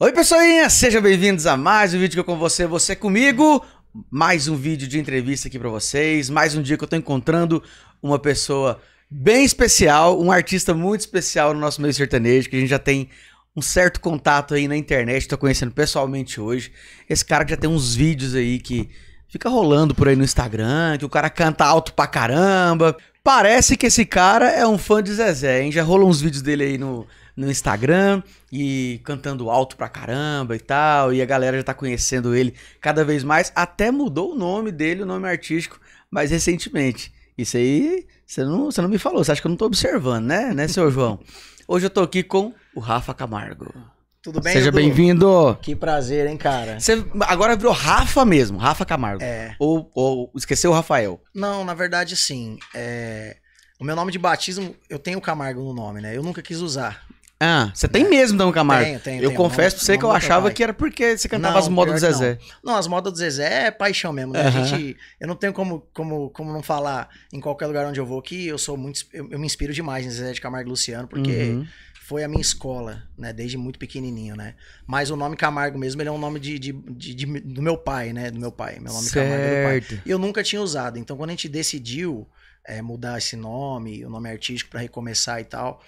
Oi pessoinha, sejam bem-vindos a mais um vídeo que eu com você, você comigo. Mais um vídeo de entrevista aqui para vocês, mais um dia que eu tô encontrando uma pessoa bem especial, um artista muito especial no nosso meio sertanejo, que a gente já tem um certo contato aí na internet, tô conhecendo pessoalmente hoje. Esse cara que já tem uns vídeos aí que fica rolando por aí no Instagram, que o cara canta alto pra caramba. Parece que esse cara é um fã de Zezé, hein? Já rolou uns vídeos dele aí no, no Instagram e cantando alto pra caramba e tal. E a galera já tá conhecendo ele cada vez mais. Até mudou o nome dele, o nome artístico, mais recentemente. Isso aí você não, você não me falou, você acha que eu não tô observando, né, né, seu João? Hoje eu tô aqui com o Rafa Camargo. Tudo bem, Seja bem-vindo. Que prazer, hein, cara. Você agora virou Rafa mesmo, Rafa Camargo. É. Ou, ou esqueceu o Rafael? Não, na verdade, sim. É... O meu nome de batismo, eu tenho Camargo no nome, né? Eu nunca quis usar. Ah, você tem é. mesmo, Dom Camargo? Tenho, tenho, eu tenho, confesso pra você que eu achava que era porque você cantava não, as modas do Zezé. Não. não. as modas do Zezé é paixão mesmo, né? Gente, eu não tenho como, como, como não falar em qualquer lugar onde eu vou que eu sou muito. Eu, eu me inspiro demais em Zezé de Camargo e Luciano, porque uhum. foi a minha escola, né? Desde muito pequenininho, né? Mas o nome Camargo mesmo, ele é um nome de, de, de, de do meu pai, né? Do meu pai. Meu nome é certo. Camargo E eu nunca tinha usado. Então, quando a gente decidiu é, mudar esse nome, o nome artístico para recomeçar e tal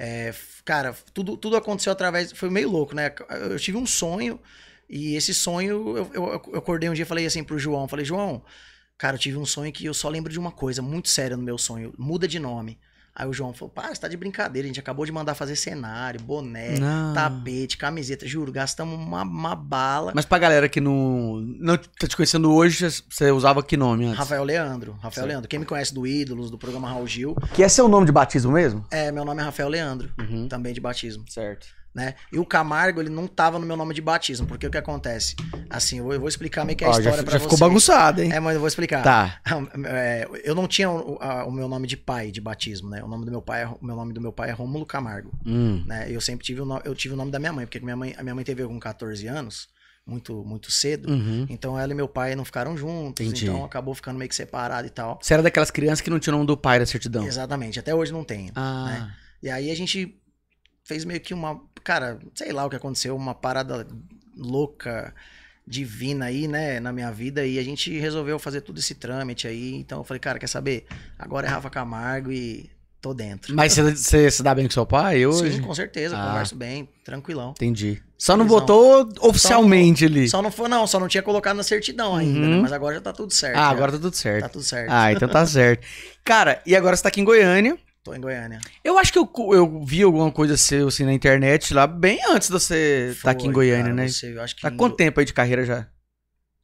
é, cara, tudo, tudo aconteceu através. Foi meio louco, né? Eu tive um sonho, e esse sonho, eu, eu, eu acordei um dia e falei assim pro João: falei, João, cara, eu tive um sonho que eu só lembro de uma coisa muito séria no meu sonho: muda de nome. Aí o João falou: para, você tá de brincadeira, a gente acabou de mandar fazer cenário, boné, não. tapete, camiseta. Juro, gastamos uma, uma, bala. Mas pra galera que não, não tá te conhecendo hoje, você usava que nome antes? Rafael Leandro. Rafael Sim. Leandro. Quem me conhece do Ídolos, do programa Raul Gil. Que é seu nome de batismo mesmo? É, meu nome é Rafael Leandro, uhum. também de batismo. Certo. Né? E o Camargo, ele não tava no meu nome de batismo, porque o que acontece? Assim, eu vou, eu vou explicar meio que a Ó, história já, pra já você. ficou bagunçado, hein? É, mas eu vou explicar. Tá. É, eu não tinha o, a, o, meu nome de pai de batismo, né? O nome do meu pai, é, o meu nome do meu pai é Rômulo Camargo, hum. né? Eu sempre tive o, no, eu tive o nome da minha mãe, porque minha mãe, a minha mãe teve com 14 anos, muito muito cedo. Uhum. Então ela e meu pai não ficaram juntos, Entendi. então acabou ficando meio que separado e tal. Você era daquelas crianças que não tinham o nome do pai da certidão? Exatamente, até hoje não tem. Ah. Né? E aí a gente fez meio que uma. Cara, sei lá o que aconteceu, uma parada louca, divina aí, né, na minha vida. E a gente resolveu fazer todo esse trâmite aí. Então eu falei, cara, quer saber? Agora é Rafa Camargo e tô dentro. Mas você se dá bem com seu pai hoje? Sim, com certeza, ah. converso bem, tranquilão. Entendi. Só não botou oficialmente só ali. Só não foi, não, só não tinha colocado na certidão ainda, né, uhum. né? Mas agora já tá tudo certo. Ah, já. agora tá tudo certo. Tá tudo certo. Ah, então tá certo. Cara, e agora você tá aqui em Goiânia. Tô em Goiânia. Eu acho que eu, eu vi alguma coisa seu assim, na internet lá bem antes de você estar tá aqui em Goiânia, cara, né? Sei, eu acho que tá em... quanto tempo aí de carreira já?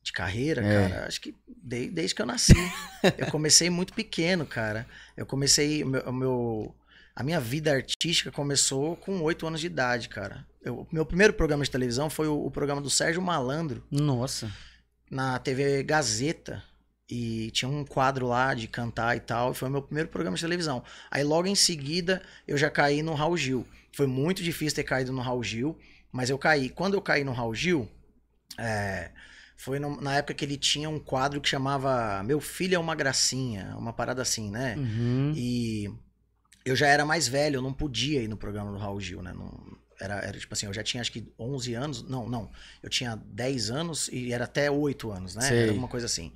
De carreira, é. cara, acho que desde, desde que eu nasci. eu comecei muito pequeno, cara. Eu comecei. Meu, meu, a minha vida artística começou com oito anos de idade, cara. Eu, meu primeiro programa de televisão foi o, o programa do Sérgio Malandro. Nossa. Na TV Gazeta. E tinha um quadro lá de cantar e tal, e foi o meu primeiro programa de televisão. Aí logo em seguida eu já caí no Raul Gil. Foi muito difícil ter caído no Raul Gil, mas eu caí. Quando eu caí no Raul Gil, é, foi no, na época que ele tinha um quadro que chamava Meu Filho é uma Gracinha, uma parada assim, né? Uhum. E eu já era mais velho, eu não podia ir no programa do Raul Gil, né? Não, era, era tipo assim, eu já tinha acho que 11 anos, não, não, eu tinha 10 anos e era até 8 anos, né? Sei. Era alguma coisa assim.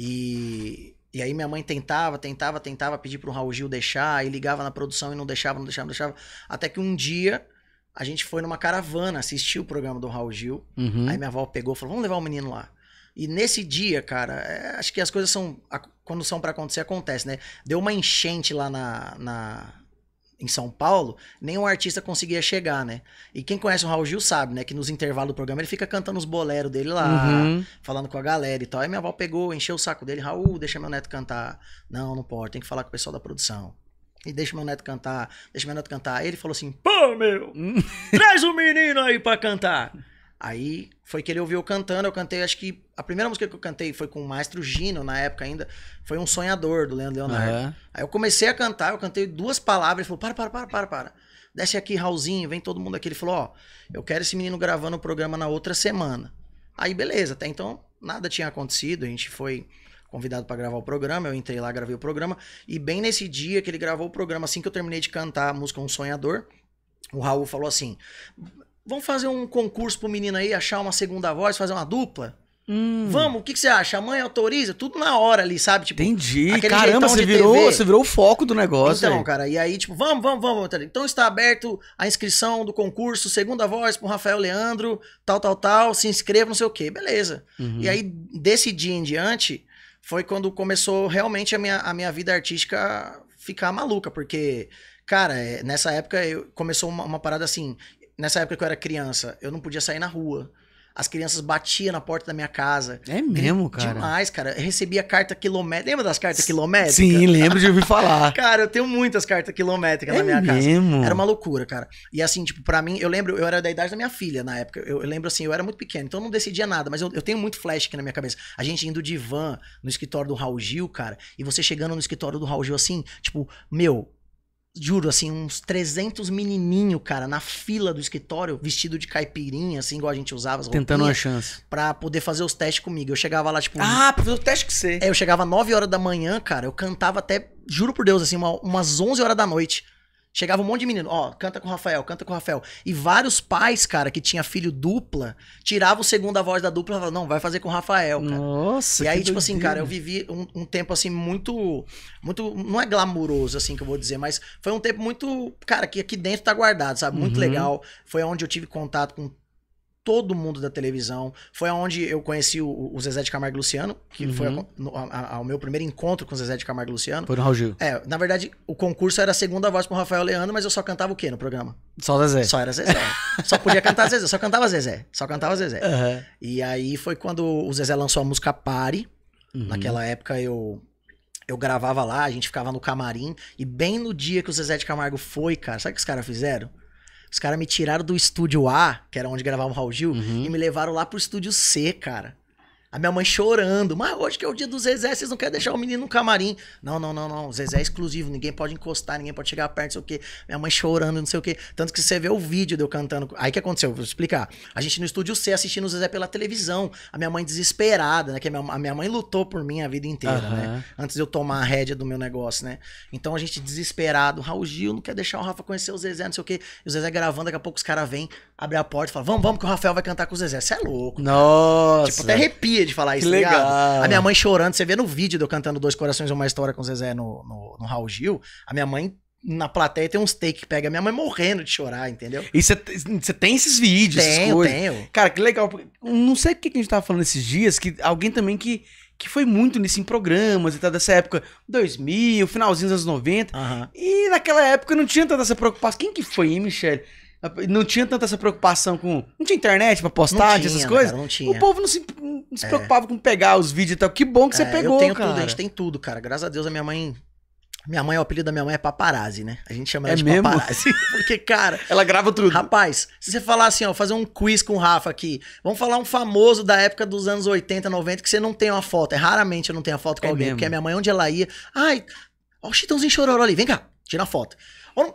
E, e aí minha mãe tentava, tentava, tentava pedir pro Raul Gil deixar, e ligava na produção e não deixava, não deixava, não deixava. Até que um dia a gente foi numa caravana assistir o programa do Raul Gil. Uhum. Aí minha avó pegou e falou: vamos levar o menino lá. E nesse dia, cara, é, acho que as coisas são. A, quando são para acontecer, acontece, né? Deu uma enchente lá na, na em São Paulo, nenhum artista conseguia chegar, né? E quem conhece o Raul Gil sabe, né? Que nos intervalos do programa ele fica cantando os boleros dele lá, uhum. falando com a galera e tal. Aí minha avó pegou, encheu o saco dele, Raul, deixa meu neto cantar. Não, não pode, tem que falar com o pessoal da produção. E deixa meu neto cantar, deixa meu neto cantar. Aí ele falou assim: pô, meu, hum. traz o um menino aí pra cantar. Aí foi que ele ouviu eu cantando, eu cantei, acho que a primeira música que eu cantei foi com o Maestro Gino, na época ainda, foi Um Sonhador, do Leandro Leonardo. Uhum. Aí eu comecei a cantar, eu cantei duas palavras, ele falou, para, para, para, para, para. Desce aqui, Raulzinho, vem todo mundo aqui. Ele falou, ó, eu quero esse menino gravando o programa na outra semana. Aí beleza, até então nada tinha acontecido, a gente foi convidado para gravar o programa, eu entrei lá, gravei o programa, e bem nesse dia que ele gravou o programa, assim que eu terminei de cantar a música Um Sonhador, o Raul falou assim: Vamos fazer um concurso pro menino aí, achar uma segunda voz, fazer uma dupla? Hum. Vamos, o que, que, você acha? A mãe autoriza? Tudo na hora ali, sabe? Tipo, Entendi. Caramba, você virou, você virou o foco do negócio. Então, aí. cara, e aí, tipo, vamos, vamos, vamos. Então está aberto a inscrição do concurso, segunda voz pro Rafael Leandro, tal, tal, tal. Se inscreva, não sei o quê. Beleza. Uhum. E aí, desse dia em diante, foi quando começou realmente a minha, a minha vida artística ficar maluca, porque, cara, é, nessa época eu, começou uma, uma parada assim nessa época que eu era criança, eu não podia sair na rua. As crianças batiam na porta da minha casa. É mesmo, cara? Demais, cara. Eu recebia carta quilométrica. Lembra das cartas quilométricas? Sim, lembro de ouvir falar. cara, eu tenho muitas cartas quilométricas é na minha mesmo? casa. Era uma loucura, cara. E assim, tipo, pra mim, eu lembro, eu era da idade da minha filha na época. Eu, eu lembro assim, eu era muito pequeno, então eu não decidia nada, mas eu, eu, tenho muito flash aqui na minha cabeça. A gente indo de van no escritório do Raul Gil, cara, e você chegando no escritório do Raul Gil assim, tipo, meu, juro, assim, uns 300 menininho, cara, na fila do escritório, vestido de caipirinha, assim, igual a gente usava. As Tentando uma chance. Pra poder fazer os testes comigo. Eu chegava lá, tipo... Ah, pra fazer o teste com você. É, eu chegava 9 horas da manhã, cara, eu cantava até, juro por Deus, assim, uma, umas 11 horas da noite. Chegava um monte de menino, ó, canta com o Rafael, canta com o Rafael. E vários pais, cara, que tinha filho dupla, tirava o segundo a voz da dupla e falavam, não, vai fazer com o Rafael, cara. Nossa, E aí, tipo assim, cara, eu vivi um, um, tempo, assim, muito, muito, não é glamuroso, assim, que eu vou dizer, mas foi um tempo muito, cara, que aqui dentro tá guardado, sabe? Muito uhum. legal. Foi onde eu tive contato com todo mundo da televisão. Foi onde eu conheci o, o Zezé de Camargo e Luciano, que uhum. foi o meu primeiro encontro com o Zezé de Camargo e Luciano. Foi no Raul Gil. É, na verdade, o concurso era a segunda voz o Rafael Leandro, mas eu só cantava o quê no programa? Só Zezé. Só era Zezé. só podia cantar Zezé, só cantava Zezé. Só cantava Zezé. Uhum. E aí foi quando o Zezé lançou a música Pare. Uhum. Naquela época eu eu gravava lá, a gente ficava no camarim, e bem no dia que o Zezé de Camargo foi, cara, sabe o que os caras fizeram? Os caras me tiraram do estúdio A, que era onde gravava o Raul Gil, uhum. e me levaram lá pro estúdio C, cara. A minha mãe chorando. Mas hoje que é o dia do Zezé, vocês não querem deixar o menino no camarim. Não, não, não, não. Zezé é exclusivo, ninguém pode encostar, ninguém pode chegar perto, não sei o quê. Minha mãe chorando, não sei o quê. Tanto que você vê o vídeo de eu cantando. Aí que aconteceu? Vou explicar. A gente no estúdio C assistindo o Zezé pela televisão. A minha mãe desesperada, né? Que a minha, a minha mãe lutou por mim a vida inteira, uhum. né? Antes de eu tomar a rédea do meu negócio, né? Então a gente desesperado. Raul Gil não quer deixar o Rafa conhecer o Zezé, não sei o quê. E o Zezé gravando, daqui a pouco os caras vêm, abrem a porta e falam: vamos, vamos, que o Rafael vai cantar com o Zezé. Você é louco. Nossa. Cara. Tipo, até arrepia de falar isso, tá ligado? legal. A minha mãe chorando, você vê no vídeo de eu cantando Dois Corações uma história com o Zezé no, no, no Raul Gil, a minha mãe na plateia tem uns take que pega a minha mãe morrendo de chorar, entendeu? E você tem esses vídeos, tenho, essas coisas. Tenho. Cara, que legal. Não sei o que a gente tava falando esses dias, que alguém também que, que foi muito nisso em programas e tal, dessa época 2000, finalzinho dos anos 90. Uhum. E naquela época não tinha tanta essa preocupação. Quem que foi, hein, Michelle? Não tinha tanta essa preocupação com. Não tinha internet pra postar tinha, essas coisas. Cara, não tinha. O povo não se não se é. preocupava é. com pegar os vídeos e tal. Que bom que é, você pegou, eu tenho cara. Tudo, a gente tem tudo, cara. Graças a Deus a minha mãe minha mãe, o apelido da minha mãe é paparazzi, né? A gente chama é ela é de mesmo? paparazzi. Porque, cara. ela grava tudo. Rapaz, se você falar assim, ó, fazer um quiz com o Rafa aqui. Vamos falar um famoso da época dos anos 80, 90, que você não tem uma foto. É raramente eu não tenho a foto com é alguém. Mesmo. Porque a minha mãe, onde ela ia. Ai, ó, o Chitãozinho chororó ali. Vem cá, tira a foto.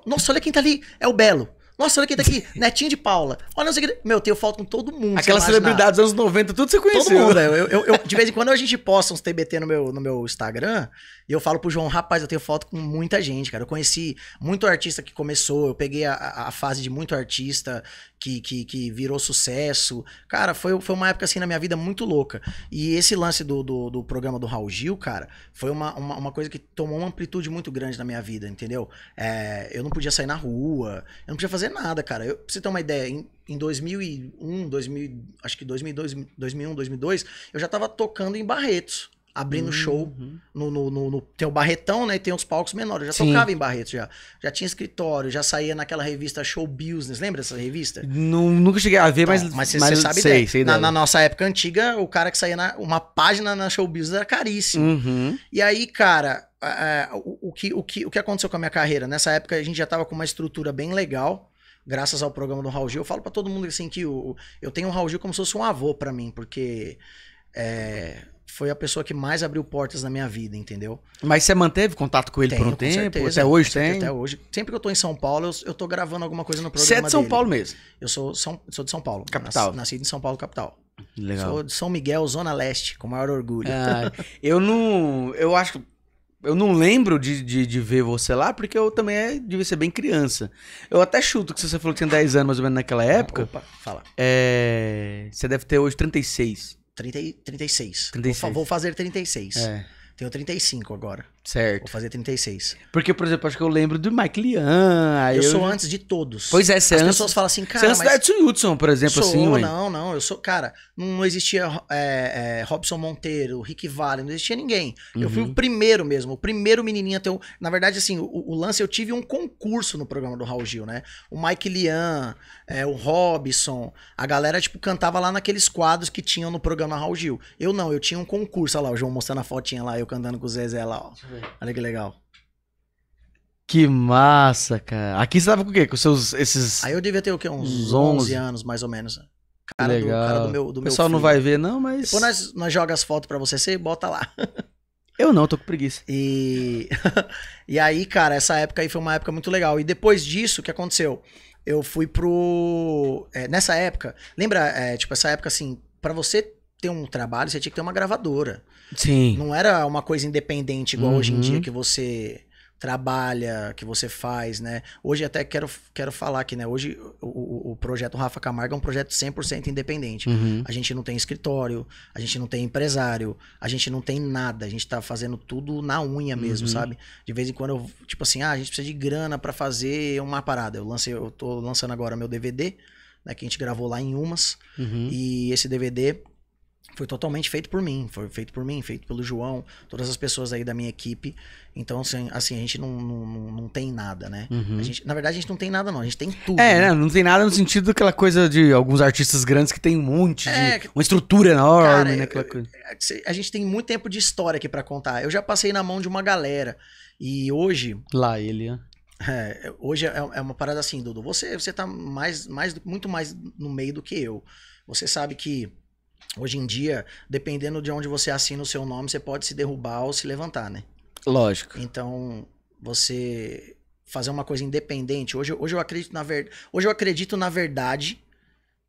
Nossa, olha quem tá ali. É o Belo. Nossa, olha quem tá aqui, netinho de Paula. Olha, não sei que... Meu, eu tenho foto com todo mundo. Aquelas celebridades dos anos 90, tudo você conheceu. Todo mundo. É, eu, eu, eu, de vez em quando a gente posta uns TBT no meu, no meu Instagram e eu falo pro João, rapaz, eu tenho foto com muita gente, cara. Eu conheci muito artista que começou, eu peguei a, a fase de muito artista que, que, que, virou sucesso. Cara, foi, foi uma época assim na minha vida muito louca. E esse lance do, do, do programa do Raul Gil, cara, foi uma, uma, uma, coisa que tomou uma amplitude muito grande na minha vida, entendeu? É, eu não podia sair na rua, eu não podia fazer nada, cara. Eu, pra você ter uma ideia, em, em 2001, 2000, acho que 2002, 2001, 2002, eu já tava tocando em Barretos abrindo uhum. show no, no, no, no, tem o Barretão, né, e tem os palcos menores. Eu já Sim. tocava em Barreto já. Já tinha escritório, já saía naquela revista Show Business, lembra dessa revista? Não, nunca cheguei a ver, então, mas mas você sabe sei, ideia. sei na, na, nossa época antiga, o cara que saía na, uma página na Show Business era caríssimo. Uhum. E aí, cara, o, o, que, o, que, o que aconteceu com a minha carreira? Nessa época a gente já tava com uma estrutura bem legal graças ao programa do Raul Gil. Eu falo para todo mundo assim que eu, eu tenho o Raul Gil como se fosse um avô para mim, porque é, foi a pessoa que mais abriu portas na minha vida, entendeu? Mas você manteve contato com ele Tenho, por um tempo? Certeza, até hoje tem? Até hoje. Sempre que eu tô em São Paulo, eu, eu tô gravando alguma coisa no programa Você é de São dele. Paulo mesmo? Eu sou, são, sou de São Paulo. Capital. Nasci, nascido em São Paulo, capital. Legal. Sou de São Miguel, Zona Leste, com maior orgulho. Ah, eu não... Eu acho Eu não lembro de, de, de, ver você lá, porque eu também é, devia ser bem criança. Eu até chuto que você falou que tinha 10 anos mais ou menos naquela época. Ah, opa, fala. É, você deve ter hoje 36. 30, 36. 36. Vou, vou fazer 36. É. Tenho 35 agora. Certo. Vou fazer 36. Porque, por exemplo, acho que eu lembro do Mike Lian. Eu, eu, sou antes de todos. Pois é, você As é antes... pessoas falam assim, cara. Você é antes da Edson Hudson, por exemplo, sou, assim. Não, não, não. Eu sou, cara, não existia é, é, Robson Monteiro, Rick Vale, não existia ninguém. Uhum. Eu fui o uhum. primeiro mesmo, o primeiro menininho a ter um... Na verdade, assim, o, o, lance, eu tive um concurso no programa do Raul Gil, né? O Mike Lian, é, o Robson, a galera, tipo, cantava lá naqueles quadros que tinham no programa Raul Gil. Eu não, eu tinha um concurso, olha lá, o João mostrando a fotinha lá, eu cantando com o Zezé lá, ó velho. Olha que legal. Que massa, cara. Aqui você tava com o quê? Com seus, esses... Aí eu devia ter o quê? Uns 11, 11 anos, mais ou menos. Cara, legal. Do, cara do meu, do O pessoal meu não vai ver não, mas... Depois nós, nós joga as fotos pra você, você bota lá. Eu não, tô com preguiça. E... e aí, cara, essa época aí foi uma época muito legal. E depois disso, o que aconteceu? Eu fui pro... É, nessa época, lembra, é, tipo, essa época assim, pra você ter um trabalho, você tinha que ter uma gravadora. Sim. Não era uma coisa independente igual uhum. hoje em dia uhum. que você trabalha, que você faz, né? Hoje até quero, quero falar aqui, né? Hoje o, o projeto Rafa Camargo é um projeto 100% independente. Uhum. A gente não tem escritório, a gente não tem empresário, a gente não tem nada. A gente tá fazendo tudo na unha mesmo, uhum. sabe? De vez em quando eu, tipo assim, ah, a gente precisa de grana para fazer uma parada. Eu lancei, eu tô lançando agora meu DVD, né, que a gente gravou lá em Umas. Uhum. E esse DVD foi totalmente feito por mim, foi feito por mim, feito pelo João, todas as pessoas aí da minha equipe. Então, assim, assim a gente não, não, não tem nada, né? Uhum. A gente, na verdade, a gente não tem nada, não, a gente tem tudo. É, né? né? não tem nada no sentido daquela coisa de alguns artistas grandes que tem um monte é, de. uma estrutura enorme, cara, né? Aquela coisa. É, é, a gente tem muito tempo de história aqui para contar. Eu já passei na mão de uma galera. E hoje. Lá ele, É, é hoje é, é uma parada assim, Dudu. Você, você tá mais, mais, muito mais no meio do que eu. Você sabe que Hoje em dia, dependendo de onde você assina o seu nome, você pode se derrubar ou se levantar, né? Lógico. Então, você fazer uma coisa independente. Hoje, hoje, eu, acredito na ver... hoje eu acredito na verdade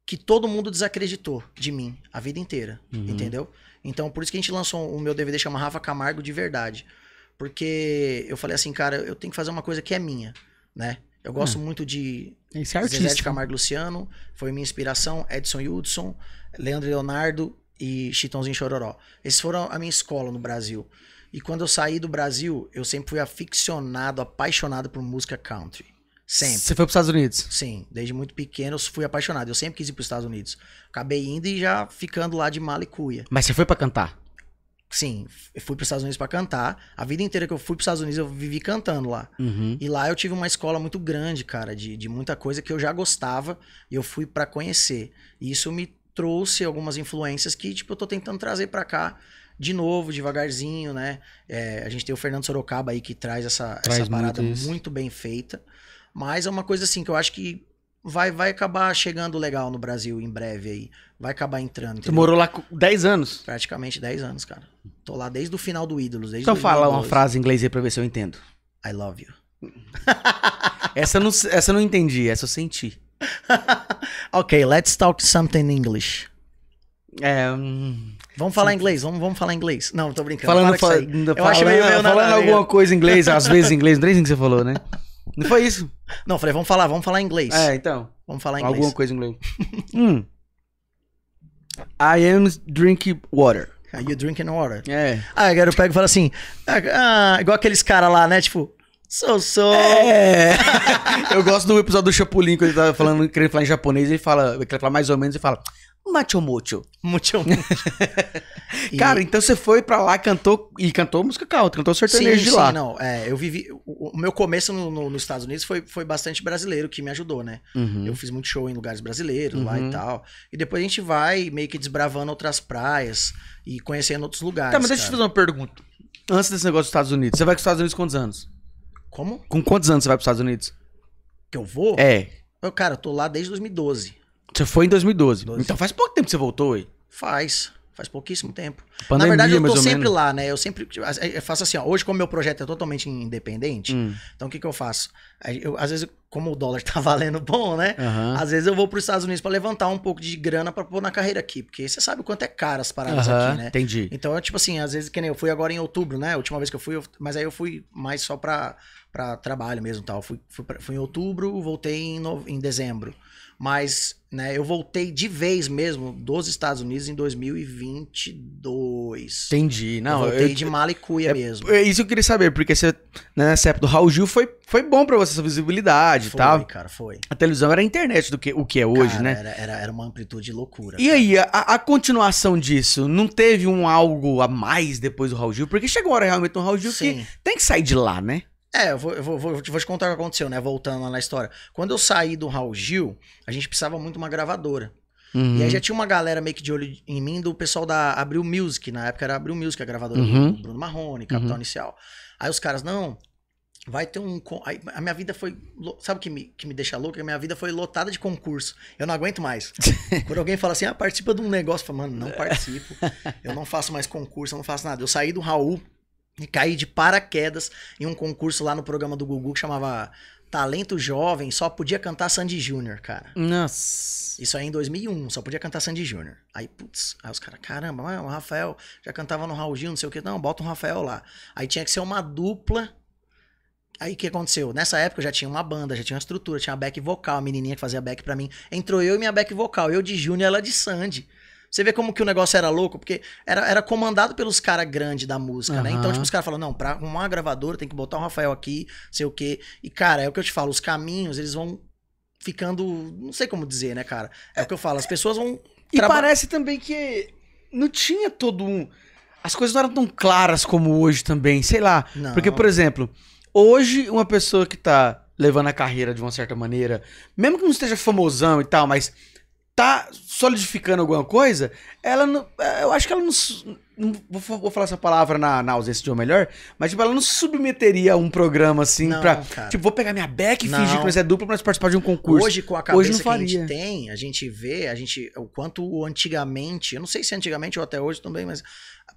que todo mundo desacreditou de mim a vida inteira, uhum. entendeu? Então, por isso que a gente lançou o meu DVD chamado Rafa Camargo de verdade. Porque eu falei assim, cara, eu tenho que fazer uma coisa que é minha, né? Eu gosto hum. muito de Esse artista. Zezé de Camargo Luciano, foi minha inspiração, Edson Hudson, Leandro Leonardo e Chitãozinho Chororó. Esses foram a minha escola no Brasil. E quando eu saí do Brasil, eu sempre fui aficionado, apaixonado por música country. Sempre. Você foi para os Estados Unidos? Sim, desde muito pequeno eu fui apaixonado. Eu sempre quis ir para os Estados Unidos. Acabei indo e já ficando lá de mala e cuia. Mas você foi para cantar? Sim, eu fui para os Estados Unidos para cantar. A vida inteira que eu fui para os Estados Unidos, eu vivi cantando lá. Uhum. E lá eu tive uma escola muito grande, cara, de, de muita coisa que eu já gostava e eu fui para conhecer. E isso me trouxe algumas influências que, tipo, eu tô tentando trazer para cá de novo, devagarzinho, né? É, a gente tem o Fernando Sorocaba aí que traz essa, traz essa parada muito, muito, bem feita. Mas é uma coisa assim que eu acho que vai, vai acabar chegando legal no Brasil em breve aí. Vai acabar entrando. Entendeu? Tu morou lá 10 anos? Praticamente 10 anos, cara. Tô lá desde o final do Ídolos. Desde então fala uma frase em inglês aí pra ver se eu entendo. I love you. essa, não, essa eu não entendi, essa eu senti. ok, let's talk something English. É. Hum, vamos falar Sim. inglês, vamos, vamos falar inglês. Não, tô brincando. Falando, fala, eu falando, acho meio, falando alguma coisa em inglês, às vezes em inglês, não é o assim que você falou, né? Não foi isso. Não, falei, vamos falar, vamos falar em inglês. É, então. Vamos falar em inglês. Alguma coisa em inglês. hum. I am drinking water. You drinking water. É. Aí ah, agora eu pego e falo assim, ah, ah igual aqueles caras lá, né? Tipo, sou, sou. É. eu gosto do episódio do Chapolin, quando ele tava tá falando, querendo falar em japonês, ele fala, quer falar mais ou menos, e fala, Macho Mucho. Mucho Mucho. e... Cara, então você foi pra lá, cantou, e cantou música country, cantou sertanejo sim, de lá. Sim, não, é, eu vivi, o, o meu começo no, no, nos Estados Unidos foi, foi bastante brasileiro, que me ajudou, né? Uhum. Eu fiz muito show em lugares brasileiros uhum. lá e uhum. tal, e depois a gente vai meio que desbravando outras praias e conhecendo outros lugares, Tá, mas deixa cara. eu te fazer uma pergunta. Antes desse negócio dos Estados Unidos, você vai para os Estados Unidos quantos anos? Como? Com quantos anos você vai para os Estados Unidos? Que eu vou? É. Eu, cara, eu tô lá desde 2012. Você foi em 2012. 12. Então faz pouco tempo que você voltou aí. Faz. Faz pouquíssimo tempo. Pandemia, Na verdade, eu tô sempre lá, né? Eu sempre eu faço assim, ó, Hoje, como meu projeto é totalmente independente, hum. então o que, que eu faço? É, eu, às vezes, como o dólar tá valendo bom, né? Uhum. Às vezes eu vou para os Estados Unidos para levantar um pouco de grana para pôr na carreira aqui, porque você sabe o quanto é caro as paradas uhum. aqui, né? Entendi. Então, é tipo assim, às vezes, que nem eu fui agora em outubro, né? A última vez que eu fui, eu, mas aí eu fui mais só para trabalho mesmo tal. Fui, fui, pra, fui, em outubro, voltei em, no, em dezembro. Mas né, eu voltei de vez mesmo dos Estados Unidos em 2022. Entendi. Não, eu voltei eu, de mala e cuia é, mesmo. É isso que eu queria saber, porque você, né, nessa época do Raul Gil foi, foi bom para você essa visibilidade foi, e tal. Foi, cara, foi. A televisão era a internet do que, o que é hoje, cara, né? Era, era, era, uma amplitude loucura. E cara. aí, a, a, continuação disso, não teve um algo a mais depois do Raul Gil? Porque chegou uma hora realmente um Raul Gil Sim. que tem que sair de lá, né? É, eu, vou, eu vou, vou, te, vou, te contar o que aconteceu, né? Voltando lá na história. Quando eu saí do Raul Gil, a gente precisava muito de uma gravadora. Uhum. E aí uhum. já tinha uma galera meio que de olho em mim do pessoal da Abril Music. Na época era Abril Music, a gravadora uhum. do Bruno Marrone, Capital uhum. Inicial. Aí os caras, não, vai ter um. Aí a minha vida foi. Sabe o que me, que me deixa louco? É a minha vida foi lotada de concurso. Eu não aguento mais. Quando alguém fala assim, ah, participa de um negócio, eu falo, mano, não participo. Eu não faço mais concurso, eu não faço nada. Eu saí do Raul e caí de paraquedas em um concurso lá no programa do Gugu que chamava Talento Jovem, só podia cantar Sandy Júnior, cara. Nossa. Isso aí em 2001, só podia cantar Sandy Júnior. Aí, putz, aí os caras, caramba, o Rafael já cantava no Raul Gil, não sei o que, não, bota um Rafael lá. Aí tinha que ser uma dupla. Aí o que aconteceu? Nessa época eu já tinha uma banda, já tinha uma estrutura, tinha a back vocal, a menininha que fazia back pra mim. Entrou eu e minha back vocal, eu de Júnior, ela de Sandy. Você vê como que o negócio era louco, porque era, era comandado pelos caras grandes da música, uhum. né? Então, tipo, os caras falam, não, pra arrumar uma gravadora tem que botar o Rafael aqui, sei o quê. E, cara, é o que eu te falo, os caminhos, eles vão ficando. Não sei como dizer, né, cara? É, é o que eu falo, as pessoas vão. E parece também que não tinha todo um. As coisas não eram tão claras como hoje também, sei lá. Não. Porque, por exemplo, hoje uma pessoa que tá levando a carreira de uma certa maneira, mesmo que não esteja famosão e tal, mas tá solidificando alguma coisa, ela não, é, eu acho que ela não, não vou, falar essa palavra na, na ausência de um melhor, mas tipo, ela não se submeteria a um programa assim para tipo, vou pegar minha back e fingir que é dupla para participar de um concurso. Hoje com a cabeça que a gente tem, a gente vê, a gente, o quanto antigamente, eu não sei se é antigamente ou até hoje também, mas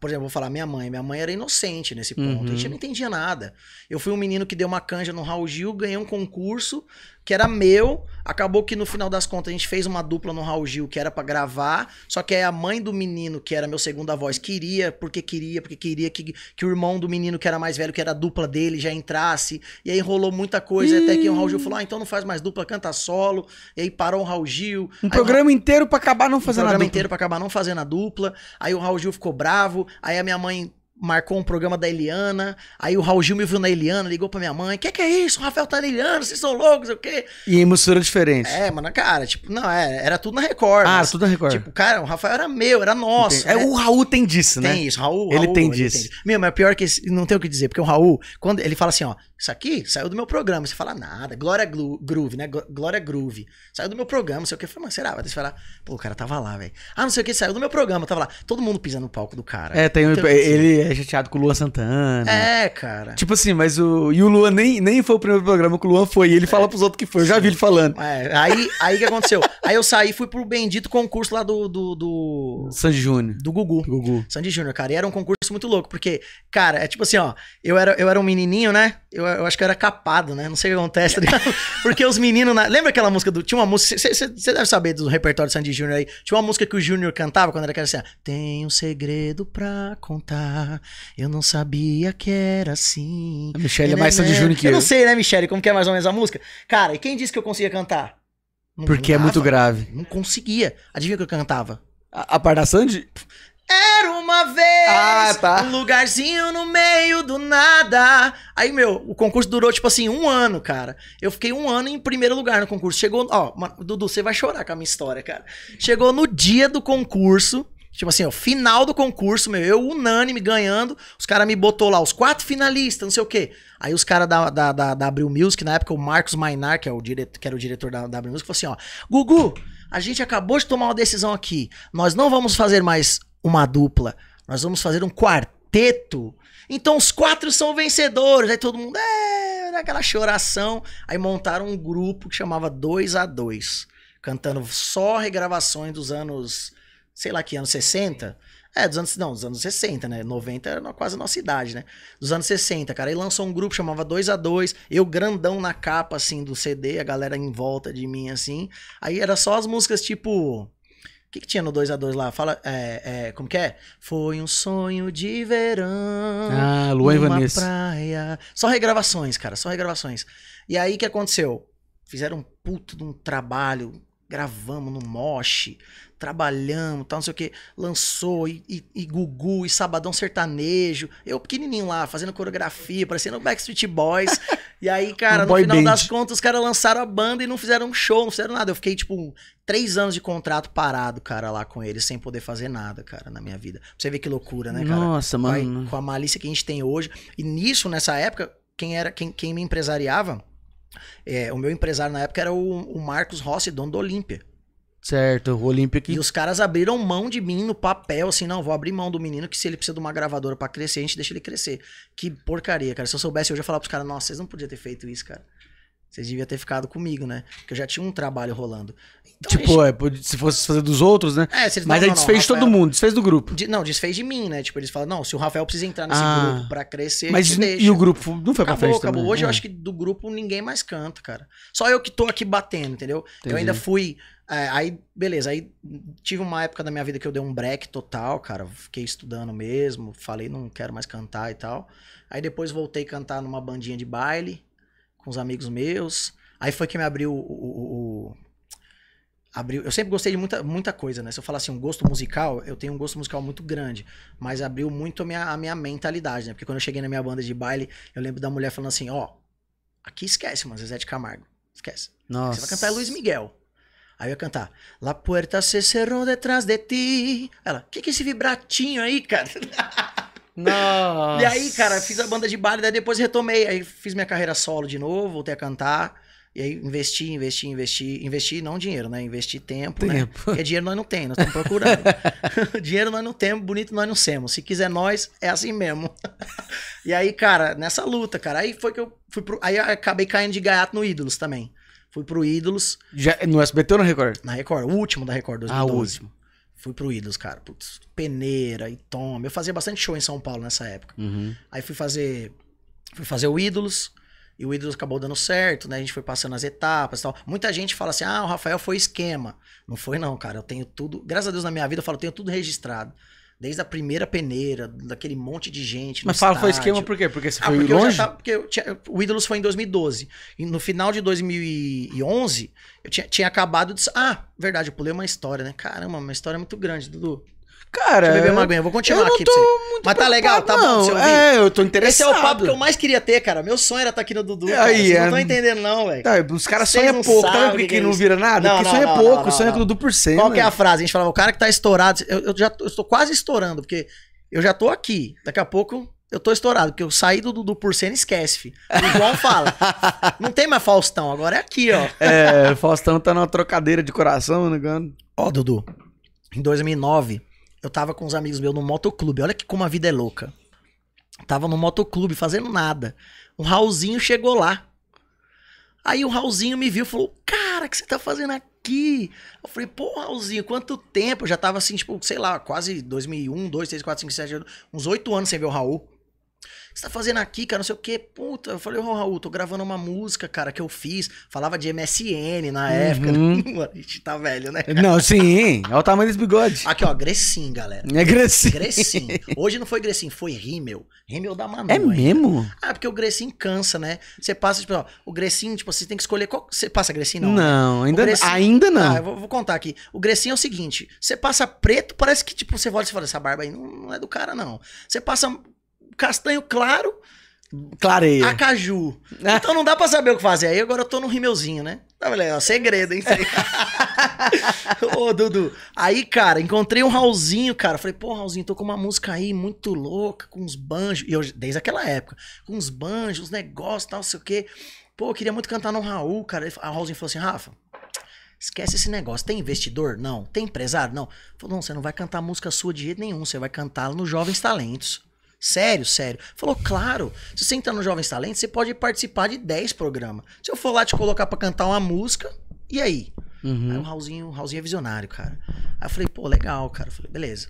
por exemplo, vou falar minha mãe. Minha mãe era inocente nesse ponto. Uhum. A gente uhum. não entendia nada. Eu fui um menino que deu uma canja no Raul Gil, ganhei um concurso, que era meu. Acabou que no final das contas a gente fez uma dupla no Raul Gil que era para gravar, só que a mãe do menino, que era meu segunda voz, queria, porque queria, porque queria que, que o irmão do menino, que era mais velho, que era a dupla dele, já entrasse. E aí rolou muita coisa, até que o Raul Gil falou: ah, então não faz mais dupla, canta solo. E aí parou o Raul Gil. Um aí programa inteiro para acabar não fazendo um a dupla. Um programa inteiro pra acabar não fazendo a dupla. Aí o Raul Gil ficou bravo, aí a minha mãe marcou um programa da Eliana, aí o Raul Gil me viu na Eliana, ligou pra minha mãe, que que é isso? O Rafael tá na Eliana, vocês são loucos, sei o quê. E em mistura diferente. É, mano, cara, tipo, não, é, era tudo na Record. Ah, mas, tudo na Record. Tipo, cara, o Rafael era meu, era nosso. É, né? o Raul tem disso, né? Tem isso, Raul. Ele Raul, tem ele disso. Tem. Meu, mas pior que esse, não tem o que dizer, porque o Raul, quando ele fala assim, ó, isso aqui saiu do meu programa. Você fala nada. Glória Groove, né? Glória Groove. Saiu do meu programa, não sei o que. Eu falei, mas será? Vai ter falar. Pô, o cara tava lá, velho. Ah, não sei o que, saiu do meu programa, tava lá. Todo mundo pisando no palco do cara. É, tem um, então, ele assim. é chateado com o Luan Santana. É, cara. Tipo assim, mas o. E o Luan nem, nem foi o primeiro programa que o Luan foi. E ele é. fala pros outros que foi. Eu já vi ele falando. É, aí aí que aconteceu? aí eu saí fui pro bendito concurso lá do. do, do... Sandy Júnior. Do Gugu. Gugu. Sandy Júnior, cara. E era um concurso muito louco, porque, cara, é tipo assim, ó. Eu era, eu era um menininho, né? Eu, eu, acho que eu era capado, né? Não sei o que acontece, tá Porque os meninos. Na... Lembra aquela música do. Tinha uma música. Você deve saber do repertório do Sandy Júnior aí. Tinha uma música que o Júnior cantava quando era criança assim: Tem um segredo pra contar. Eu não sabia que era assim. A Michelle é né, mais né, Sandy né? Júnior que eu. Eu não sei, né, Michelle, como que é mais ou menos a música? Cara, e quem disse que eu conseguia cantar? Não Porque é muito grave. Não conseguia. Adivinha o que eu cantava? A, a da Sandy? Era uma vez ah, tá. um lugarzinho no meio do nada. Aí, meu, o concurso durou, tipo assim, um ano, cara. Eu fiquei um ano em primeiro lugar no concurso. Chegou. Ó, Dudu, você vai chorar com a minha história, cara. Chegou no dia do concurso. Tipo assim, ó, final do concurso, meu, eu unânime ganhando. Os caras me botou lá, os quatro finalistas, não sei o quê. Aí os caras da, da, da, da Abril Music, na época o Marcos Mainar, que, é o direto, que era o diretor da, da Abril Music, falou assim, ó... Gugu, a gente acabou de tomar uma decisão aqui. Nós não vamos fazer mais uma dupla, nós vamos fazer um quarteto. Então os quatro são vencedores. Aí todo mundo, é, aquela choração. Aí montaram um grupo que chamava 2 a 2 cantando só regravações dos anos, sei lá que anos 60. É, dos anos, não, dos anos 60, né? 90 era quase a nossa idade, né? Dos anos 60, cara. Aí lançou um grupo, chamava 2 a 2 eu grandão na capa, assim, do CD, a galera em volta de mim, assim. Aí era só as músicas, tipo... O que, que tinha no 2 a 2 lá? Fala, é, é, como que é? Foi um sonho de verão. Ah, Luan e Vanessa. praia. Só regravações, cara, só regravações. E aí, o que aconteceu? Fizeram um puto de um trabalho gravamos no Moche, trabalhamos, tal, não sei o que, lançou, e, e, e, Gugu, e Sabadão Sertanejo, eu pequenininho lá, fazendo coreografia, parecendo Backstreet Boys, e aí, cara, um no final band. das contas, os caras lançaram a banda e não fizeram um show, não fizeram nada, eu fiquei, tipo, três anos de contrato parado, cara, lá com eles, sem poder fazer nada, cara, na minha vida, pra você ver que loucura, né, cara? Nossa, mano. Aí, com a malícia que a gente tem hoje, e nisso, nessa época, quem era, quem, quem me empresariava é, o meu empresário na época era o, o Marcos Rossi, dono do Olímpia. Certo, o Olímpia que... E os caras abriram mão de mim no papel, assim, não, vou abrir mão do menino, que se ele precisa de uma gravadora para crescer, a gente deixa ele crescer. Que porcaria, cara. Se eu soubesse, eu já ia falar pros caras, nossa, vocês não podiam ter feito isso, cara. Você devia ter ficado comigo, né? Porque eu já tinha um trabalho rolando. Então, tipo, é, se fosse fazer dos outros, né? É, eles, Mas não, aí não, desfez de todo mundo, desfez do grupo. De, não, desfez de mim, né? Tipo, eles falam, não, se o Rafael precisa entrar nesse ah, grupo pra crescer, Mas e o grupo não foi acabou, pra frente Acabou, acabou. Hoje é. eu né? acho que do grupo ninguém mais canta, cara. Só eu que tô aqui batendo, entendeu? Entendi. Eu ainda fui... É, aí, beleza, aí tive uma época da minha vida que eu dei um break total, cara. Fiquei estudando mesmo, falei, não quero mais cantar e tal. Aí depois voltei a cantar numa bandinha de baile com os amigos meus. Aí foi que me abriu o, o, o abriu. Eu sempre gostei de muita, muita coisa, né? Se eu falar assim, um gosto musical, eu tenho um gosto musical muito grande, mas abriu muito a minha, a minha mentalidade, né? Porque quando eu cheguei na minha banda de baile, eu lembro da mulher falando assim: ó, oh, aqui esquece, mano, Zezé de Camargo. Esquece. Nossa. Você vai cantar Luiz Miguel. Aí eu ia cantar, La puerta se cerrou detrás de ti. Ela, que que é esse vibratinho aí, cara? Nossa. E aí, cara, fiz a banda de baile, daí depois retomei. Aí fiz minha carreira solo de novo, voltei a cantar. E aí investi, investi, investi, investi não dinheiro, né? Investi tempo, né? tempo. né? Porque dinheiro nós não temos nós estamos procurando. dinheiro nós não temos, bonito nós não temos. Se quiser nós, é assim mesmo. e aí, cara, nessa luta, cara, aí foi que eu fui pro... Aí eu acabei caindo de gaiato no Ídolos também. Fui pro Ídolos. Já, no SBT ou no Record? Na Record, o último da Record, 2012. Ah, o último. Fui pro ídolos cara. Putz, peneira e tome. Eu fazia bastante show em São Paulo nessa época. Uhum. Aí fui fazer. Fui fazer o Ídolos. E o Ídolos acabou dando certo, né? A gente foi passando as etapas e tal. Muita gente fala assim: ah, o Rafael foi esquema. Não foi, não, cara. Eu tenho tudo. Graças a Deus na minha vida eu falo, tenho tudo registrado. Desde a primeira peneira, daquele monte de gente. Mas fala, estádio. foi esquema por quê? Porque você ah, foi porque longe? Tava, porque tinha, o Ídolos foi em 2012. E no final de 2011, eu tinha, tinha acabado de. Ah, verdade, eu pulei uma história, né? Caramba, uma história muito grande, Dudu. Cara. Deixa eu beber uma aguinha, vou continuar eu não aqui. Tô muito Mas tá legal, tá não. bom ouvir. É, eu tô interessado. Esse é o papo que eu mais queria ter, cara. Meu sonho era estar tá aqui no Dudu. Cara. Aí, Vocês é... não tô entendendo, não, velho. Tá, os caras sonham pouco. Tá vendo que não vira nada? porque sonha pouco, sonha com o Dudu por cento. Qual que é a frase? A gente falava, o cara que tá estourado. Eu, eu já tô, eu tô quase estourando, porque eu já tô aqui. Daqui a pouco eu tô estourado, porque eu saí do Dudu por cena esquece, fi. O João fala. não tem mais Faustão, agora é aqui, ó. É, Faustão tá numa trocadeira de coração, não né, engano. Ó, Dudu, em 2009, eu tava com uns amigos meus no motoclube. Olha que como a vida é louca. Tava no motoclube fazendo nada. O Raulzinho chegou lá. Aí o Raulzinho me viu e falou: Cara, o que você tá fazendo aqui? Eu falei: Pô, Raulzinho, quanto tempo? Eu já tava assim, tipo, sei lá, quase 2001, 2, 3, 4, 5, 7, uns 8 anos sem ver o Raul você tá fazendo aqui, cara? Não sei o quê. Puta, eu falei, ô oh, Raul, tô gravando uma música, cara, que eu fiz. Falava de MSN na uhum. época. a gente tá velho, né? Cara? Não, sim. Olha é o tamanho desse bigode. Aqui, ó, Grecim, galera. É Grecim. Grecim. Hoje não foi Grecim, foi Rímel. Rímel da Manu. É ainda. mesmo? Ah, é porque o Grecim cansa, né? Você passa, tipo, ó, o Grecim, tipo, você tem que escolher qual. Você passa Grecim, não? Né? Não, ainda, ainda não. Ah, eu vou, vou contar aqui. O Grecim é o seguinte: você passa preto, parece que, tipo, você volta e fala, essa barba aí não, não é do cara, não. Você passa castanho claro. Clareia. Acaju. É. Então não dá pra saber o que fazer. Aí agora eu tô no rimeuzinho, né? Tá beleza, é segredo, hein? Ô, Dudu. Aí, cara, encontrei um Raulzinho, cara. Falei, pô, Raulzinho, tô com uma música aí muito louca, com uns banjos. E eu, desde aquela época, com uns banjos, uns negócios, tal, sei o quê. Pô, eu queria muito cantar no Raul, cara. A Raulzinho falou assim, Rafa, Esquece esse negócio. Tem investidor? Não. Tem empresário? Não. Falou, não, você não vai cantar música sua de jeito nenhum. Você vai cantá-la nos Jovens Talentos. Sério, sério. Falou, claro, se você entrar no Jovens Talentos, você pode participar de 10 programas. Se eu for lá te colocar para cantar uma música, e aí? Uhum. Aí o Raulzinho, o Raulzinho é visionário, cara. Aí eu falei, pô, legal, cara. Eu falei, beleza.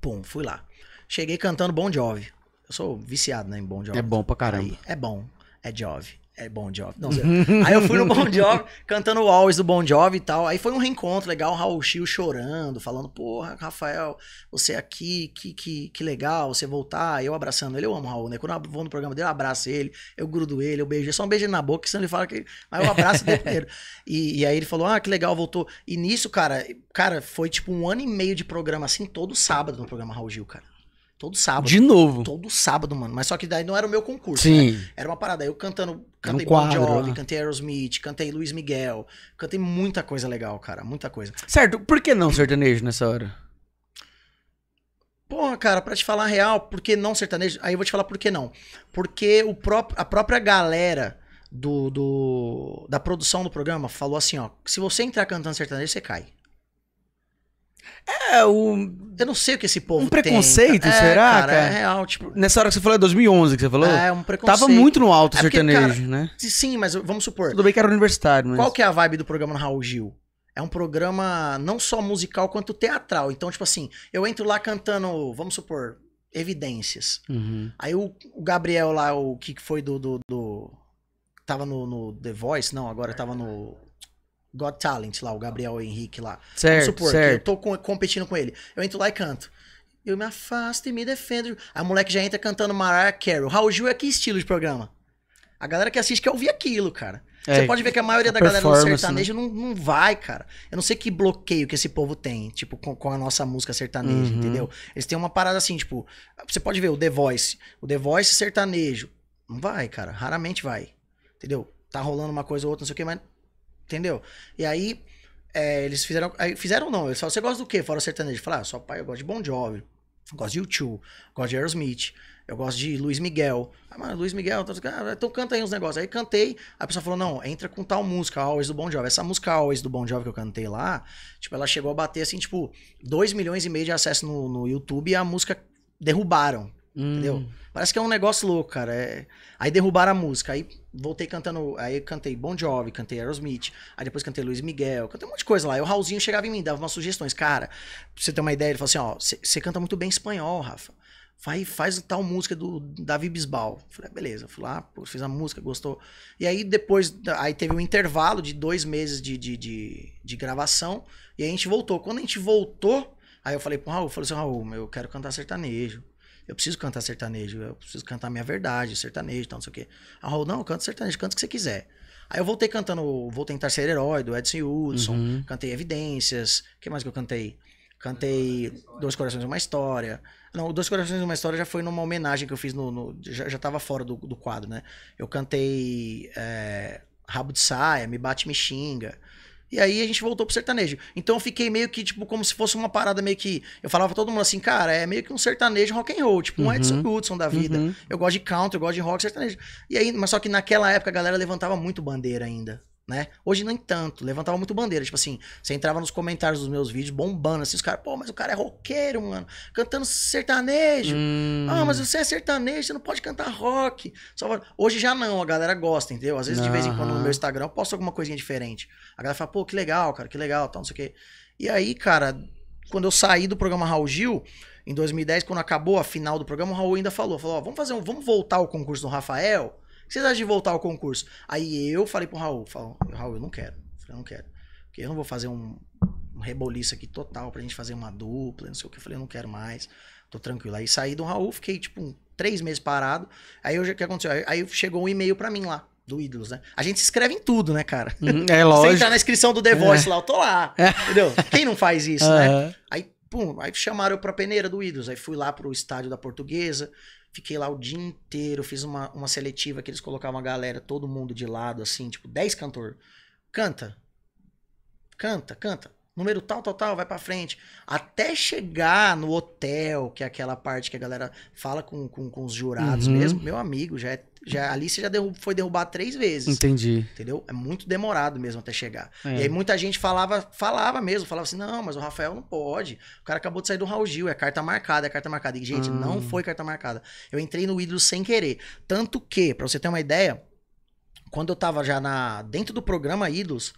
Pum, fui lá. Cheguei cantando Bon Jovi. Eu sou viciado, né, em Bon Jovi. É bom pra caramba. Aí, é bom, é Jovi. É Bon Jovi. Não, sei. aí eu fui no Bon Jovi, cantando o Always do Bon Jovi e tal. Aí foi um reencontro legal, Raul Chiu chorando, falando, porra, Rafael, você é aqui, que, que, que legal, você voltar. Eu abraçando ele, eu amo o Raul, né? Quando eu vou no programa dele, eu abraço ele, eu grudo ele, eu beijo, só um beijo na boca, senão ele fala que... Mas eu abraço ele primeiro. E, e aí ele falou, ah, que legal, voltou. E nisso, cara, cara, foi tipo um ano e meio de programa, assim, todo sábado no programa Raul Gil, cara. Todo sábado. De novo. Todo sábado, mano. Mas só que daí não era o meu concurso. Sim. Né? Era uma parada. Eu cantando. Cantei um quadro, Bon Jovi, né? cantei Aerosmith, cantei Luiz Miguel. Cantei muita coisa legal, cara. Muita coisa. Certo. Por que não sertanejo nessa hora? Porra, cara, pra te falar a real, por que não sertanejo? Aí eu vou te falar por que não. Porque o próprio, a própria galera do, do, da produção do programa falou assim: ó, se você entrar cantando sertanejo, você cai. É, o... eu não sei o que esse povo Um preconceito, tem, é, será, é, cara? cara? É real, tipo... Nessa hora que você falou, é 2011 que você falou? É, um preconceito. Tava muito no alto é porque, sertanejo, cara, né? Sim, mas vamos supor... Tudo bem que era universitário, mas... Qual que é a vibe do programa no Raul Gil? É um programa não só musical quanto teatral. Então, tipo assim, eu entro lá cantando, vamos supor, evidências. Uhum. Aí o, o, Gabriel lá, o que foi do... do, do... Tava no, no The Voice? Não, agora tava no Got Talent lá, o Gabriel Henrique lá. Certo, Vamos supor certo. que eu tô competindo com ele. Eu entro lá e canto. Eu me afasto e me defendo. A moleque já entra cantando Mariah Carey. O Raul Gil é que estilo de programa? A galera que assiste quer ouvir aquilo, cara. É, Você pode ver que a maioria a da galera do sertanejo né? não, não vai, cara. Eu não sei que bloqueio que esse povo tem, tipo, com, com a nossa música sertaneja, uhum. entendeu? Eles têm uma parada assim, tipo, você pode ver o The Voice. O The Voice sertanejo. Não vai, cara. Raramente vai. Entendeu? Tá rolando uma coisa ou outra, não sei o que, mas Entendeu? E aí, é, eles fizeram. Aí fizeram não, eles falaram, você gosta do quê? Fora sertanejo. Falaram, ah, só pai, eu gosto de Bon Jovi, eu gosto de U2, gosto de Aerosmith, eu gosto de Luiz Miguel. Ah, mano, Luiz Miguel, tá, tá, tá, então canta aí uns negócios. Aí cantei, a pessoa falou, não, entra com tal música, Always do Bon Jovi. Essa música Always do Bon Jovi que eu cantei lá, tipo, ela chegou a bater, assim, tipo, 2 milhões e meio de acesso no, no YouTube e a música derrubaram Hum. Entendeu? Parece que é um negócio louco, cara. É... Aí derrubaram a música, aí voltei cantando. Aí cantei Bon Jovi, cantei Aerosmith, aí depois cantei Luiz Miguel, cantei um monte de coisa lá. Aí o Raulzinho chegava em mim, dava umas sugestões. Cara, pra você ter uma ideia, ele falou assim: ó, você canta muito bem espanhol, Rafa. Vai, faz tal música do Davi Bisbal. Falei, ah, beleza, fui lá, pô, fiz a música, gostou. E aí depois, aí teve um intervalo de dois meses de, de, de, de gravação, e aí a gente voltou. Quando a gente voltou, aí eu falei pro Raul, falei assim, Raul, eu quero cantar sertanejo. Eu preciso cantar sertanejo, eu preciso cantar minha verdade, sertanejo, tal, não sei o quê. A Raul, não, canta canto sertanejo, canto o que você quiser. Aí eu voltei cantando, vou tentar ser herói, do Edson Hudson, uhum. cantei Evidências, o que mais que eu cantei? Cantei Dois Corações e uma História. Não, Dois Corações e uma História já foi numa homenagem que eu fiz no. no já, já tava fora do, do quadro, né? Eu cantei é, Rabo de Saia, Me Bate, Me Xinga. E aí a gente voltou pro sertanejo. Então eu fiquei meio que, tipo, como se fosse uma parada meio que. Eu falava pra todo mundo assim, cara, é meio que um sertanejo rock and roll, tipo um é uhum. Edson Hudson da vida. Uhum. Eu gosto de country, eu gosto de rock sertanejo. E aí, mas só que naquela época a galera levantava muito bandeira ainda. Né? Hoje nem tanto, levantava muito bandeira. Tipo assim, você entrava nos comentários dos meus vídeos bombando, assim, os caras, pô, mas o cara é roqueiro, mano, cantando sertanejo. Hum. Ah, mas você é sertanejo, você não pode cantar rock. Só... Hoje já não, a galera gosta, entendeu? Às vezes, uhum. de vez em quando, no meu Instagram, eu posto alguma coisinha diferente. A galera fala, pô, que legal, cara, que legal, tal, não sei o quê. E aí, cara, quando eu saí do programa Raul Gil, em 2010, quando acabou a final do programa, o Raul ainda falou, falou, ó, vamos fazer um, vamos voltar ao concurso do Rafael? que vocês acham de voltar ao concurso? Aí eu falei pro Raul, falo, Raul, eu não quero. Eu falei, eu não quero. Porque eu não vou fazer um, um reboliço aqui total pra gente fazer uma dupla, não sei o que. Eu falei, eu não quero mais, tô tranquilo. Aí saí do Raul, fiquei tipo um, três meses parado. Aí o que aconteceu? Aí, aí chegou um e-mail pra mim lá do Ídolos, né? A gente se inscreve em tudo, né, cara? Uhum, é lógico. Você entrar na inscrição do The Voice é. lá, eu tô lá. É. Entendeu? Quem não faz isso, uhum. né? Aí, pum, aí chamaram eu pra peneira do Ídolos. Aí fui lá pro estádio da Portuguesa. Fiquei lá o dia inteiro, fiz uma, uma seletiva que eles colocavam a galera, todo mundo de lado, assim, tipo, 10 cantor. Canta. Canta, canta número tal, tal, tal, vai para frente. Até chegar no hotel, que é aquela parte que a galera fala com, com, com os jurados uhum. mesmo, meu amigo, já é, já, ali você já derrub, foi derrubar três vezes. Entendi. Entendeu? É muito demorado mesmo até chegar. É. E aí muita gente falava, falava mesmo, falava assim, não, mas o Rafael não pode. O cara acabou de sair do Raul Gil, é carta marcada, é carta marcada. E, gente, ah. não foi carta marcada. Eu entrei no ídolo sem querer. Tanto que, pra você ter uma ideia, quando eu tava já na dentro do programa Ídolos,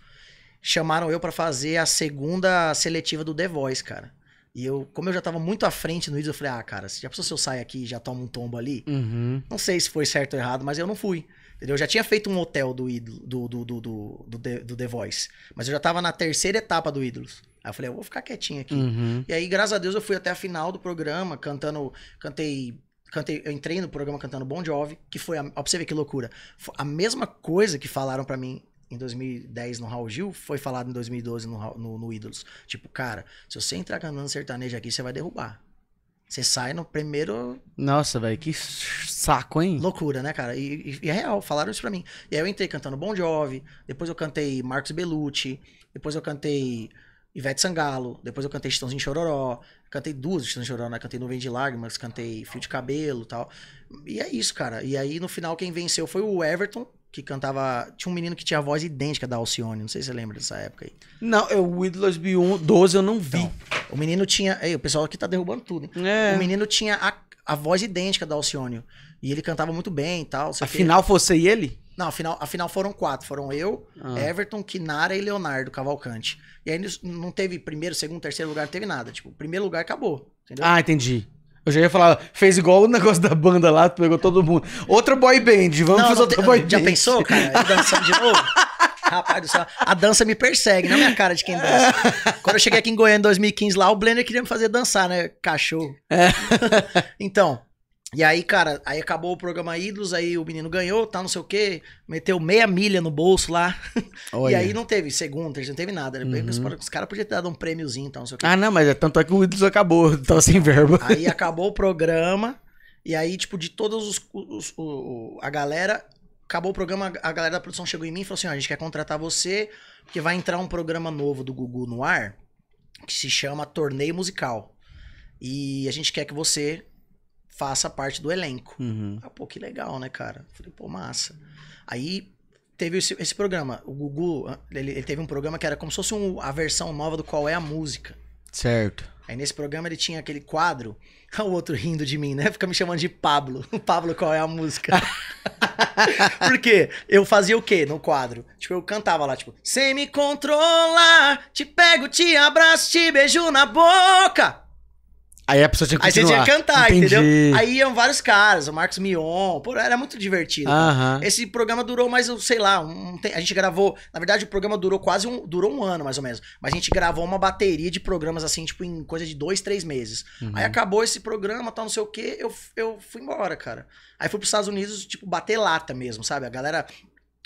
chamaram eu para fazer a segunda seletiva do The Voice, cara. E eu, como eu já tava muito à frente no Ídolo, eu falei, ah, cara, já pensou se eu saio aqui e já tomo um tombo ali? Uhum. Não sei se foi certo ou errado, mas eu não fui. Entendeu? Eu já tinha feito um hotel do, ídolo, do, do, do, do, do, The, do The Voice. Mas eu já tava na terceira etapa do Ídolos. Aí eu falei, eu vou ficar quietinho aqui. Uhum. E aí, graças a Deus, eu fui até a final do programa, cantando. Cantei. Cantei, eu entrei no programa cantando Bon Jovi, que foi, a, ó, pra você ver que loucura, a mesma coisa que falaram para mim em 2010 no Raul Gil, foi falado em 2012 no, no, no Ídolos. Tipo, cara, se você entrar cantando sertanejo aqui, você vai derrubar. Você sai no primeiro. Nossa, velho, que saco, hein? Loucura, né, cara? E, e, é real, falaram isso pra mim. E aí eu entrei cantando Bon Jovi, depois eu cantei Marcos Bellucci, depois eu cantei Ivete Sangalo, depois eu cantei Chitãozinho Chororó, cantei duas Chitãozinho Chororó, né? Cantei Nuvem de Lágrimas, cantei Fio de Cabelo tal. E é isso, cara. E aí no final quem venceu foi o Everton, que cantava. Tinha um menino que tinha a voz idêntica da Alcione. Não sei se você lembra dessa época aí. Não, é o Ídolos b 12 eu não vi. Então, o menino tinha. Ei, o pessoal aqui tá derrubando tudo, hein? É. O menino tinha a, a voz idêntica da Alcione. E ele cantava muito bem e tal. Afinal, que... fosse ele? Não, afinal, afinal foram quatro. Foram eu, ah. Everton, Kinara e Leonardo Cavalcante. E aí não teve primeiro, segundo, terceiro lugar, não teve nada. Tipo, primeiro lugar acabou. Entendeu? Ah, entendi. Eu já ia falar, fez igual o negócio da banda lá, pegou todo mundo. Outro boy band, vamos não, fazer outro boy já band. Já pensou, cara? dançando de novo? Rapaz do céu, a dança me persegue, não é minha cara de quem dança. Quando eu cheguei aqui em Goiânia em 2015 lá, o Blender queria me fazer dançar, né? Cachorro. É. então, e aí, cara, aí acabou o programa Ídolos, aí o menino ganhou, tá, não sei o quê, meteu meia milha no bolso lá. Olha. E aí não teve a gente não teve nada. Né? Uhum. Os caras podiam ter dado um prêmiozinho, tal, não sei o quê. Ah, não, mas é tanto é que o Ídolos acabou, tava sem verbo. Aí acabou o programa, e aí, tipo, de todos os. os, os o, a galera, acabou o programa, a galera da produção chegou em mim e falou assim: ó, a gente quer contratar você, porque vai entrar um programa novo do Gugu no ar, que se chama Torneio Musical. E a gente quer que você faça parte do elenco. Uhum. Ah, pô, que legal, né, cara? Falei, pô, massa. Aí teve esse, esse programa. O Gugu, ele, ele, teve um programa que era como se fosse um, a versão nova do Qual é a Música. Certo. Aí nesse programa ele tinha aquele quadro, o outro rindo de mim, né? Fica me chamando de Pablo. Pablo, qual é a música? Porque eu fazia o quê no quadro? Tipo, eu cantava lá, tipo, sem me controlar, te pego, te abraço, te beijo na boca. Aí a pessoa tinha que Aí você tinha que cantar, Entendi. entendeu? Aí iam vários caras, o Marcos Mion, pô, era muito divertido. Esse programa durou mais, eu sei lá, um a gente gravou, na verdade o programa durou quase um, durou um ano mais ou menos, mas a gente gravou uma bateria de programas assim, tipo, em coisa de dois, três meses. Uhum. Aí acabou esse programa, tal, não sei o quê, eu, eu fui embora, cara. Aí fui pros Estados Unidos, tipo, bater lata mesmo, sabe? A galera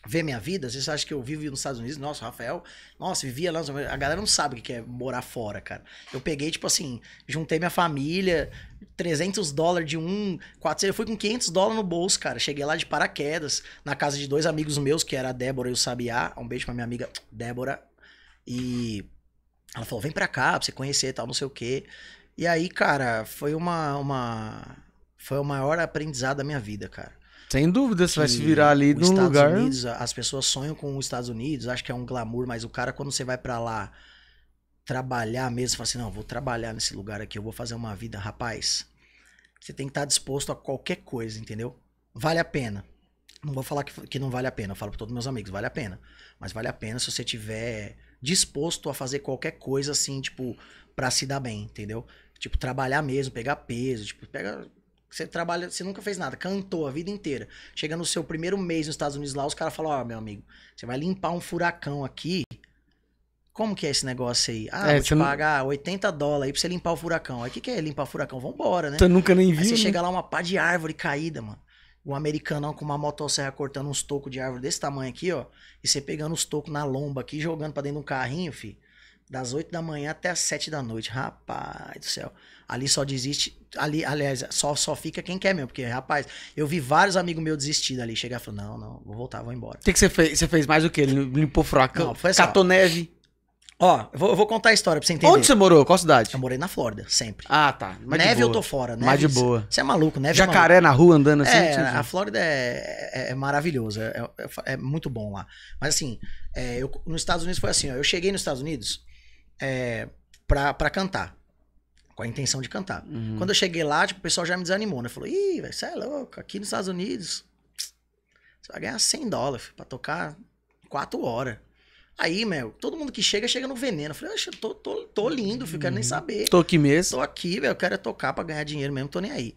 ver minha vida, às vezes acha que eu vivo nos Estados Unidos, nossa, Rafael, nossa, vivia lá, a galera não sabe o que é morar fora, cara. Eu peguei, tipo assim, juntei minha família, 300 dólares de um, 400, eu fui com 500 dólares no bolso, cara. Cheguei lá de paraquedas, na casa de dois amigos meus, que era a Débora e o Sabiá, um beijo pra minha amiga Débora, e ela falou, vem pra cá, pra você conhecer e tal, não sei o quê. E aí, cara, foi uma, uma, foi o maior aprendizado da minha vida, cara sem dúvida, você vai se virar ali no lugar. Unidos, as pessoas sonham com os Estados Unidos, acho que é um glamour, mas o cara, quando você vai para lá trabalhar mesmo, fala assim: não, vou trabalhar nesse lugar aqui, eu vou fazer uma vida. Rapaz, você tem que estar tá disposto a qualquer coisa, entendeu? Vale a pena. Não vou falar que, que não vale a pena, eu falo para todos meus amigos: vale a pena. Mas vale a pena se você tiver disposto a fazer qualquer coisa assim, tipo, pra se dar bem, entendeu? Tipo, trabalhar mesmo, pegar peso, tipo, pega, você trabalha, você nunca fez nada, cantou a vida inteira. Chega no seu primeiro mês nos Estados Unidos lá, os caras falam: Ó, oh, meu amigo, você vai limpar um furacão aqui. Como que é esse negócio aí? Ah, é, vou te pagar não... 80 dólares aí pra você limpar o furacão. Aí o que, que é limpar o furacão? Vambora, né? Você nunca nem viu. Aí você né? chega lá, uma pá de árvore caída, mano. Um americanão com uma motosserra cortando uns tocos de árvore desse tamanho aqui, ó. E você pegando os tocos na lomba aqui, jogando pra dentro de um carrinho, fi. Das 8 da manhã até as 7 da noite. Rapaz do céu. Ali só desiste, ali, aliás, só, só fica quem quer mesmo, porque, rapaz, eu vi vários amigos meus desistir ali, chegar e falar, não, não, vou voltar, vou embora. O que, que você fez? Você fez mais o quê? Ele limpou furacão? Não, foi assim, Catou ó, neve? Ó, eu vou, eu vou, contar a história pra você entender. Onde você morou? Qual cidade? Eu morei na Flórida, sempre. Ah, tá. neve eu tô fora, né? Mais de boa. Você é maluco, neve é Jacaré é na rua andando assim? É, a Flórida é, é, é maravilhosa, é é, é, é, muito bom lá. Mas assim, eu, nos Estados Unidos foi assim, ó, eu cheguei nos Estados Unidos é, pra, pra cantar com a intenção de cantar. Uhum. Quando eu cheguei lá, tipo, o pessoal já me desanimou, né? Falou, ih, você é louco, aqui nos Estados Unidos você vai ganhar 100 dólares pra tocar 4 horas. Aí, meu, todo mundo que chega, chega no veneno. Eu falei, eu tô, tô, tô lindo, Eu quero nem uhum. saber. Tô aqui mesmo. Tô aqui, velho, eu quero é tocar pra ganhar dinheiro mesmo, tô nem aí.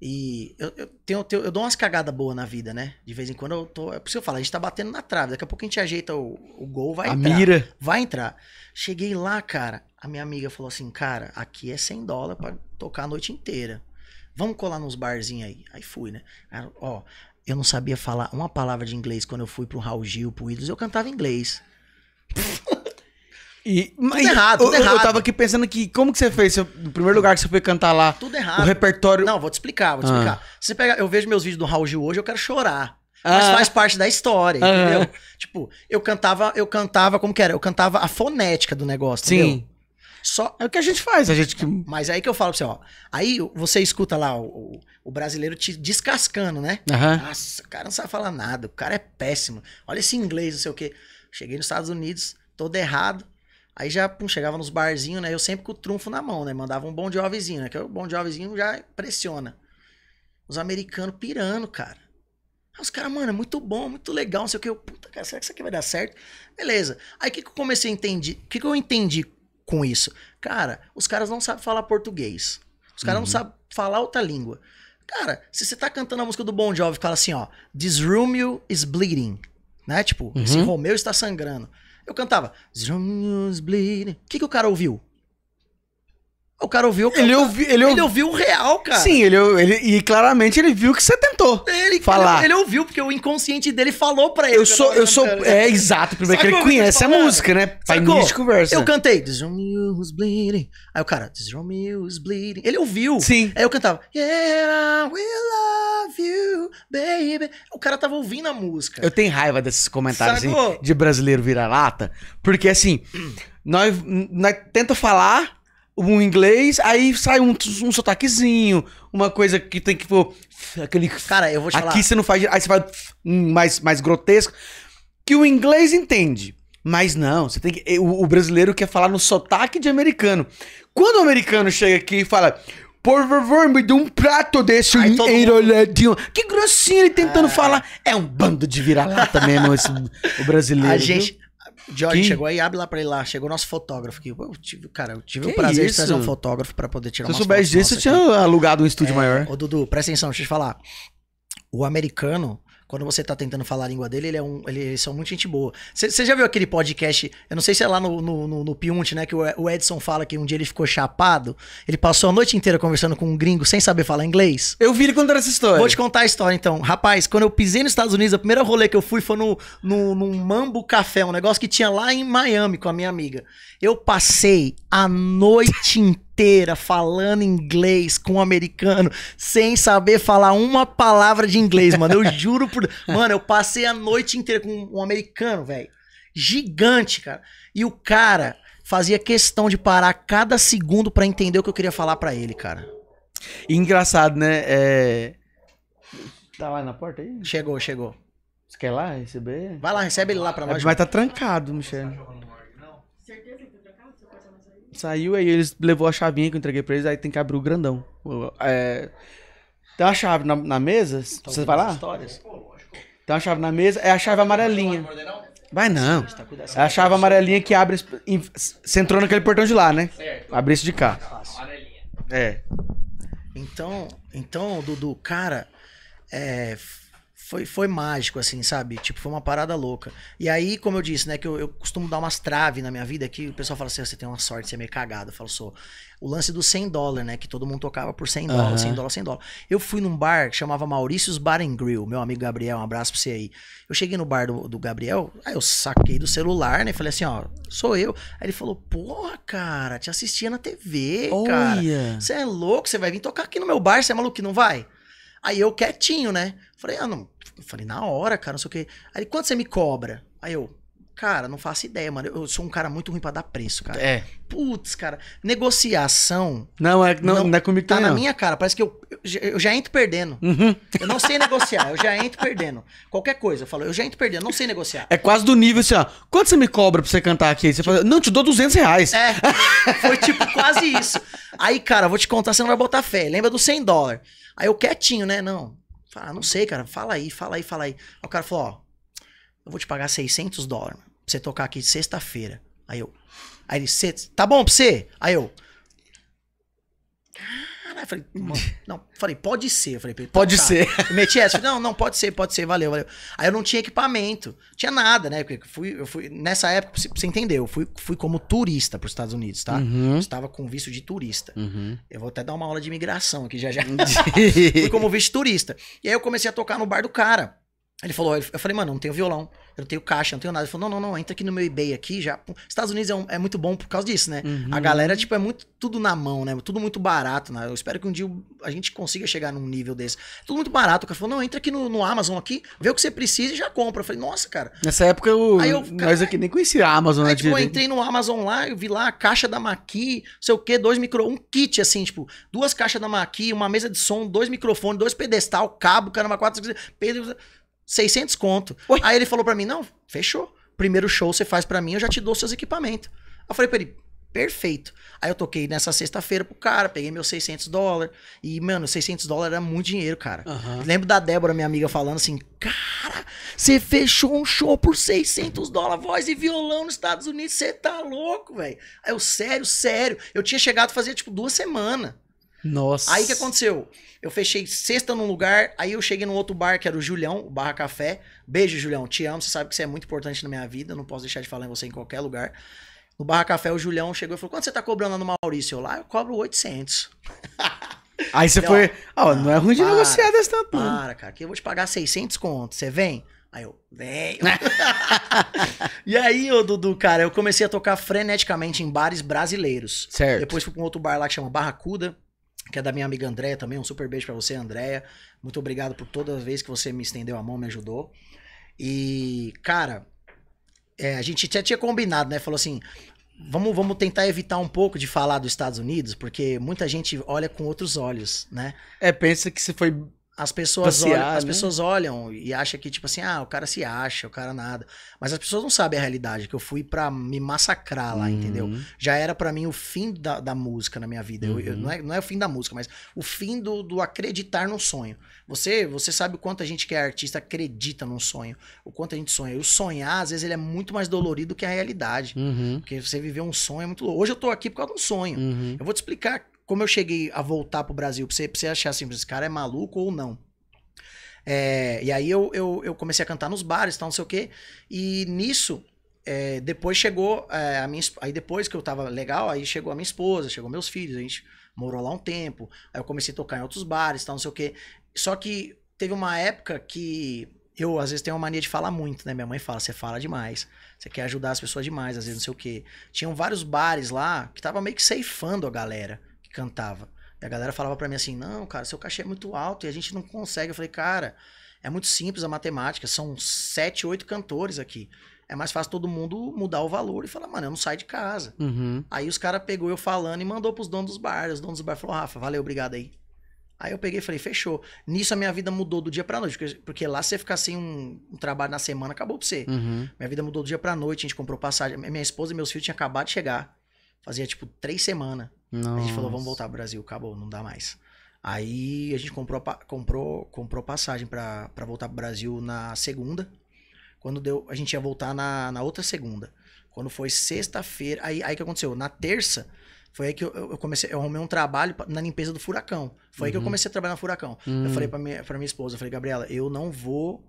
E eu, eu, tenho, eu dou umas cagadas boas na vida, né? De vez em quando eu tô. É por isso que eu falo, a gente tá batendo na trave. Daqui a pouco a gente ajeita o, o gol, vai a entrar. Mira. Vai entrar. Cheguei lá, cara. A minha amiga falou assim, cara, aqui é 100 dólares pra tocar a noite inteira. Vamos colar nos barzinhos aí. Aí fui, né? Aí, ó, eu não sabia falar uma palavra de inglês quando eu fui pro Raul Gil, pro Idols, eu cantava inglês. E, mas, tudo errado, tudo eu, errado. Eu tava aqui pensando que como que você fez? Seu, no primeiro lugar que você foi cantar lá. Tudo errado. O repertório. Não, vou te explicar, vou te ah. explicar. Você pega, eu vejo meus vídeos do Raul Gil hoje, eu quero chorar. Ah. Mas faz parte da história, ah. entendeu? Tipo, eu cantava, eu cantava, como que era? Eu cantava a fonética do negócio, Sim. entendeu? Sim. Só é o que a gente faz, a gente que. Mas é aí que eu falo pra você, ó. Aí você escuta lá o, o brasileiro te descascando, né? Uhum. Nossa, o cara não sabe falar nada, o cara é péssimo. Olha esse inglês, não sei o quê. Cheguei nos Estados Unidos, todo errado. Aí já pum, chegava nos barzinhos, né? Eu sempre com o trunfo na mão, né? Mandava um bom jovemzinho, né? Que o bom jovemzinho já pressiona. Os americanos pirando, cara. Aí os caras, mano, é muito bom, muito legal, não sei o que. Eu, puta, cara, será que isso aqui vai dar certo? Beleza. Aí o que, que eu comecei a entender? O que, que eu entendi com isso? Cara, os caras não sabem falar português. Os caras uhum. não sabem falar outra língua. Cara, se você tá cantando a música do Bon Jovi, fala assim, ó, This Romeo is bleeding, né? Tipo, uhum. esse Romeu está sangrando. Eu cantava, This Romeo is bleeding. O que, que o cara ouviu? O cara ouviu. Ele, cara, ouvi, ele, ele ouviu o real, cara. Sim, ele, ele, e claramente ele viu que você tentou ele, falar. Ele, ele ouviu, porque o inconsciente dele falou pra ele. Eu sou, eu, sou. É exato, primeiro Sacou que ele conhece a música, né? Pra de conversa. Eu né? cantei. This Romeo bleeding. Aí o cara, This Romeo bleeding. Ele ouviu. Sim. Aí eu cantava, Yeah, I will love you, baby. O cara tava ouvindo a música. Eu tenho raiva desses comentários assim, de brasileiro vira-lata, porque assim, hum. nós, nós tenta falar um inglês, aí sai um, um sotaquezinho, uma coisa que tem que for aquele Cara, eu vou te Aqui você não faz, aí você faz um mais mais grotesco que o inglês entende. Mas não, você tem que o, o brasileiro quer falar no sotaque de americano. Quando o americano chega aqui e fala por favor, me dê um prato desse enroladinho Mundo... Que grossinho ele tentando é. falar. É um bando de vira-lata mesmo, esse, o brasileiro. A gente, Jorge, chegou aí, abre lá pra ele lá. Chegou nosso fotógrafo aqui. Eu tive, cara, eu tive que o prazer isso? de trazer um fotógrafo pra poder tirar Se umas fotos. Se eu soubesse disso, eu tinha alugado um estúdio é, maior. Ô, Dudu, presta atenção, deixa eu te falar. O americano, quando você tá tentando falar a língua dele, ele é um, ele, eles são muito gente boa. Você já viu aquele podcast? Eu não sei se é lá no, no, no, no Piunt, né? Que o Edson fala que um dia ele ficou chapado. Ele passou a noite inteira conversando com um gringo sem saber falar inglês. Eu vi ele contando essa história. Vou te contar a história, então. Rapaz, quando eu pisei nos Estados Unidos, a primeira rolê que eu fui foi no, no, num Mambo Café, um negócio que tinha lá em Miami com a minha amiga. Eu passei a noite inteira inteira falando inglês com um americano sem saber falar uma palavra de inglês, mano. Eu juro por. Mano, eu passei a noite inteira com um americano, velho. Gigante, cara. E o cara fazia questão de parar cada segundo para entender o que eu queria falar para ele, cara. engraçado, né? É... Tá lá na porta aí? Chegou, chegou. Você quer lá receber? Vai lá, recebe ele lá pra nós. É, vai tá trancado, Michel. Saiu, aí eles levou a chavinha que eu entreguei pra eles, aí tem que abrir o grandão. É, tem uma chave na, na mesa, tá você vai lá? Histórias? Tem uma chave na mesa, é a chave amarelinha. Vai não. Tá, é a chave amarelinha que abre. Você entrou naquele portão de lá, né? Certo. Abre isso de cá. Tá, tá, é. Então, então, Dudu, cara, é, foi, foi mágico, assim, sabe? Tipo, foi uma parada louca. E aí, como eu disse, né, que eu, eu costumo dar umas traves na minha vida, que o pessoal fala assim, ah, você tem uma sorte, você é meio cagado. Eu falo, sou. O lance do 100 dólares né, que todo mundo tocava por 100 dólares, uhum. 100 dólares, 100 dólares. Eu fui num bar que chamava Maurícios Bar and Grill, meu amigo Gabriel, um abraço pra você aí. Eu cheguei no bar do, do Gabriel, aí eu saquei do celular, né, falei assim, ó, sou eu. Aí ele falou, porra, cara, te assistia na TV, cara. Você é louco, você vai vir tocar aqui no meu bar, você é maluco que não vai? Aí eu quietinho, né? Falei, ah, não, eu falei, na hora, cara, não sei o quê. Aí, quanto você me cobra? Aí eu, cara, não faço ideia, mano. Eu sou um cara muito ruim pra dar preço, cara. É. Putz, cara, negociação. Não, é, não, não, não é comigo tá, tá na minha cara. Parece que eu, eu, eu já entro perdendo. Uhum. Eu não sei negociar, eu já entro perdendo. Qualquer coisa, eu falo, eu já entro perdendo, não sei negociar. É quase do nível assim, ó. Quanto você me cobra pra você cantar aqui? Você fala, não, te dou 200 reais. É. Foi tipo quase isso. Aí, cara, vou te contar, você não vai botar fé. Lembra do 100 dólares. Aí eu quietinho, né? Não, Falei, ah, não sei, cara, fala aí, fala aí, fala aí. Aí o cara falou, ó, eu vou te pagar 600 dólares pra você tocar aqui sexta-feira. Aí eu, aí ele, tá bom pra você? Aí eu, Falei, não. Falei, pode ser. Eu falei, pode, pode tá. ser. Eu meti essa. Falei, não, não, pode ser, pode ser, valeu, valeu. Aí eu não tinha equipamento, tinha nada, né? eu fui, eu fui, nessa época, pra você entendeu eu fui, fui como turista pros Estados Unidos, tá? Uhum. Eu estava com visto de turista. Uhum. Eu vou até dar uma aula de imigração aqui já já. fui como visto turista. E aí eu comecei a tocar no bar do cara. Ele falou, eu falei, mano, não tenho violão eu não tenho caixa, não tenho nada. Ele falou, não, não, não, entra aqui no meu eBay aqui já. Estados Unidos é, um, é muito bom por causa disso, né? Uhum. A galera, tipo, é muito tudo na mão, né? Tudo muito barato, né? Eu espero que um dia a gente consiga chegar num nível desse. Tudo muito barato. O cara falou, não, entra aqui no, no Amazon aqui, vê o que você precisa e já compra. Eu falei, nossa, cara. Nessa época eu, eu cara, nós aqui nem conhecia a Amazon, aí, né? Tipo, eu entrei no Amazon lá, eu vi lá a caixa da Maqui, sei o quê, dois micro... Um kit, assim, tipo, duas caixas da Maqui, uma mesa de som, dois microfones, dois pedestal, cabo, caramba, quatro... Pedro... 600 conto. Oi? Aí ele falou para mim: não, fechou. Primeiro show você faz para mim, eu já te dou seus equipamentos. Eu falei pra ele: perfeito. Aí eu toquei nessa sexta-feira pro cara, peguei meus 600 dólares. E, mano, 600 dólares era muito dinheiro, cara. Uhum. Lembro da Débora, minha amiga, falando assim: Cara, você fechou um show por 600 dólares, voz e violão nos Estados Unidos, você tá louco, velho. Aí eu, sério, sério. Eu tinha chegado a fazer tipo duas semanas. Nossa. Aí o que aconteceu? Eu fechei sexta num lugar, aí eu cheguei num outro bar que era o Julião, o Barra Café. Beijo, Julião, te amo, você sabe que você é muito importante na minha vida, não posso deixar de falar em você em qualquer lugar. No Barra Café, o Julião chegou e falou: Quanto você tá cobrando no Maurício? Eu lá, eu cobro 800. Aí você então, foi. Ó, ah, não é ruim de para, negociar dessa tampa. Para, cara, que eu vou te pagar 600 conto. Você vem? Aí eu, venho. e aí, ô Dudu, cara, eu comecei a tocar freneticamente em bares brasileiros. Certo. Depois fui pra um outro bar lá que chama Barracuda que é da minha amiga Andréia também. Um super beijo para você, Andréia. Muito obrigado por toda vez que você me estendeu a mão, me ajudou. E, cara, é, a gente já tinha combinado, né? Falou assim. Vamos, vamos tentar evitar um pouco de falar dos Estados Unidos, porque muita gente olha com outros olhos, né? É, pensa que você foi as pessoas Passear, olham, as pessoas olham né? e acham que tipo assim, ah, o cara se acha, o cara nada. Mas as pessoas não sabem a realidade que eu fui para me massacrar lá, uhum. entendeu? Já era para mim o fim da, da música na minha vida. Uhum. Eu, eu, uhum. não, é, não é o fim da música, mas o fim do, do acreditar no sonho. Você você sabe o quanto a gente que é artista acredita num sonho, o quanto a gente sonha. E o sonhar às vezes ele é muito mais dolorido que a realidade, uhum. porque você viver um sonho é muito louco. Hoje eu tô aqui por causa de um sonho. Uhum. Eu vou te explicar como eu cheguei a voltar pro Brasil, pra você, pra você achar assim, esse cara é maluco ou não? É, e aí eu, eu, eu, comecei a cantar nos bares, tal, não sei o quê. E nisso, é, depois chegou é, a minha Aí depois que eu tava legal, aí chegou a minha esposa, chegou meus filhos, a gente morou lá um tempo. Aí eu comecei a tocar em outros bares, tal, não sei o quê. Só que teve uma época que eu às vezes tenho uma mania de falar muito, né? Minha mãe fala, você fala demais, você quer ajudar as pessoas demais, às vezes não sei o quê. Tinham vários bares lá que tava meio que ceifando a galera que cantava. E a galera falava para mim assim: não, cara, seu cachê é muito alto e a gente não consegue. Eu falei, cara, é muito simples a matemática, são sete, oito cantores aqui. É mais fácil todo mundo mudar o valor e falar, mano, eu não saio de casa. Uhum. Aí os caras pegou eu falando e mandou pros donos dos bares. Os donos dos bares falaram, Rafa, valeu, obrigado aí. Aí eu peguei e falei, fechou. Nisso a minha vida mudou do dia pra noite. Porque, porque lá você ficar sem um, um, trabalho na semana, acabou pra você. Uhum. Minha vida mudou do dia pra noite, a gente comprou passagem. Minha esposa e meus filhos tinham acabado de chegar. Fazia tipo três semanas. Nossa. A gente falou, vamos voltar pro Brasil, acabou, não dá mais. Aí a gente comprou, comprou, comprou passagem para voltar pro Brasil na segunda. Quando deu, a gente ia voltar na, na outra segunda. Quando foi sexta-feira, aí, aí que aconteceu? Na terça, foi aí que eu, eu comecei, eu arrumei um trabalho na limpeza do furacão. Foi uhum. aí que eu uhum. comecei a trabalhar no furacão. Uhum. Eu falei hum. pra minha, pra minha esposa, eu falei, Gabriela, eu não vou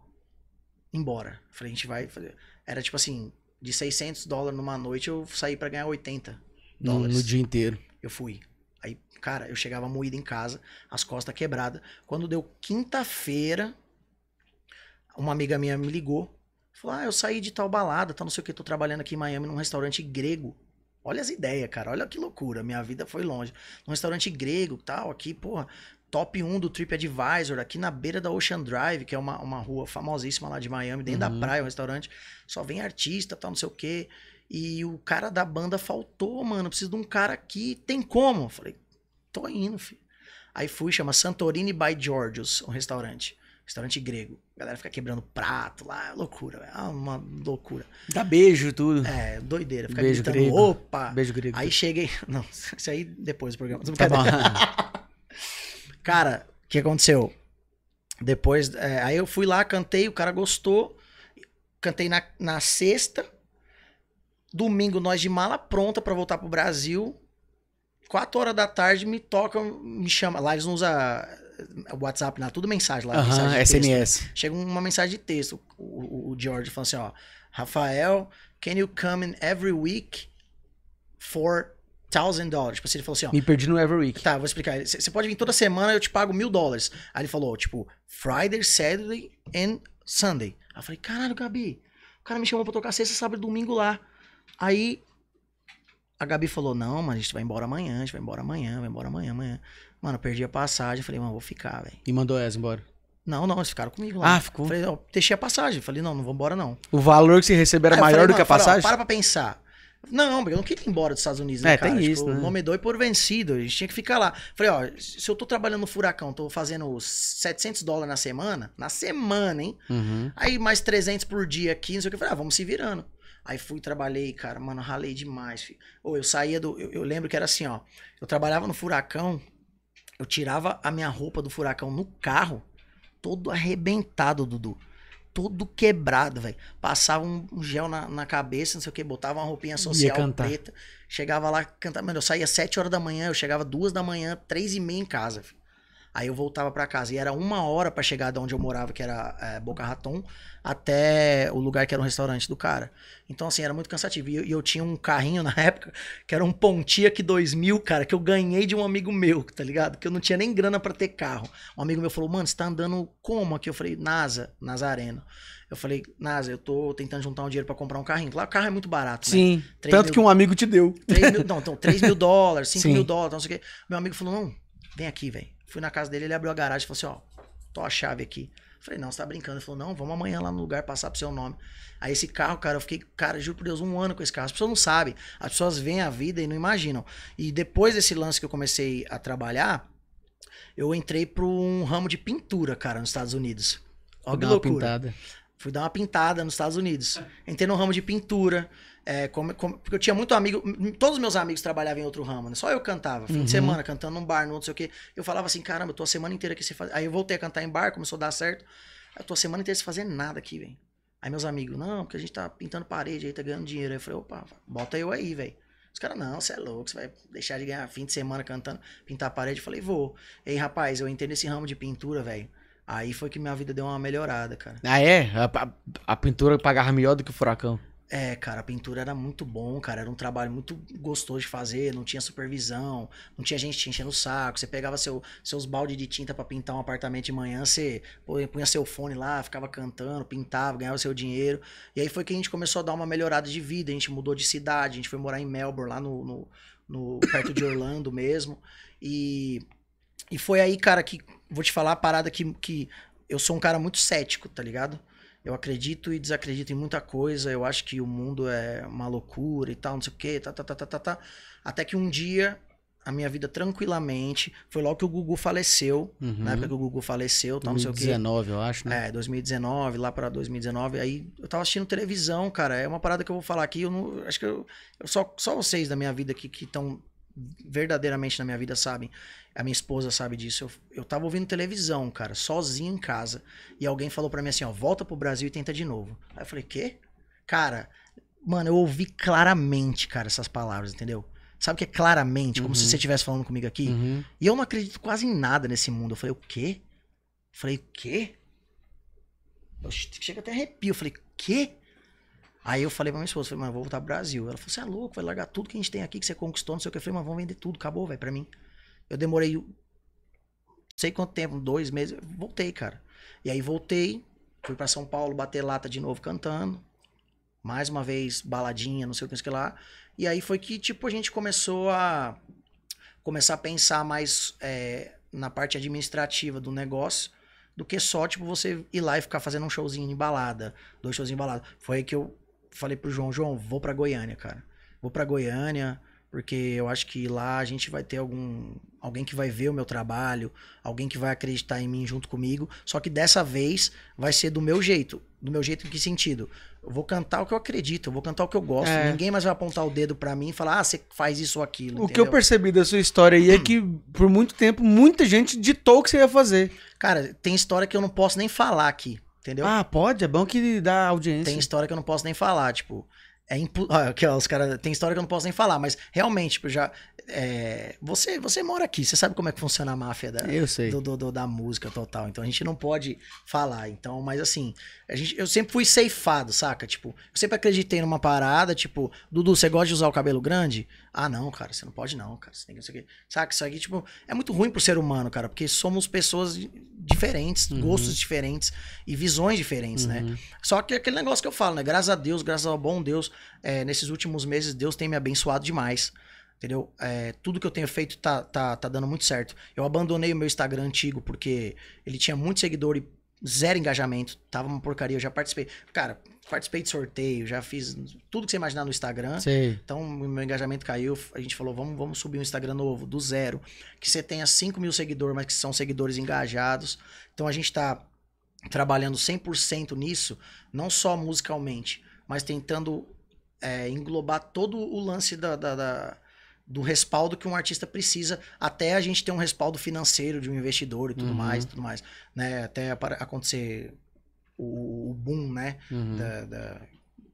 embora. Eu falei, a gente vai fazer. Era tipo assim, de 600 dólares numa noite, eu saí para ganhar 80 dólares. No, no dia inteiro. Eu fui. Aí, cara, eu chegava moído em casa, as costas quebradas. Quando deu quinta-feira, uma amiga minha me ligou. Falou: Ah, eu saí de tal balada, tá não sei o que, tô trabalhando aqui em Miami num restaurante grego. Olha as ideias, cara. Olha que loucura. Minha vida foi longe. Num restaurante grego tal, aqui, porra, top 1 do TripAdvisor, aqui na beira da Ocean Drive, que é uma, uma rua famosíssima lá de Miami, dentro uhum. da praia, um restaurante. Só vem artista, tal, não sei o que e o cara da banda faltou, mano. Preciso de um cara aqui. Tem como? falei, tô indo, filho. Aí fui, chama Santorini by Georgios, um restaurante. Restaurante grego. A galera fica quebrando prato lá, é loucura, velho. É uma loucura. Dá beijo tudo. É, doideira. Fica beijo gritando, grego. opa. Beijo grego. Aí cheguei, não, isso aí depois do programa. Tá cara, o que aconteceu? Depois, é, aí eu fui lá, cantei, o cara gostou. Cantei na, na sexta, Domingo, nós de mala pronta para voltar pro Brasil. Quatro horas da tarde, me toca, me chama. Lá eles não usam eh, WhatsApp, não, tudo mensagem lá. Uhum, mensagem SMS. Chega uma mensagem de texto. O, o, o George falando assim: ó, Rafael, can you come in every week for thousand dollars. Tipo assim, ele falou assim, ó. Me perdi no every week. Tá, vou explicar. Você pode vir toda semana, eu te pago mil dólares. Aí ele falou, tipo, Friday, Saturday and Sunday. Aí eu falei, caralho, Gabi, o cara me chamou pra tocar sexta, sábado e domingo lá. Aí a Gabi falou: Não, mano, a gente vai embora amanhã, a gente vai embora amanhã, vai embora amanhã, amanhã. Mano, eu perdi a passagem. Falei, mano, vou ficar, velho. E mandou elas embora? Não, não, eles ficaram comigo lá. Ah, ficou? Falei, ó, deixei a passagem. Falei, não, não vou embora, não. O valor que você recebeu era Aí, maior falei, do que a falei, passagem? Ó, para pra pensar. Não, porque eu não queria ir embora dos Estados Unidos, né, É, cara? tem tipo, isso, né? O nome é por vencido, a gente tinha que ficar lá. Falei, ó, se eu tô trabalhando no Furacão, tô fazendo 700 dólares na semana, na semana, hein? Uhum. Aí mais 300 por dia, aqui, não sei o que. Falei, ah, vamos se virando. Aí fui, trabalhei, cara, mano, ralei demais, filho. Ou eu saía do. Eu, eu, lembro que era assim, ó. Eu trabalhava no furacão, eu tirava a minha roupa do furacão no carro, todo arrebentado, Dudu. Todo quebrado, velho. Passava um, gel na, na, cabeça, não sei o que, botava uma roupinha social preta. Chegava lá, cantava. Mano, eu saía sete horas da manhã, eu chegava duas da manhã, três e meia em casa, filho. Aí eu voltava para casa e era uma hora para chegar de onde eu morava, que era é, Boca Raton, até o lugar que era um restaurante do cara. Então, assim, era muito cansativo. E eu, eu, tinha um carrinho na época, que era um Pontiac 2000, cara, que eu ganhei de um amigo meu, tá ligado? Que eu não tinha nem grana para ter carro. Um amigo meu falou, mano, você tá andando como aqui? Eu falei, NASA, Nazareno. Eu falei, Nasa, eu tô tentando juntar um dinheiro para comprar um carrinho. Lá o carro é muito barato, né? Sim. Né? Tanto mil... que um amigo te deu. 3 mil, não, então, 3 mil dólares, 5 Sim. mil dólares, não sei o quê. Meu amigo falou, não, vem aqui, velho. Fui na casa dele, ele abriu a garagem e falou assim: ó, tô a chave aqui. Falei, não, você tá brincando. Ele falou, não, vamos amanhã lá no lugar passar pro seu nome. Aí esse carro, cara, eu fiquei, cara, juro por Deus, um ano com esse carro. As pessoas não sabem. As pessoas veem a vida e não imaginam. E depois desse lance que eu comecei a trabalhar, eu entrei pro um ramo de pintura, cara, nos Estados Unidos. Olha que loucura. Pintada. Fui dar uma pintada nos Estados Unidos. Entrei no ramo de pintura. É, como, como, porque eu tinha muito amigo, todos os meus amigos trabalhavam em outro ramo, né? Só eu cantava, fim uhum. de semana, cantando num bar, no outro, sei o quê. Eu falava assim, caramba, eu tô a semana inteira aqui sem fazer. Aí eu voltei a cantar em bar, começou a dar certo. Eu tô a semana inteira sem fazer nada aqui, velho. Aí meus amigos, não, porque a gente tá pintando parede aí, tá ganhando dinheiro. Aí eu falei, opa, bota eu aí, velho. Os caras, não, você é louco, você vai deixar de ganhar fim de semana cantando, pintar a parede. Eu falei, vou. Ei, rapaz, eu entrei nesse ramo de pintura, velho. Aí foi que minha vida deu uma melhorada, cara. Ah, é? A, a, a pintura pagava melhor do que o furacão. É, cara, a pintura era muito bom, cara. Era um trabalho muito gostoso de fazer, não tinha supervisão, não tinha gente te enchendo o saco. Você pegava seu, seus balde de tinta para pintar um apartamento de manhã, você punha seu fone lá, ficava cantando, pintava, ganhava seu dinheiro. E aí foi que a gente começou a dar uma melhorada de vida. A gente mudou de cidade, a gente foi morar em Melbourne, lá no, no, no perto de Orlando mesmo. E, e foi aí, cara, que vou te falar a parada que, que eu sou um cara muito cético, tá ligado? Eu acredito e desacredito em muita coisa, eu acho que o mundo é uma loucura e tal, não sei o quê, tá, tá, tá, tá, tá, tá. Até que um dia, a minha vida tranquilamente, foi logo que o Gugu faleceu, uhum. na época que o Gugu faleceu, tal, não sei o quê. 2019, eu acho, né? É, 2019, lá pra 2019. Aí eu tava assistindo televisão, cara, é uma parada que eu vou falar aqui, eu não, acho que eu, eu só, só vocês da minha vida aqui que estão verdadeiramente na minha vida sabem. A minha esposa sabe disso. Eu, eu tava ouvindo televisão, cara, sozinho em casa. E alguém falou para mim assim, ó, volta pro Brasil e tenta de novo. Aí eu falei, quê? Cara, mano, eu ouvi claramente, cara, essas palavras, entendeu? Sabe o que é claramente? Como uhum. se você estivesse falando comigo aqui. Uhum. E eu não acredito quase em nada nesse mundo. Eu falei, o quê? Eu falei, o quê? Eu chega até arrepio. Eu falei, quê? Aí eu falei pra minha esposa, falei, mas vou voltar pro Brasil. Ela falou, você é louco, vai largar tudo que a gente tem aqui, que você conquistou, não sei o que. Eu falei, mas vamos vender tudo, acabou, velho, pra mim. Eu demorei sei quanto tempo, dois meses, voltei, cara. E aí voltei, fui para São Paulo bater lata de novo cantando. Mais uma vez, baladinha, não sei o que, não sei o que lá. E aí foi que, tipo, a gente começou a começar a pensar mais é, na parte administrativa do negócio do que só, tipo, você ir lá e ficar fazendo um showzinho em balada, dois shows em balada. Foi aí que eu falei pro João, João, vou para Goiânia, cara. Vou para Goiânia, porque eu acho que lá a gente vai ter algum alguém que vai ver o meu trabalho, alguém que vai acreditar em mim junto comigo. Só que dessa vez vai ser do meu jeito. Do meu jeito em que sentido? Eu vou cantar o que eu acredito, eu vou cantar o que eu gosto. É. Ninguém mais vai apontar o dedo para mim e falar: "Ah, você faz isso ou aquilo". O entendeu? que eu percebi da sua história aí é que por muito tempo muita gente ditou o que você ia fazer. Cara, tem história que eu não posso nem falar aqui. Entendeu? Ah, pode? É bom que dá audiência. Tem história que eu não posso nem falar, tipo. É impu... ah, ó, os cara... Tem história que eu não posso nem falar, mas realmente, tipo, já. É... Você, você mora aqui, você sabe como é que funciona a máfia da, eu sei. Do, do, do, da música total. Então a gente não pode falar. Então, mas assim, a gente... eu sempre fui ceifado, saca? Tipo, eu sempre acreditei numa parada, tipo, Dudu, você gosta de usar o cabelo grande? Ah, não, cara, você não pode não, cara. Você tem que não sei o quê. Saca? Isso aqui, tipo, é muito ruim pro ser humano, cara, porque somos pessoas diferentes, uhum. gostos diferentes e visões diferentes, né? uhum. né? Só que é aquele negócio que eu falo, né? Graças a Deus, graças ao bom Deus, é, nesses últimos meses, Deus tem me abençoado demais. Entendeu? É, tudo que eu tenho feito tá, tá, tá dando muito certo. Eu abandonei o meu Instagram antigo porque ele tinha muito seguidor e zero engajamento, tava uma porcaria, eu já participei. Cara, participei de sorteio, já fiz tudo que você imaginar no Instagram. Então, meu engajamento caiu. A gente falou, vamos, vamos subir um Instagram novo, do zero. Que você tenha 5 mil seguidores, mas que são seguidores engajados. Então, a gente tá trabalhando 100% nisso, não só musicalmente, mas tentando é, englobar todo o lance da, da, da do respaldo que um artista precisa, até a gente ter um respaldo financeiro de um investidor e tudo uhum. mais, tudo mais, né? Até para acontecer o, o boom, né? Uhum. Da, da,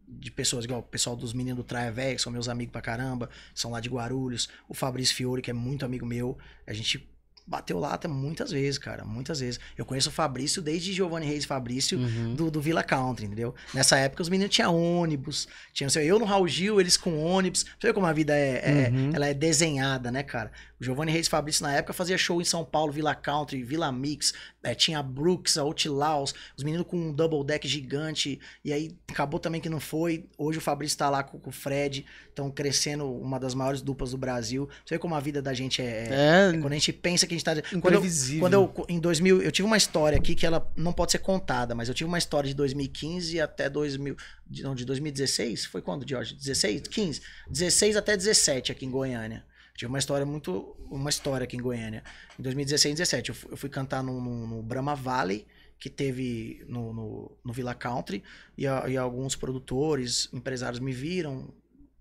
de pessoas, igual o pessoal dos meninos do Traevec, que são meus amigos pra caramba, são lá de Guarulhos, o Fabrício Fiore, que é muito amigo meu, a gente bateu lata muitas vezes, cara, muitas vezes. Eu conheço o Fabrício desde Giovanni Reis Fabrício uhum. do, do Vila Country, entendeu? Nessa época os meninos tinham ônibus, tinha assim, eu no Raul Gil, eles com ônibus. Você vê como a vida é, é uhum. ela é desenhada, né, cara? O Giovanni Reis Fabrício na época fazia show em São Paulo, Vila Country, Vila Mix, é, tinha Brooks, Outlaws, os meninos com um double deck gigante, e aí acabou também que não foi. Hoje o Fabrício tá lá com, com o Fred, estão crescendo uma das maiores duplas do Brasil. Você vê como a vida da gente é, é... é, é quando a gente pensa que que a gente tá Quando eu, quando eu, em 2000, eu tive uma história aqui que ela não pode ser contada, mas eu tive uma história de 2015 até 2000, de, não, de 2016, foi quando, Jorge? 16, 15, 16 até 17 aqui em Goiânia. Tive uma história muito, uma história aqui em Goiânia. Em 2016 e 17, eu, eu fui cantar no, no, no Brahma Valley que teve no, no, no Villa Country e, a, e, alguns produtores, empresários me viram,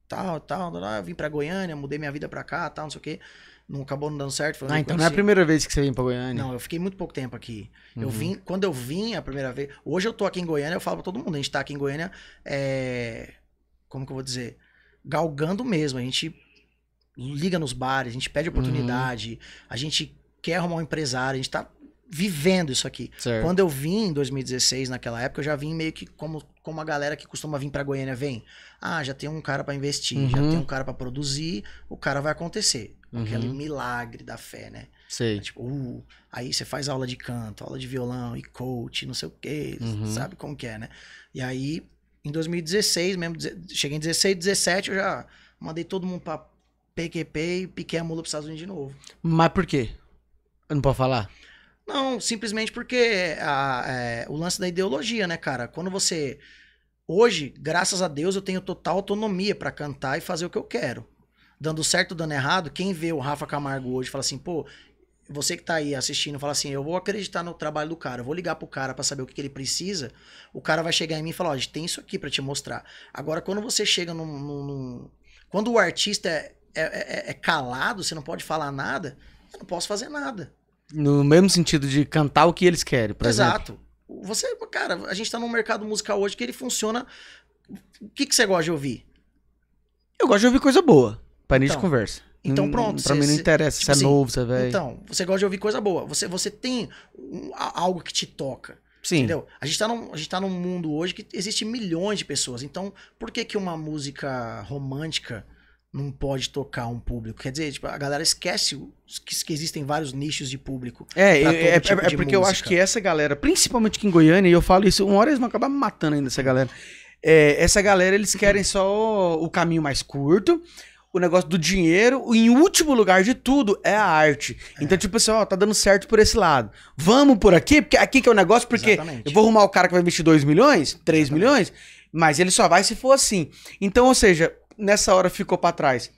tal, tal, tal, tal vim para Goiânia, mudei minha vida para cá, tal, não sei o quê não acabou não dando certo. Foi ah, então conheci. não é a assim. primeira vez que você vem pra Goiânia. Não, eu fiquei muito pouco tempo aqui. Uhum. Eu vim, quando eu vim a primeira vez, hoje eu tô aqui em Goiânia, eu falo pra todo mundo, a gente tá aqui em Goiânia, é, como que eu vou dizer? Galgando mesmo, a gente liga nos bares, a gente pede oportunidade, uhum. a gente quer arrumar um empresário, a gente tá vivendo isso aqui. Certo. Quando eu vim em 2016, naquela época, eu já vim meio que como, como a galera que costuma vir pra Goiânia vem. Ah, já tem um cara para investir, uhum. já tem um cara para produzir, o cara vai acontecer. Uhum. Aquele milagre da fé, né? Sei. É tipo, uh, aí você faz aula de canto, aula de violão e coach, não sei o quê, uhum. sabe como que é, né? E aí, em 2016 mesmo, cheguei em 16, 17, eu já mandei todo mundo pra PQP e piquei a mula pros Estados Unidos de novo. Mas por quê? Eu não posso falar? Não, simplesmente porque a, é, o lance da ideologia, né, cara? Quando você. Hoje, graças a Deus, eu tenho total autonomia para cantar e fazer o que eu quero. Dando certo, dando errado, quem vê o Rafa Camargo hoje fala assim, pô, você que tá aí assistindo, fala assim, eu vou acreditar no trabalho do cara, eu vou ligar pro cara para saber o que, que, ele precisa, o cara vai chegar em mim e falar, ó, tem isso aqui para te mostrar. Agora, quando você chega num... num... Quando o artista é, é, é, é calado, você não pode falar nada, eu não posso fazer nada. No mesmo sentido de cantar o que eles querem, por Exato. exemplo. Exato. Você, cara, a gente tá num mercado musical hoje que ele funciona. O que, que você gosta de ouvir? Eu gosto de ouvir coisa boa, pra então, de conversa. Então hum, pronto. Pra cê, mim não interessa tipo se é assim, novo, você é velho. Então, você gosta de ouvir coisa boa. Você, você tem um, algo que te toca. Sim. Entendeu? A gente, tá num, a gente tá num mundo hoje que existe milhões de pessoas. Então, por que que uma música romântica não pode tocar um público. Quer dizer, tipo, a galera esquece que, que, existem vários nichos de público. É, é, é, tipo é, é, porque música. eu acho que essa galera, principalmente aqui em Goiânia, e eu falo isso, uma hora eles vão acabar me matando ainda, essa galera. É, essa galera, eles querem só o caminho mais curto, o negócio do dinheiro, e em último lugar de tudo é a arte. É. Então, tipo assim, ó, tá dando certo por esse lado. Vamos por aqui, porque aqui que é o negócio, porque Exatamente. eu vou arrumar o cara que vai investir 2 milhões, 3 milhões, mas ele só vai se for assim. Então, ou seja, nessa hora ficou para trás?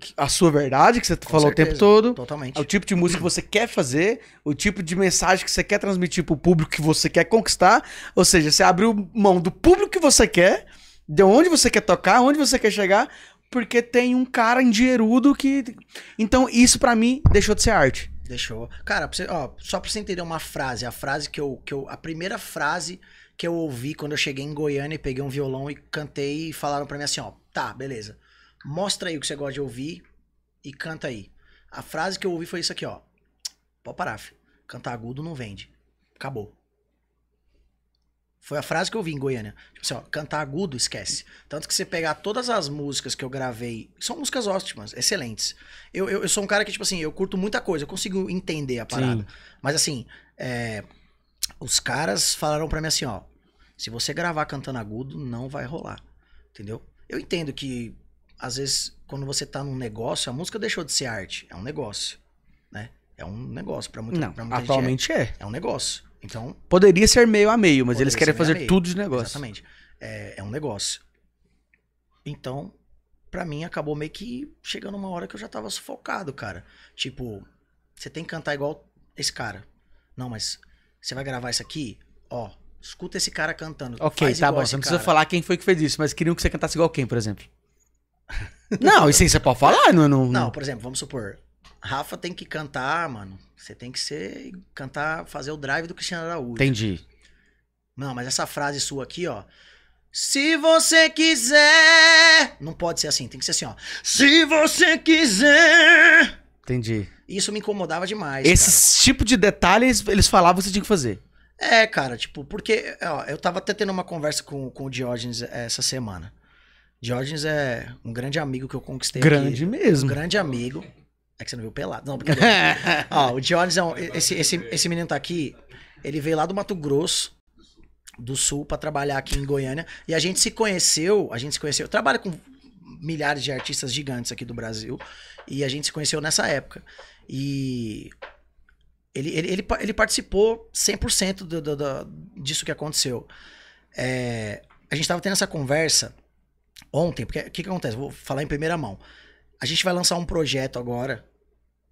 Que, a sua verdade que você Com falou certeza, o tempo todo. Totalmente. É o tipo de música que você quer fazer, o tipo de mensagem que você quer transmitir pro público que você quer conquistar. Ou seja, você abriu mão do público que você quer, de onde você quer tocar, onde você quer chegar, porque tem um cara endierudo que. Então, isso para mim deixou de ser arte. Deixou. Cara, pra você, ó, só pra você entender uma frase, a frase que eu. Que eu a primeira frase que eu ouvi quando eu cheguei em Goiânia e peguei um violão e cantei e falaram para mim assim, ó, tá, beleza. Mostra aí o que você gosta de ouvir e canta aí. A frase que eu ouvi foi isso aqui, ó. Pode parar, filho. Cantar agudo não vende. Acabou. Foi a frase que eu vi em Goiânia. Tipo assim, ó, cantar agudo, esquece. Tanto que você pegar todas as músicas que eu gravei, são músicas ótimas, excelentes. Eu, eu, eu sou um cara que, tipo assim, eu curto muita coisa, eu consigo entender a parada. Sim. Mas assim, é, os caras falaram para mim assim, ó, se você gravar cantando agudo, não vai rolar, entendeu? Eu entendo que, às vezes, quando você tá num negócio, a música deixou de ser arte, é um negócio, né? É um negócio para muita, não, atualmente é. é. é. um negócio, então... Poderia ser meio a meio, mas eles querem fazer tudo de negócio. Exatamente, é, é um negócio. Então, para mim, acabou meio que chegando uma hora que eu já tava sufocado, cara. Tipo, você tem que cantar igual esse cara. Não, mas você vai gravar isso aqui? Ó, escuta esse cara cantando. Ok, tá bom. Você não precisa falar quem foi que fez isso, mas queriam que você cantasse igual quem, por exemplo? não, isso aí você pode falar? Não, não, não, por exemplo, vamos supor. Rafa tem que cantar, mano. Você tem que ser. cantar, fazer o drive do Cristiano Araújo. Entendi. Não, mas essa frase sua aqui, ó. Se você quiser. Não pode ser assim, tem que ser assim, ó. Se você quiser. Entendi. Isso me incomodava demais. Esse cara. tipo de detalhes eles falavam que você tinha que fazer. É, cara, tipo, porque ó, eu tava até tendo uma conversa com, com o Diógenes é, essa semana. Diógenes é um grande amigo que eu conquistei. Grande aqui. mesmo. Um grande amigo. É que você não viu pelado. Não, porque ó, o Diógenes é um, esse, esse, esse menino tá aqui, ele veio lá do Mato Grosso, do Sul, para trabalhar aqui em Goiânia. E a gente se conheceu, a gente se conheceu. Eu trabalho com milhares de artistas gigantes aqui do Brasil. E a gente se conheceu nessa época. E ele, ele, ele, ele participou 100% do, do, do, disso que aconteceu. É, a gente estava tendo essa conversa ontem, porque o que, que acontece? Vou falar em primeira mão. A gente vai lançar um projeto agora.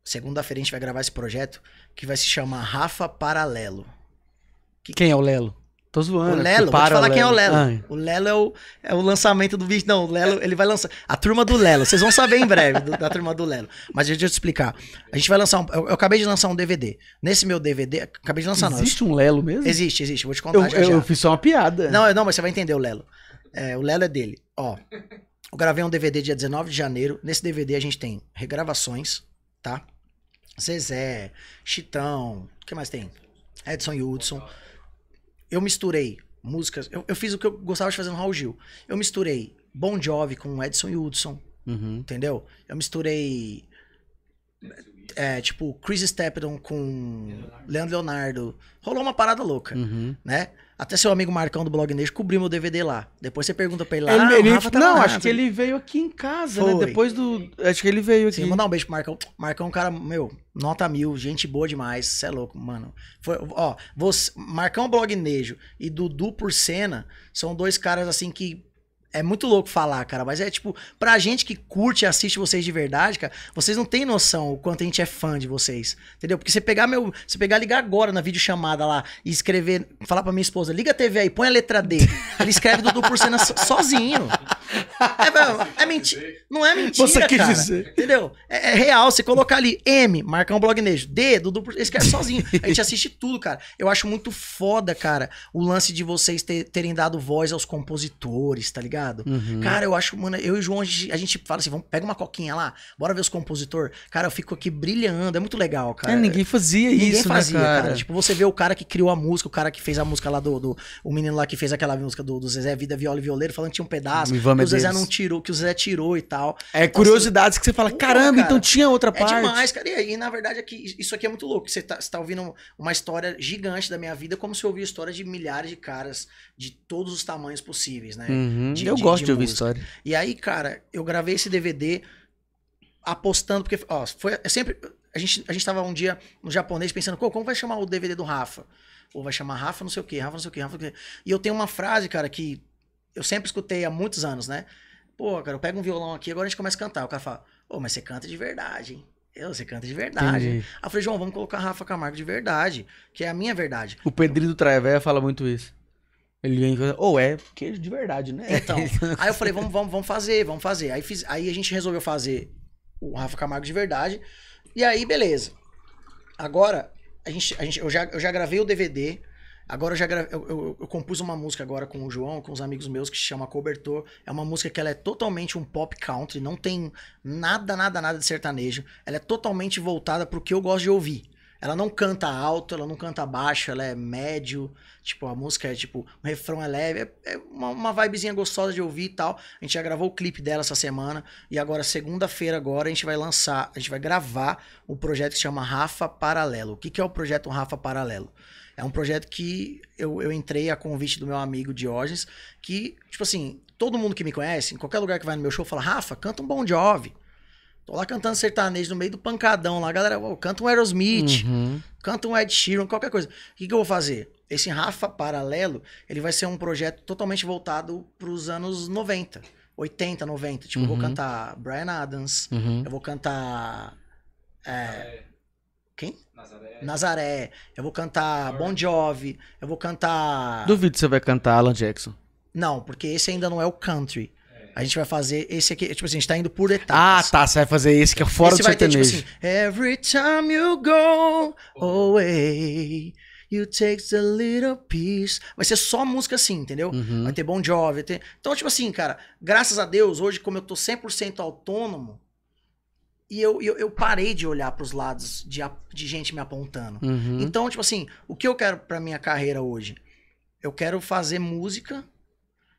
Segunda-feira a gente vai gravar esse projeto que vai se chamar Rafa Paralelo. Que... Quem é o Lelo? Tô zoando. O é Lelo, vou te falar quem é o Lelo. Ai. O Lelo é o, é o lançamento do vídeo. Não, o Lelo, ele vai lançar. A turma do Lelo, vocês vão saber em breve do, da turma do Lelo. Mas deixa eu te explicar. A gente vai lançar. Um, eu, eu, acabei de lançar um DVD. Nesse meu DVD, acabei de lançar não. Existe um Lelo mesmo? Existe, existe. Vou te contar eu, já, eu, já. fiz só uma piada. Não, não, mas você vai entender o Lelo. É, o Lelo é dele. Ó, eu gravei um DVD dia 19 de janeiro. Nesse DVD a gente tem regravações, tá? Zezé, Chitão, o que mais tem? Edson e Hudson eu misturei músicas. Eu, eu, fiz o que eu gostava de fazer no Raul Gil. Eu misturei Bon Jovi com Edson e Hudson. Uhum. Entendeu? Eu misturei é, tipo, Chris Stapleton com Leonardo. Leandro Leonardo. Rolou uma parada louca, uhum. né? Até seu amigo Marcão do Blog Nejo cobriu meu DVD lá. Depois você pergunta pra ele lá. Ele, é ah, tá não, acho que ele veio aqui em casa, né? Foi. né? Depois do. Acho que ele veio aqui. Sim, mandar um beijo pro Marcão. Marcão, é cara, meu, nota mil, gente boa demais. Você é louco, mano. Foi, ó, você, Marcão Blog Nejo e Dudu por cena são dois caras assim que é muito louco falar, cara, mas é tipo, pra gente que curte e assiste vocês de verdade, cara, vocês não têm noção o quanto a gente é fã de vocês. Entendeu? Porque você pegar meu. Você pegar, ligar agora na videochamada lá e escrever, falar pra minha esposa, liga a TV aí, põe a letra D. Ele escreve Dudu cena sozinho. É, é, é mentira. Não é mentira, Você quis cara. Dizer. Entendeu? É, é, real, você colocar ali M, marcar um blognejo, D, Dudu por escreve sozinho. A gente assiste tudo, cara. Eu acho muito foda, cara, o lance de vocês ter, terem dado voz aos compositores, tá ligado? ligado? Uhum. Cara, eu acho, mano, eu e o João, a gente, a gente fala assim, vamos, pega uma coquinha lá, bora ver os compositor. Cara, eu fico aqui brilhando, é muito legal, cara. É, ninguém fazia ninguém isso, né, fazia, né, cara? cara? Tipo, você vê o cara que criou a música, o cara que fez a música lá do, do o menino lá que fez aquela música do, do Zezé Vida Viola e Violeiro, falando que tinha um pedaço, Ivan que o Zezé não tirou, que o Zezé tirou e tal. É então, curiosidades assim, que você fala, caramba, cara, então tinha outra é parte. É demais, cara. E, e na verdade aqui é isso aqui é muito louco, você tá, você tá ouvindo uma história gigante da minha vida, como se eu ouvir a história de milhares de caras de todos os tamanhos possíveis, né? Uhum. De eu de, gosto de, ouvir história. E aí, cara, eu gravei esse DVD apostando, porque, ó, foi é sempre. A gente, a gente tava um dia no japonês pensando, como vai chamar o DVD do Rafa? Ou vai chamar Rafa não sei o quê, Rafa não sei o quê, Rafa não sei o quê. E eu tenho uma frase, cara, que eu sempre escutei há muitos anos, né? Pô, cara, eu pego um violão aqui, agora a gente começa a cantar. O cara fala, ô, oh, mas você canta de verdade, hein? Eu, você canta de verdade. Entendi. Aí eu falei, João, vamos colocar Rafa Camargo de verdade, que é a minha verdade. O Pedrinho do Travé fala muito isso. Ele vem ou oh, é queijo de verdade, né? Então, aí eu falei, vamos, vamos, vamos fazer, vamos fazer. Aí, fiz, aí a gente resolveu fazer o Rafa Camargo de verdade. E aí, beleza. Agora, a gente, a gente, eu, já, eu já gravei o DVD. Agora eu já gravei, eu, eu, eu, compus uma música agora com o João, com os amigos meus, que se chama Cobertor. É uma música que ela é totalmente um pop country, não tem nada, nada, nada de sertanejo. Ela é totalmente voltada pro que eu gosto de ouvir. Ela não canta alto, ela não canta baixo, ela é médio. Tipo, a música é tipo, o refrão é leve, é, é uma, uma vibezinha gostosa de ouvir e tal. A gente já gravou o clipe dela essa semana. E agora, segunda-feira, agora, a gente vai lançar, a gente vai gravar o um projeto que se chama Rafa Paralelo. O que, que é o projeto Rafa Paralelo? É um projeto que eu, eu entrei a convite do meu amigo Diógenes, que, tipo assim, todo mundo que me conhece, em qualquer lugar que vai no meu show, fala, Rafa, canta um bom Jove. Tô lá cantando sertanejo no meio do pancadão lá, galera, oh, canta um Aerosmith, uhum. canta um Ed Sheeran, qualquer coisa. O que, que eu vou fazer? Esse Rafa Paralelo, ele vai ser um projeto totalmente voltado para os anos 90, 80, 90. Tipo, uhum. eu vou uhum. cantar Brian Adams, uhum. eu vou cantar... É, quem? Nazaré. Nazaré. Eu vou cantar Bon Jovi, eu vou cantar... Duvido que você vai cantar Alan Jackson. Não, porque esse ainda não é o country. A gente vai fazer esse aqui. Tipo assim, a gente tá indo por etapas. Ah, tá. Você vai fazer esse que é fora esse do vai sertanejo. Ter, tipo assim, Every time you go away. You take a little piece. Vai ser só música assim, entendeu? Uhum. Vai ter Bon Jovi. ter... Então, tipo assim, cara, graças a Deus, hoje, como eu tô 100% autônomo, e eu, eu, eu, parei de olhar para os lados de, de gente me apontando. Uhum. Então, tipo assim, o que eu quero para minha carreira hoje? Eu quero fazer música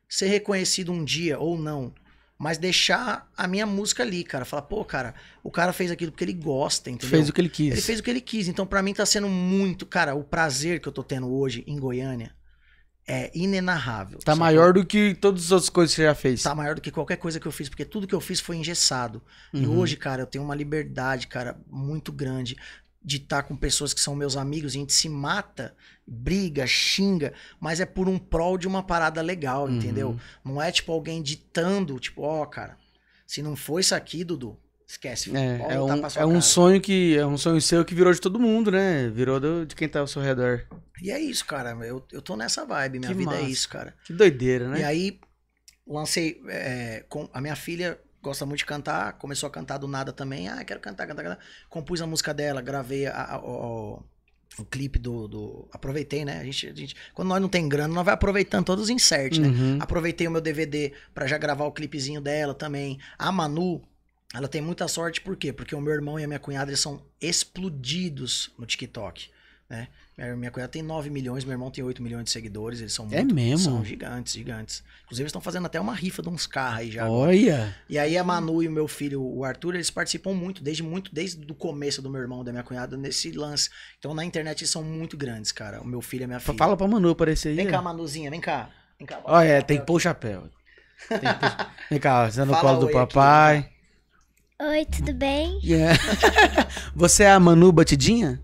ser reconhecido um dia ou não, mas deixar a minha música ali, cara. Falar, pô, cara, o cara fez aquilo porque ele gosta, entendeu? Fez o que ele quis. Ele fez o que ele quis. Então, para mim, tá sendo muito. Cara, o prazer que eu tô tendo hoje em Goiânia é inenarrável. Tá sabe? maior do que todas as outras coisas que você já fez. Tá maior do que qualquer coisa que eu fiz, porque tudo que eu fiz foi engessado. Uhum. E hoje, cara, eu tenho uma liberdade, cara, muito grande de estar tá com pessoas que são meus amigos, a gente se mata, briga, xinga, mas é por um prol de uma parada legal, uhum. entendeu? Não é tipo alguém ditando, tipo, ó, oh, cara, se não for isso aqui, Dudu, esquece. É, é, é um, é um sonho que é um sonho seu que virou de todo mundo, né? Virou do, de quem tá ao seu redor. E é isso, cara. Eu, eu tô nessa vibe, minha que vida é massa. é isso, cara. Que doideira, né? E aí lancei é, com a minha filha gosta muito de cantar, começou a cantar do nada também. Ah, quero cantar, cantar, cantar. Compus a música dela, gravei a, a, a, o clipe do, do. Aproveitei, né? A gente, a gente, quando nós não tem grana, nós vai aproveitando todos os inserts, né? uhum. né? Aproveitei o meu DVD para já gravar o clipezinho dela também. A Manu, ela tem muita sorte, por quê? Porque o meu irmão e a minha cunhada eles são explodidos no TikTok. Né? Minha, cunhada tem 9 milhões, meu irmão tem 8 milhões de seguidores, eles são é muito. É mesmo? São gigantes, gigantes. Inclusive, estão fazendo até uma rifa de uns carros aí já. Olha! E aí a Manu e o meu filho, o Arthur, eles participam muito, desde muito, desde o começo do meu irmão, da minha cunhada, nesse lance. Então na internet eles são muito grandes, cara. O meu filho e a minha filha. Fala pra Manu aparecer aí. Vem cá, Manuzinha, vem cá. Vem cá. Olha, é, tem que pôr o chapéu. Tem que pôr... vem cá, você no colo do papai. Aqui, né? Oi, tudo bem? Yeah. você é a Manu Batidinha?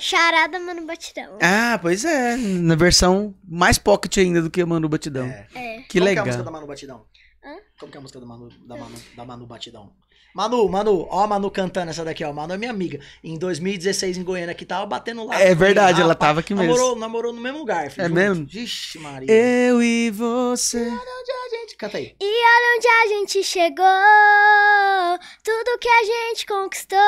Charada Manu Batidão. Ah, pois é. Na versão mais pocket ainda do que Manu Batidão. É. é. Que Como legal. Como é a música da Manu Batidão? Hã? Como que é a música da Manu, da Manu, da Manu Batidão? Manu, Manu, ó a Manu cantando essa daqui, ó. Manu é minha amiga. Em 2016, em Goiânia, que tava batendo lá. É verdade, ela tava aqui mesmo. Namorou no mesmo lugar, filho. É junto. mesmo? Vixe, Maria. Eu e você. E olha onde a gente. Canta aí. E olha onde a gente chegou. Tudo que a gente conquistou.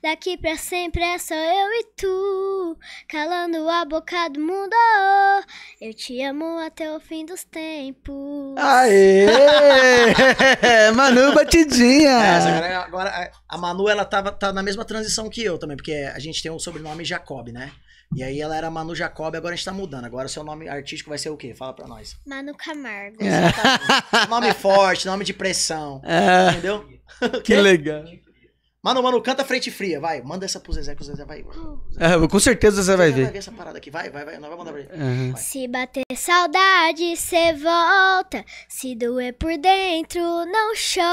Daqui pra sempre é só eu e tu. Calando a boca do mundo. Eu te amo até o fim dos tempos. Aê! Manu batidinho. Jorginha! É, é. agora, é, a Manu, ela tava, tá na mesma transição que eu também, porque a gente tem um sobrenome Jacob, né? E aí ela era Manu Jacob, agora a gente tá mudando. Agora seu nome artístico vai ser o quê? Fala pra nós. Manu Camargo. É. nome forte, nome de pressão. É. Entendeu? Que legal. Mano, mano, canta frente fria, vai. Manda essa pro Zezé que o Zezé vai. É, com certeza você vai ver. vai ver essa parada aqui, vai, vai, vai. Nós vamos mandar pra ele. Uhum. Se bater saudade, cê volta. Se doer por dentro, não chora.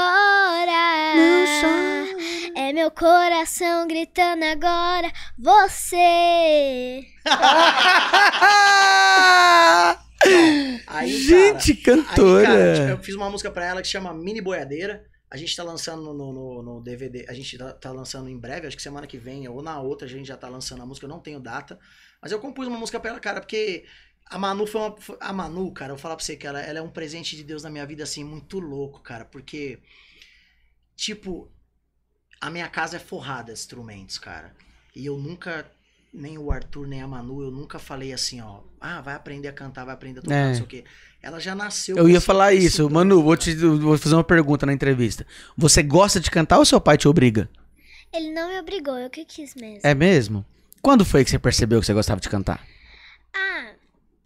Não chora. É meu coração gritando agora, você. aí, Gente, cantora. Aí, tipo, cara, eu fiz uma música pra ela que chama Mini Boiadeira. A gente está lançando no, no, no, DVD, a gente está tá lançando em breve, acho que semana que vem ou na outra a gente já está lançando a música, eu não tenho data. Mas eu compus uma música pra ela, cara, porque a Manu foi uma. A Manu, cara, eu vou falar pra você que ela, ela é um presente de Deus na minha vida, assim, muito louco, cara, porque. Tipo, a minha casa é forrada de instrumentos, cara. E eu nunca, nem o Arthur, nem a Manu, eu nunca falei assim, ó, ah, vai aprender a cantar, vai aprender a tocar, é. não sei o quê. Ela já nasceu. Eu ia falar isso. Esse... Manu, vou, te, vou fazer uma pergunta na entrevista. Você gosta de cantar ou seu pai te obriga? Ele não me obrigou, eu que quis mesmo. É mesmo? Quando foi que você percebeu que você gostava de cantar? Ah,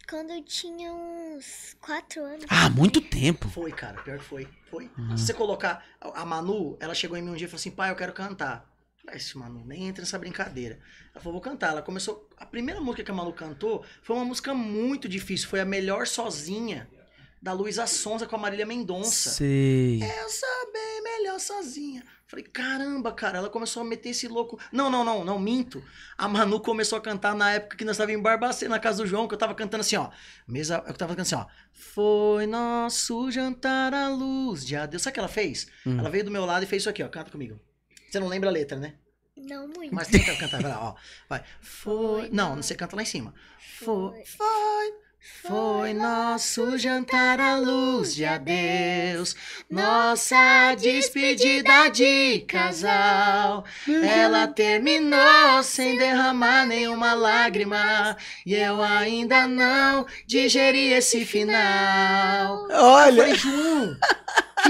quando eu tinha uns quatro anos. Ah, muito tempo. Foi, cara. Pior que foi. Foi. Uhum. Se você colocar. A Manu, ela chegou em mim um dia e falou assim: pai, eu quero cantar. Falei, isso, Manu nem entra nessa brincadeira. Ela falou, vou cantar. Ela começou. A primeira música que a Malu cantou foi uma música muito difícil. Foi a melhor sozinha da Luísa Sonza com a Marília Mendonça. Sei. É, eu sou bem melhor sozinha. Falei, caramba, cara, ela começou a meter esse louco. Não, não, não, não, minto. A Manu começou a cantar na época que nós estávamos em Barbacena, na casa do João, que eu tava cantando assim, ó. Mesa, eu tava cantando assim, ó. Foi nosso jantar à luz de adeus. Sabe o que ela fez? Hum. Ela veio do meu lado e fez isso aqui, ó. Canta comigo. Você não lembra a letra, né? Não muito. Mas tenta cantar, vai lá, ó. Vai. Foi. Não, você canta lá em cima. Foi. Foi. Foi nosso jantar à luz de adeus, nossa despedida de casal. Ela terminou sem derramar nenhuma lágrima, e eu ainda não digeri esse final. Olha! João, que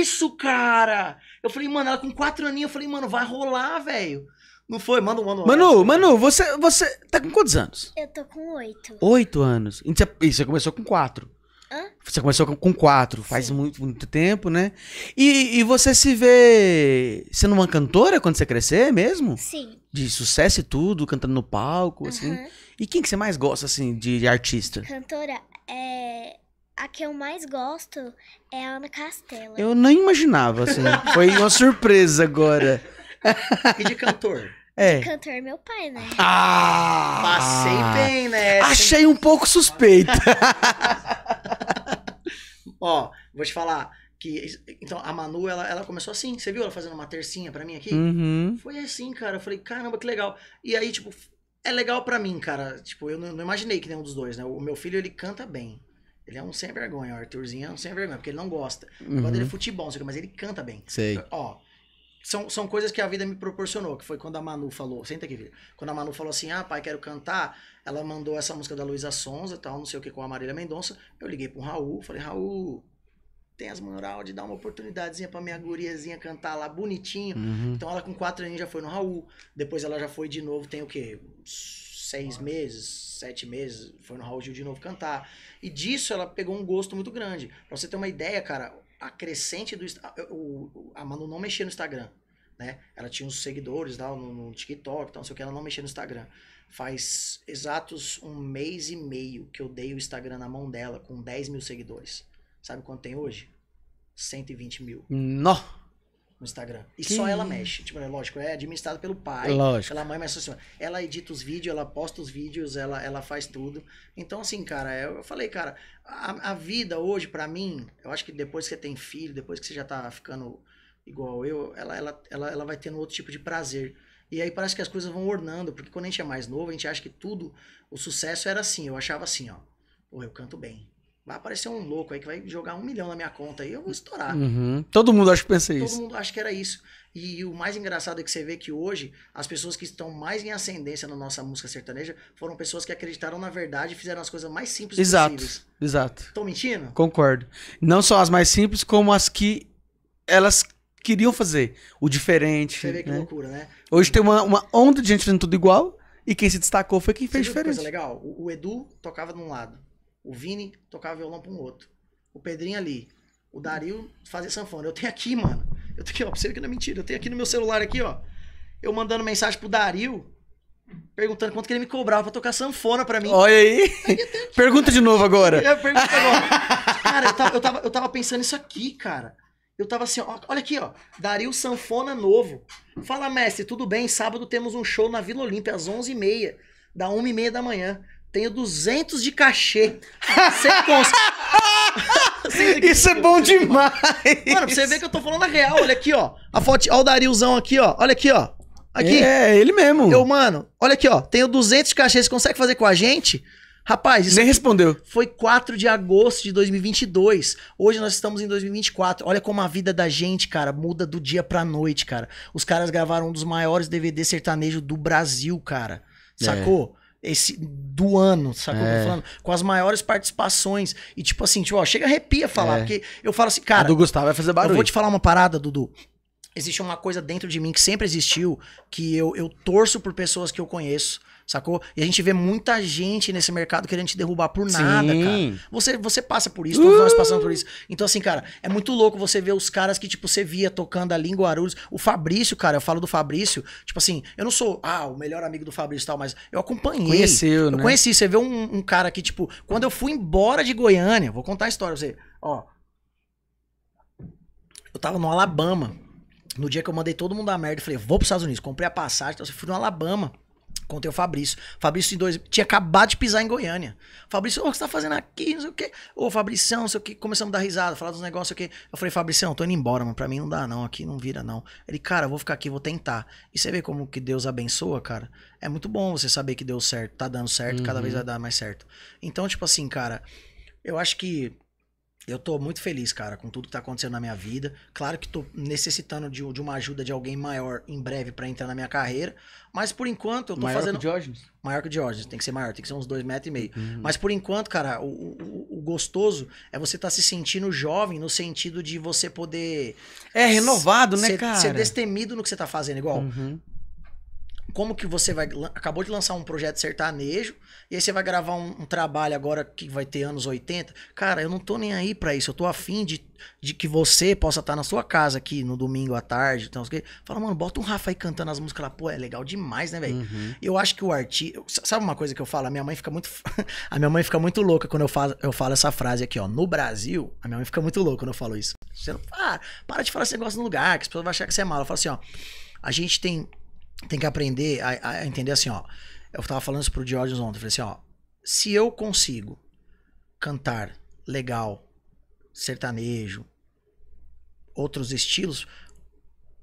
isso, cara? Eu falei, mano, ela com quatro aninhos, eu falei, mano, vai rolar, velho. Não foi? Manda um mano. Manu, Manu, você, você tá com quantos anos? Eu tô com oito. Oito anos. E você começou com quatro. Hã? Você começou com quatro, faz muito, muito tempo, né? E, e você se vê sendo é uma cantora quando você crescer mesmo? Sim. De sucesso e tudo, cantando no palco, uh -huh. assim. E quem que você mais gosta, assim, de, de artista? Cantora é a que eu mais gosto é a Ana Castela. Eu nem imaginava, assim. Foi uma surpresa agora. E de cantor? É. De cantor, meu pai, né? Ah! Passei bem, né? Achei um pouco suspeita. Ó, vou te falar que então a Manu ela, ela começou assim, você viu ela fazendo uma tercinha para mim aqui? Uhum. Foi assim, cara. Eu falei, caramba, que legal. E aí, tipo, é legal para mim, cara. Tipo, eu não, não, imaginei que nenhum dos dois, né? O meu filho ele canta bem. Ele é um sem vergonha, o Arthurzinho é um sem vergonha, porque ele não gosta. Uhum. Quando ele é futebol, mas ele canta bem. Sei. Ó, são, são coisas que a vida me proporcionou, que foi quando a Manu falou, senta aqui, filho. Quando a Manu falou assim, ah, pai, quero cantar, ela mandou essa música da Luísa Sonza tal, não sei o que, com a Marília Mendonça. Eu liguei pro Raul, falei, Raul, tem as moral de dar uma oportunidadezinha pra minha guriazinha cantar lá bonitinho. Uhum. Então ela com quatro anos já foi no Raul, depois ela já foi de novo, tem o quê? Seis Nossa. meses, sete meses, foi no Raul Gil de novo cantar. E disso ela pegou um gosto muito grande. Pra você ter uma ideia, cara, a crescente do. A, a Manu não mexia no Instagram. Né? Ela tinha uns seguidores lá no, no TikTok, então não sei o que, ela não mexia no Instagram. Faz exatos um mês e meio que eu dei o Instagram na mão dela com 10 mil seguidores. Sabe quanto tem hoje? 120 mil. Não! no Instagram. E que... só ela mexe. Tipo, é lógico, é administrado pelo pai, lógico. pela mãe, mas assim, ela edita os vídeos, ela posta os vídeos, ela, ela faz tudo. Então, assim, cara, eu falei, cara, a, a vida hoje, para mim, eu acho que depois que você tem filho, depois que você já tá ficando igual eu, ela, ela, ela, ela vai tendo outro tipo de prazer. E aí parece que as coisas vão ornando, porque quando a gente é mais novo, a gente acha que tudo, o sucesso era assim. Eu achava assim, ó, pô, eu canto bem. Vai aparecer um louco aí que vai jogar um milhão na minha conta aí, eu vou estourar. Uhum. Todo mundo acha que pensa isso. Todo mundo acha que era isso. E o mais engraçado é que você vê que hoje as pessoas que estão mais em ascendência na nossa música sertaneja foram pessoas que acreditaram na verdade e fizeram as coisas mais simples exato, possíveis. Exato. Estão mentindo? Concordo. Não só as mais simples, como as que elas queriam fazer. O diferente. Você vê que né? loucura, né? Hoje tem uma, uma onda de gente fazendo tudo igual e quem se destacou foi quem fez você diferente. Coisa legal. O, o Edu tocava de um lado. O Vini tocava violão pra um outro. O Pedrinho ali. O Dario fazia sanfona. Eu tenho aqui, mano. Eu tenho aqui, ó. Pra você ver que não é mentira. Eu tenho aqui no meu celular aqui, ó. Eu mandando mensagem pro Dario. Perguntando quanto que ele me cobrava pra tocar sanfona pra mim. Olha aí. pergunta de novo agora. agora. cara, eu tava, eu, tava, eu tava pensando isso aqui, cara. Eu tava assim, ó, olha aqui, ó. Dario Sanfona Novo. Fala, mestre, tudo bem? Sábado temos um show na Vila Olímpia às 11h30, da 1h30 da manhã tenho 200 de cachê. Você consegue. Isso é bom demais! Mano, pra você ver que eu tô falando a real. Olha aqui, ó. A foto. Olha o Darilzão aqui, ó. Olha aqui, ó. Aqui. É, é, ele mesmo. Eu, mano, olha aqui, ó. Tenho 200 de cachê. Você consegue fazer com a gente? Rapaz, isso. Nem respondeu. Foi 4 de agosto de 2022. Hoje nós estamos em 2024. Olha como a vida da gente, cara, muda do dia pra noite, cara. Os caras gravaram um dos maiores DVD sertanejo do Brasil, cara. É. Sacou? É esse do ano, sabe é. o que eu tô é. falando? Com as maiores participações. E tipo assim, tipo, ó, chega arrepia falar, é. porque eu falo assim, cara. A do Gustavo vai fazer barulho. Eu vou te falar uma parada, Dudu. Existe uma coisa dentro de mim que sempre existiu, que eu, eu torço por pessoas que eu conheço sacou? E a gente vê muita gente nesse mercado querendo te derrubar por nada, Sim. cara. Você, você passa por isso, todos uh! nós passamos por isso. Então, assim, cara, é muito louco você ver os caras que, tipo, você via tocando ali em Guarulhos. O Fabrício, cara, eu falo do Fabrício, tipo assim, eu não sou, ah, o melhor amigo do Fabrício e tal, mas eu acompanhei. Conheceu, eu né? Eu conheci, você vê um, um, cara que, tipo, quando eu fui embora de Goiânia, vou contar a história, você, ó. Eu tava no Alabama. No dia que eu mandei todo mundo a merda, eu falei, vou pros Estados Unidos, comprei a passagem, então eu fui no Alabama. Contei o Fabrício. Fabrício em dois, tinha acabado de pisar em Goiânia. Fabrício, o que você tá fazendo aqui? Não sei o quê. Ô, Fabrício, não sei o quê. Começamos a dar risada, falar dos negócios, o quê. Eu falei, Fabrício, tô indo embora, mano. Pra mim não dá, não. Aqui não vira, não. Ele, cara, vou ficar aqui, vou tentar. E você vê como que Deus abençoa, cara. É muito bom você saber que deu certo, tá dando certo, uhum. cada vez uhum. vai dar mais certo. Então, tipo assim, cara, eu acho que eu tô muito feliz, cara, com tudo que tá acontecendo na minha vida. Claro que tô necessitando de, de uma ajuda de alguém maior em breve para entrar na minha carreira. Mas por enquanto eu tô maior fazendo. Maior que o Diógenes? Maior que o Diógenes, tem que ser maior, tem que ser uns dois metros e meio. Uhum. Mas por enquanto, cara, o, o, o gostoso é você estar tá se sentindo jovem no sentido de você poder. É renovado, né, cara? Ser destemido no que você tá fazendo. Igual, uhum como que você vai. Acabou de lançar um projeto sertanejo, e aí você vai gravar um, um, trabalho agora que vai ter anos 80. Cara, eu não tô nem aí pra isso. Eu tô afim de, de que você possa estar tá na sua casa aqui no domingo à tarde. Então, fala, mano, bota um Rafa aí cantando as músicas lá. Pô, é legal demais, né, velho? Uhum. Eu acho que o artista. Sabe uma coisa que eu falo? A minha mãe fica muito. a minha mãe fica muito louca quando eu falo, eu falo essa frase aqui, ó. No Brasil, a minha mãe fica muito louca quando eu falo isso. Você não... para ah, para de falar esse negócio no lugar, que as pessoas vão achar que você é mal. Eu falo assim, ó. A gente tem tem que aprender a, a entender assim, ó. Eu estava falando isso pro Diógenes ontem, eu falei assim, ó, se eu consigo cantar legal, sertanejo, outros estilos,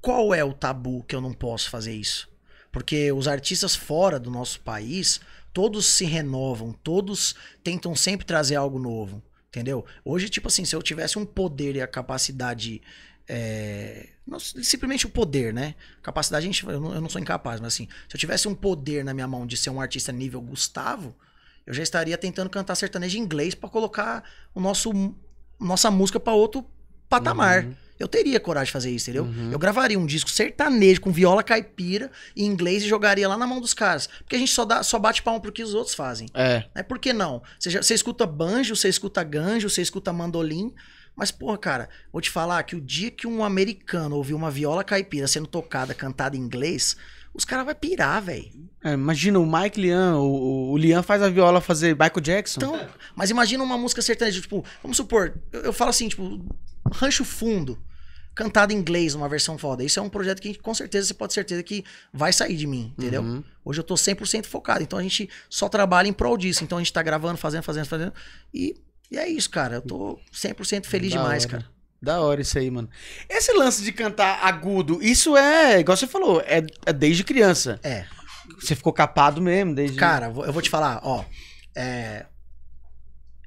qual é o tabu que eu não posso fazer isso? Porque os artistas fora do nosso país, todos se renovam, todos tentam sempre trazer algo novo, entendeu? Hoje, tipo assim, se eu tivesse um poder e a capacidade é, não, simplesmente o poder, né? Capacidade, gente, eu, não, eu não sou incapaz, mas assim, se eu tivesse um poder na minha mão de ser um artista nível Gustavo, eu já estaria tentando cantar sertanejo em inglês para colocar o nosso, nossa música para outro patamar. Uhum. Eu teria coragem de fazer isso, entendeu? Uhum. Eu gravaria um disco sertanejo com viola caipira em inglês e jogaria lá na mão dos caras. Porque a gente só, dá, só bate palma pro que os outros fazem. É. Né? Por que não? Você, você escuta banjo, você escuta ganjo, você escuta mandolim. Mas, porra, cara, vou te falar que o dia que um americano ouvir uma viola caipira sendo tocada, cantada em inglês, os caras vão pirar, velho. É, imagina o Mike Lian, o, o Lian faz a viola fazer Michael Jackson. Então, mas imagina uma música sertaneja, tipo, vamos supor, eu, eu falo assim, tipo, Rancho Fundo cantada em inglês numa versão foda. Isso é um projeto que com certeza você pode ter certeza que vai sair de mim, entendeu? Uhum. Hoje eu tô 100% focado. Então a gente só trabalha em prol disso. Então a gente tá gravando, fazendo, fazendo, fazendo e e é isso, cara. Eu tô 100% feliz da demais, hora. cara. Da hora isso aí, mano. Esse lance de cantar agudo, isso é, igual você falou, é, é desde criança. É. Você ficou capado mesmo desde. Cara, eu vou te falar, ó. É,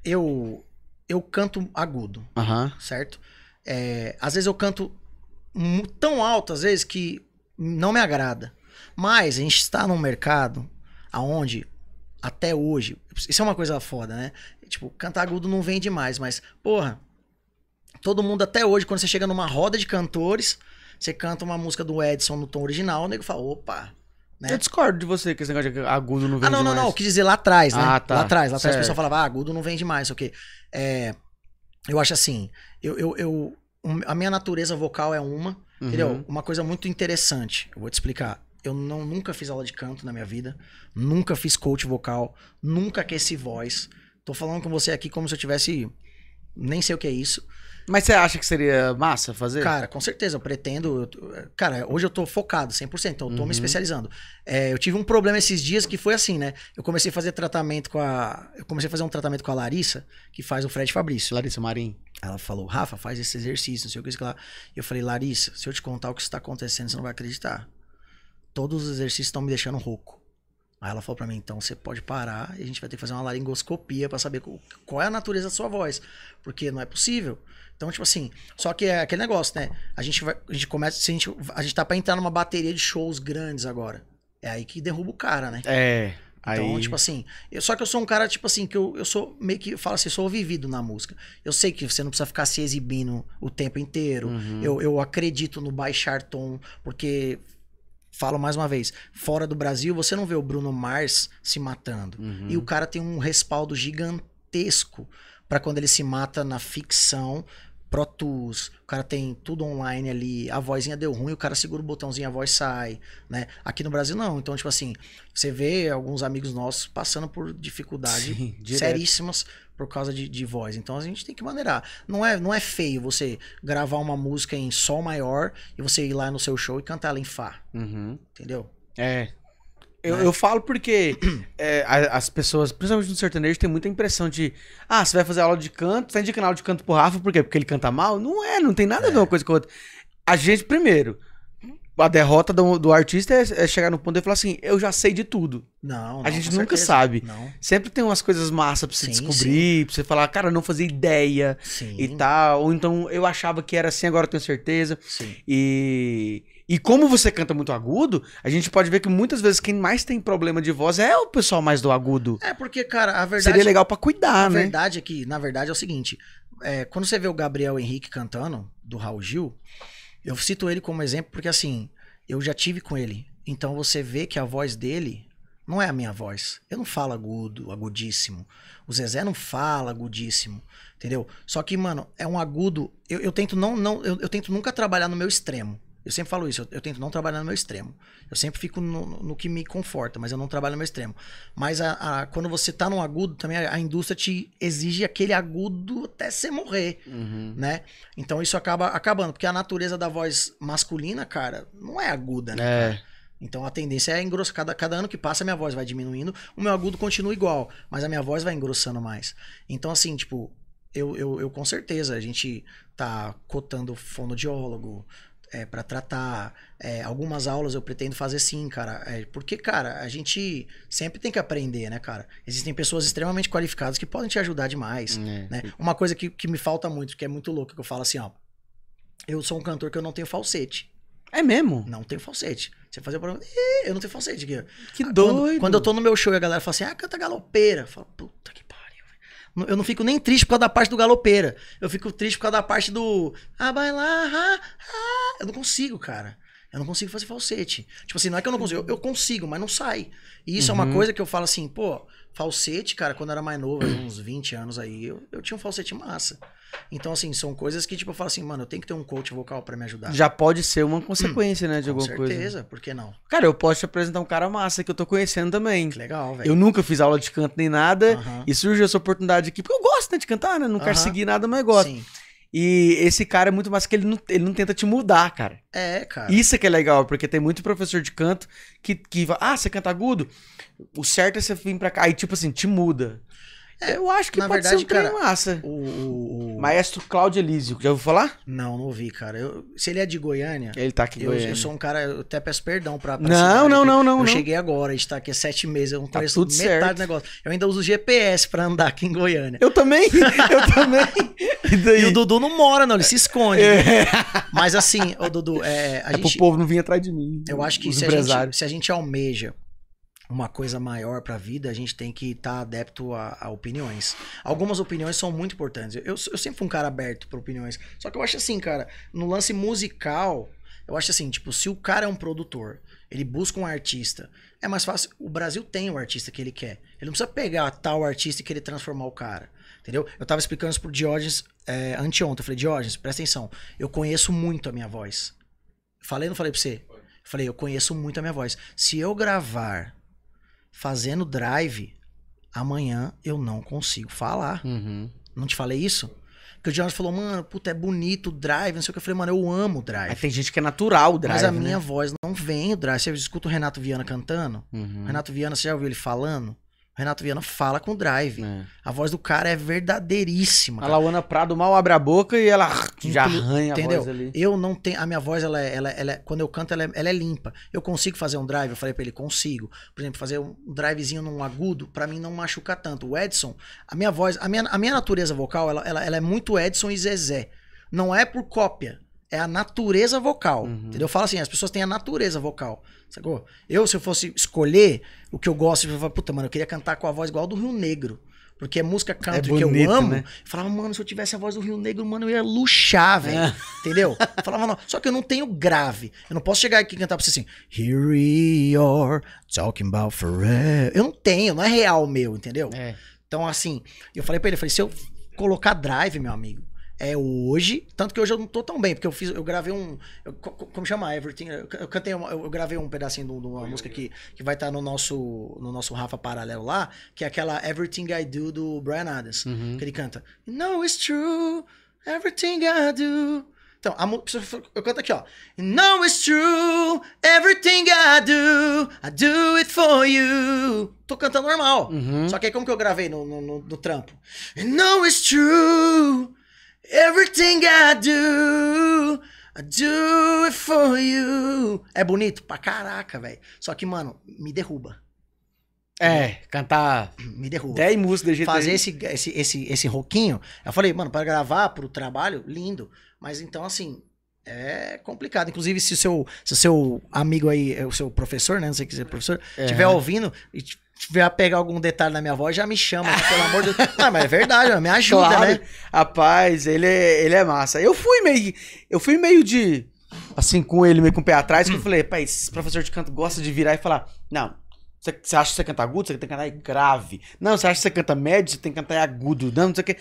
eu, eu canto agudo, uhum. certo? É, às vezes eu canto tão alto, às vezes, que não me agrada. Mas a gente está num mercado aonde até hoje, isso é uma coisa foda, né? Tipo, cantar agudo não vende mais, mas, porra, todo mundo até hoje, quando você chega numa roda de cantores, você canta uma música do Edson no tom original, o nego fala, opa. Né? Eu discordo de você que esse negócio de agudo não ah, vende mais. Ah, não, não, mais. não. eu que dizer lá atrás, né? Ah, tá. Lá atrás, lá atrás o pessoal falava, ah, agudo não vende mais, o É, eu acho assim, eu, eu, eu, a minha natureza vocal é uma, uhum. entendeu? Uma coisa muito interessante, eu vou te explicar. Eu não, nunca fiz aula de canto na minha vida, nunca fiz coach vocal, nunca aqueci voz. Tô falando com você aqui como se eu tivesse. Nem sei o que é isso. Mas você acha que seria massa fazer? Cara, com certeza, eu pretendo. cara, hoje eu tô focado 100%, então eu tô uhum. me especializando. É, eu tive um problema esses dias que foi assim, né? Eu comecei a fazer tratamento com a. Eu comecei a fazer um tratamento com a Larissa, que faz o Fred Fabrício. Larissa Marim. Ela falou, Rafa, faz esse exercício, não sei o que, isso que lá. Eu falei, Larissa, se eu te contar o que está acontecendo, você não vai acreditar. Todos os exercícios estão me deixando rouco. Aí ela falou para mim, então você pode parar e a gente vai ter que fazer uma laringoscopia para saber qual é a natureza da sua voz, porque não é possível. Então, tipo assim, só que é aquele negócio, né? A gente vai, a gente começa, a gente, a gente tá para entrar numa bateria de shows grandes agora. É aí que derruba o cara, né? É. Então, aí... tipo assim, eu, só que eu sou um cara, tipo assim, que eu, eu sou meio que, fala assim, sou vivido na música. Eu sei que você não precisa ficar se exibindo o tempo inteiro. Uhum. Eu, eu acredito no baixar tom, porque Falo mais uma vez, fora do Brasil você não vê o Bruno Mars se matando. Uhum. E o cara tem um respaldo gigantesco para quando ele se mata na ficção, Pro Tools, o cara tem tudo online ali, a vozinha deu ruim, o cara segura o botãozinho, a voz sai, né? Aqui no Brasil não, então tipo assim, você vê alguns amigos nossos passando por dificuldades seríssimas por causa de, de voz. Então a gente tem que maneirar. Não é, não é feio você gravar uma música em sol maior e você ir lá no seu show e cantar ela em Fá. Uhum. Entendeu? É. Eu, né? eu falo porque é, as pessoas, principalmente no sertanejo, tem muita impressão de ah, você vai fazer aula de canto, você indica aula de canto pro Rafa, por quê? Porque ele canta mal? Não é, não tem nada é. a ver é. uma coisa com a outra. A gente, primeiro, a derrota do, do artista é, é, chegar no ponto de falar assim: eu já sei de tudo. Não, não A gente nunca certeza. sabe. Não. Sempre tem umas coisas massas pra você sim, descobrir, sim. pra você falar, cara, eu não fazia ideia sim. e tal. Ou então eu achava que era assim, agora eu tenho certeza. Sim. E. E como você canta muito agudo, a gente pode ver que muitas vezes quem mais tem problema de voz é o pessoal mais do agudo. É, porque, cara, a verdade. Seria legal para cuidar, a né? A verdade é que, na verdade, é o seguinte: é, quando você vê o Gabriel Henrique cantando, do Raul Gil, eu cito ele como exemplo porque assim, eu já tive com ele. Então você vê que a voz dele não é a minha voz. Eu não falo agudo, agudíssimo. O Zezé não fala agudíssimo, entendeu? Só que, mano, é um agudo. Eu, eu tento não, não eu, eu tento nunca trabalhar no meu extremo. Eu sempre falo isso, eu, eu, tento não trabalhar no meu extremo. Eu sempre fico no, no, que me conforta, mas eu não trabalho no meu extremo. Mas a, a quando você tá num agudo, também a, a, indústria te exige aquele agudo até você morrer, uhum. né? Então isso acaba acabando, porque a natureza da voz masculina, cara, não é aguda, né? É. Então a tendência é engrossar. Cada, cada ano que passa, a minha voz vai diminuindo, o meu agudo continua igual, mas a minha voz vai engrossando mais. Então, assim, tipo, eu, eu, eu com certeza, a gente tá cotando fonodiólogo é, para tratar. É, algumas aulas eu pretendo fazer sim, cara. É, porque, cara, a gente sempre tem que aprender, né, cara? Existem pessoas extremamente qualificadas que podem te ajudar demais. É, né? Uma coisa que, que me falta muito, que é muito louco, que eu falo assim, ó. Eu sou um cantor que eu não tenho falsete. É mesmo? Não tenho falsete. Você fazer o programa. Eu não tenho falsete aqui. Que doido. Ah, quando, quando, eu tô no meu show e a galera fala assim, ah, canta galopeira. Eu falo, puta que eu não fico nem triste por causa da parte do galopeira. Eu fico triste por causa da parte do. Ah, vai lá, ah, ah. Eu não consigo, cara. Eu não consigo fazer falsete. Tipo assim, não é que eu não consigo, eu, consigo, mas não sai. E isso uhum. é uma uhum. coisa que eu falo assim, pô, Falsete, cara, quando eu era mais novo, uns 20 anos aí, eu, eu tinha um falsete massa. Então, assim, são coisas que, tipo, eu falo assim, mano, eu tenho que ter um coach vocal para me ajudar. Já pode ser uma consequência, hum, né, de alguma certeza, coisa. Com certeza, por que não? Cara, eu posso te apresentar um cara massa que eu tô conhecendo também. Que legal, velho. Eu nunca fiz aula de canto nem nada, uh -huh. e surgiu essa oportunidade aqui, porque eu gosto, né, de cantar, né? Não uh -huh. quero seguir nada, mas gosto. Sim. E esse cara é muito mais que ele não, ele não tenta te mudar, cara. É, cara. Isso é que é legal, porque tem muito professor de canto que, que ah, você canta agudo? O certo é você vir pra cá. Aí, tipo assim, te muda. É, eu acho que Na pode verdade, ser um cara, trem massa. O, o, Maestro Cláudio Elísio, já ouviu falar? Não, não ouvi, cara. Eu, se ele é de Goiânia. Ele tá aqui em eu, Goiânia. Eu sou um cara, eu até peço perdão pra. pra não, não, não, não. Eu não. cheguei agora, a gente tá aqui há sete meses, eu não tá tudo metade certo. do negócio. Eu ainda uso GPS pra andar aqui em Goiânia. Eu também, eu também. E, e, o Dudu não mora, não, ele se esconde. Né? É. Né? Mas assim, o Dudu, é. A é gente, pro povo não vir atrás de mim. Eu acho que se a, gente, se a gente almeja uma coisa maior para a vida, a gente tem que estar tá adepto a, a, opiniões. Algumas opiniões são muito importantes. Eu, eu sempre fui um cara aberto para opiniões. Só que eu acho assim, cara, no lance musical, eu acho assim, tipo, se o cara é um produtor, ele busca um artista, é mais fácil. O Brasil tem o artista que ele quer. Ele não precisa pegar tal artista e querer transformar o cara. Entendeu? Eu tava explicando isso pro Diógenes é, anteontem. Eu falei, Diógenes, presta atenção. Eu conheço muito a minha voz. Falei, não falei pra você? Falei, eu conheço muito a minha voz. Se eu gravar fazendo drive, amanhã eu não consigo falar. Uhum. Não te falei isso? Porque o Jonas falou, mano, puta, é bonito o drive, não sei o que. Eu falei, mano, eu amo o drive. Aí tem gente que é natural o drive. Mas a né? minha voz não vem o drive. Você escuta o Renato Viana cantando? Uhum. Renato Viana, você já ouviu ele falando? Renato Viana fala com drive. É. A voz do cara é verdadeiríssima. A Lauana Prado mal abre a boca e ela já arranha Entendeu? a voz ali. Eu não tenho. A minha voz, ela, é, ela, é, ela, é, quando eu canto, ela é, ela é limpa. Eu consigo fazer um drive? Eu falei pra ele, consigo. Por exemplo, fazer um drivezinho num agudo, para mim não machuca tanto. O Edson, a minha voz, a minha, a minha natureza vocal, ela, ela, ela é muito Edson e Zezé. Não é por cópia é a natureza vocal. Uhum. Entendeu? Eu falo assim, as pessoas têm a natureza vocal. Sacou? Eu, se eu fosse escolher o que eu gosto, eu falava, puta, mano, eu queria cantar com a voz igual a do Rio Negro. Porque é música é que eu amo. Né? Eu falava, mano, se eu tivesse a voz do Rio Negro, mano, eu ia luxar, velho. É. Entendeu? falava, não. Só que eu não tenho grave. Eu não posso chegar aqui e cantar pra você assim. Here we are, talking about forever. Eu não tenho, não é real meu, entendeu? É. Então, assim, eu falei pra ele, eu falei, se eu colocar drive, meu amigo, é hoje. Tanto que hoje eu não tô tão bem, porque eu fiz, eu gravei um. Eu, como chama? Everything. Eu, cantei, uma, eu, gravei um pedacinho de uma música que, que vai estar tá no, nosso, no nosso Rafa Paralelo lá, que é aquela Everything I Do do Brian Adams. Uhum. Que ele canta. You know it's true, everything I do. Então, a, eu canto aqui, ó. You know it's true, everything I do, I do it for you. Tô cantando normal. Uhum. Só que aí como que eu gravei no, no, no, no trampo? You know it's true. Everything I do, I do it for you. É bonito pra caraca, velho. Só que, mano, me derruba. É, cantar. Me derruba. 10 músicas de Fazer esse, esse, esse, esse roquinho. Eu falei, mano, para gravar pro trabalho, lindo. Mas então, assim, é complicado. Inclusive, se o seu, se seu amigo aí, o seu professor, né? Não sei se é professor, estiver é. ouvindo e tiver a pegar algum detalhe na minha voz, já me chama, né? pelo amor de Deus. Ah, mas é verdade, me ajuda, claro. né? Rapaz, ele é, ele é massa. Eu fui meio. Eu fui meio de. Assim, com ele meio com o pé atrás, que eu falei, pai, esse professor de canto gosta de virar e falar: Não, você, acha que você canta agudo? Você tem que cantar grave. Não, você acha que você canta médio? Você tem que cantar agudo. Não, não sei o que.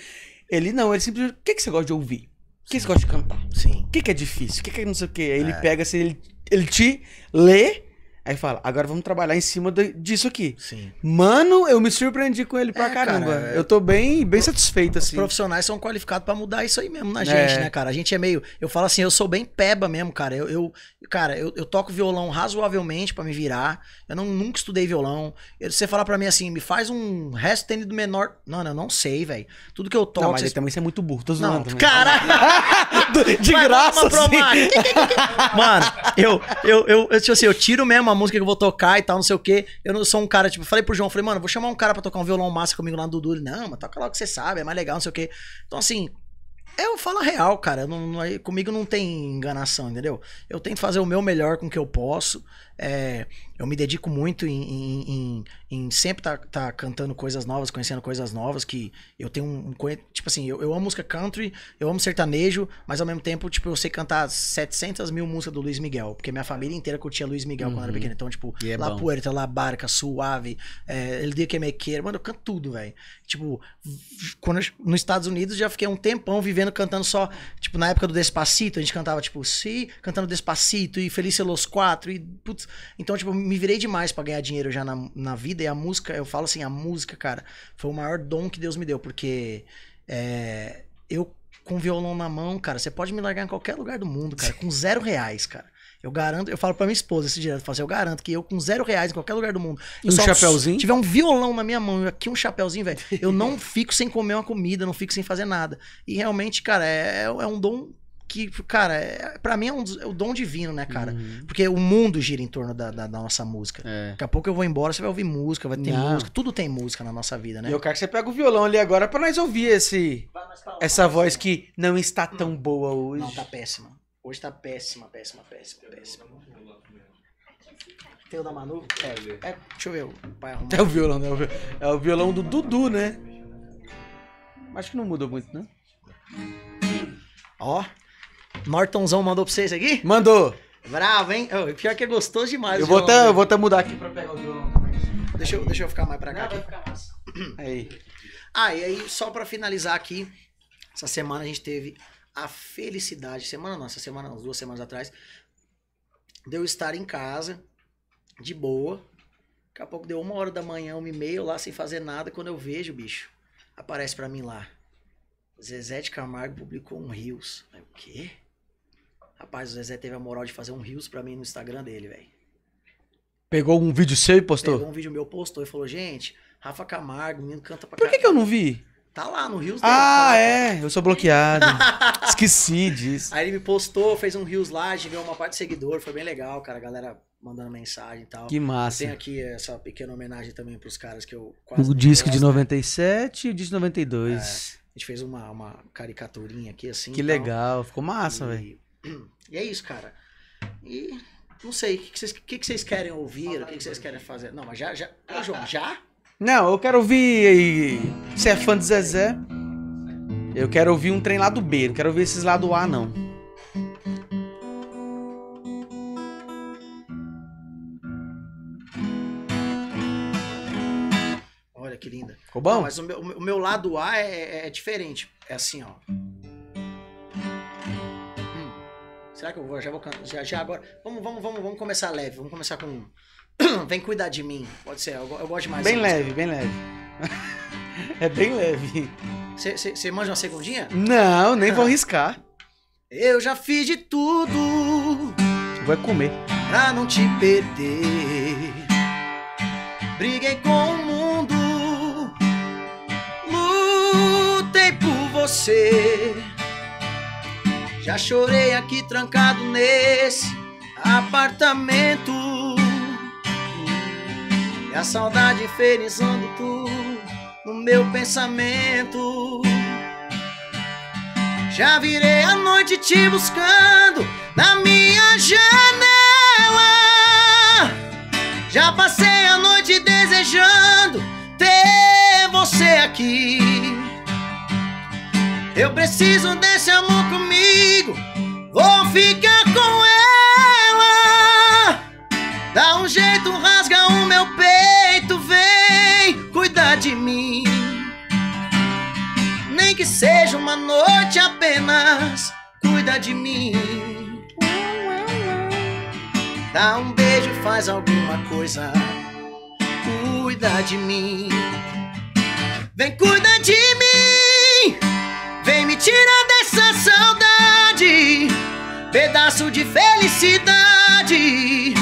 Ele não, ele simplesmente. O que, que você gosta de ouvir? O que você gosta de cantar? Sim. O que, que é difícil? O que, que é não sei o que? Aí ele é. pega assim, ele, ele te lê Aí fala, agora vamos trabalhar em cima de, disso aqui. Sim. Mano, eu me surpreendi com ele pra é, caramba. Cara, é. eu tô bem, bem satisfeito, assim. Os profissionais são qualificados para mudar isso aí mesmo na é. gente, né, cara? A gente é meio. Eu falo assim, eu sou bem peba mesmo, cara. Eu, eu cara, eu, eu, toco violão razoavelmente para me virar. Eu não, nunca estudei violão. você falar para mim assim, me faz um resto do menor. Não, não, não sei, velho. Tudo que eu toco. Não, mas também você é muito burro. Tô zoando. Não, Caralho! De graça. Assim. Mano, eu, eu, eu, eu, tipo assim, eu tiro mesmo uma música que eu vou tocar e tal, não sei o quê. Eu não sou um cara, tipo, falei pro João, falei, mano, vou chamar um cara pra tocar um violão massa comigo lá no Dudu. Ele, não, mas toca lá o que você sabe, é mais legal, não sei o quê. Então, assim, eu falo real, cara. Não, não, é, comigo não tem enganação, entendeu? Eu tento fazer o meu melhor com o que eu posso. É, eu me dedico muito em, em, em, em sempre estar tá, tá cantando coisas novas, conhecendo coisas novas, que eu tenho um... um tipo assim, eu, eu, amo música country, eu amo sertanejo, mas ao mesmo tempo, tipo, eu sei cantar 700 mil músicas do Luiz Miguel, porque minha família inteira curtia Luiz Miguel uhum. quando era uhum. pequeno Então, tipo, é La Puerta, La Barca, Suave, é, El Dia Que Me Queira, mano, eu canto tudo, velho. Tipo, quando eu, nos Estados Unidos já fiquei um tempão vivendo cantando só, tipo, na época do Despacito, a gente cantava, tipo, Si, cantando Despacito e Felicia Los Quatro e, putz, então, tipo, me virei demais para ganhar dinheiro já na, na vida. E a música, eu falo assim, a música, cara, foi o maior dom que Deus me deu. Porque é, eu, com violão na mão, cara, você pode me largar em qualquer lugar do mundo, cara, com zero reais, cara. Eu garanto, eu falo pra minha esposa esse direto, eu falo assim, eu garanto que eu com zero reais em qualquer lugar do mundo. Um chapéuzinho? tiver um violão na minha mão e aqui um chapéuzinho, velho, eu não fico sem comer uma comida, não fico sem fazer nada. E realmente, cara, é, é um dom que, cara, é, para mim é um, é um, dom divino, né, cara? Uhum. Porque o mundo gira em torno da, da, da nossa música. É. Daqui a pouco eu vou embora, você vai ouvir música, vai ter Não. música, tudo tem música na nossa vida, né? E eu quero que você pega o violão ali agora para nós ouvir esse tá essa voz que não está tão boa hoje. Não, tá péssima. Hoje tá péssima, péssima, péssima, péssima. Tem o da Manu? É, é deixa eu ver o pai É o violão, né? É o violão do Dudu, né? Acho que não mudou muito, né? Ó. Nortonzão mandou pra vocês aqui? Mandou. Bravo, hein? Oh, pior que é gostoso demais. Eu vou até, eu vou até mudar aqui pra pegar o violão. Deixa eu, deixa eu ficar mais pra cá. Não, aqui. Vai ficar massa. Aí. Ah, e aí, só pra finalizar aqui, essa semana a gente teve a felicidade, semana não, essa semana não, duas semanas atrás, de eu estar em casa, de boa. Daqui a pouco deu uma hora da manhã, uma e meia, lá sem fazer nada. Quando eu vejo, bicho, aparece pra mim lá Zezé de Camargo publicou um Rios. o quê? Rapaz, o Zezé teve a moral de fazer um Rios pra mim no Instagram dele, velho. Pegou um vídeo seu e postou? Pegou um vídeo meu, postou e falou, gente, Rafa Camargo, o menino canta pra Por que, que eu não vi? Tá lá no Rios dele. Ah, é, eu sou bloqueado. Esqueci disso. Aí ele me postou, fez um Rios lá, ganhou uma parte de seguidor, foi bem legal, cara. A galera mandando mensagem e tal. Que massa. Tem aqui essa pequena homenagem também pros caras que eu quase. O disco gosto, de 97 né? e o disco de 92. É. A gente fez uma, uma caricaturinha aqui, assim. Que legal, ficou massa, velho. E é isso, cara. E não sei, o que, vocês, que, que querem ouvir? O que, que vocês querem fazer? Não, mas já, já. Ô, João, já? Não, eu quero ouvir Você é fã de Zezé? Eu quero ouvir um trem lá do B, não quero ouvir esses lá do A, não. Ficou bom? Não, mas o meu, o meu lado A é, é, é, diferente. É assim, ó. Hum. Será que eu vou? Já vou cantar. Já, já agora. Vamos, vamos, vamos, vamos começar leve. Vamos começar com. Vem cuidar de mim. Pode ser, eu, eu gosto demais. Bem leve, bem leve. é bem leve. Você manja uma segundinha? Não, nem vou arriscar. Eu já fiz de tudo. Vai comer. Pra não te perder. Briguei com você. Já chorei aqui trancado nesse apartamento. E a saudade infelizando tudo no meu pensamento. Já virei a noite te buscando na minha janela. Já passei a noite desejando ter você aqui. Eu preciso desse amor comigo. Vou ficar com ela. Dá um jeito, rasga o meu peito. Vem cuidar de mim. Nem que seja uma noite apenas. Cuida de mim. Dá um beijo, faz alguma coisa. Cuida de mim. Vem, cuida de mim. Vem me tirar dessa saudade, pedaço de felicidade,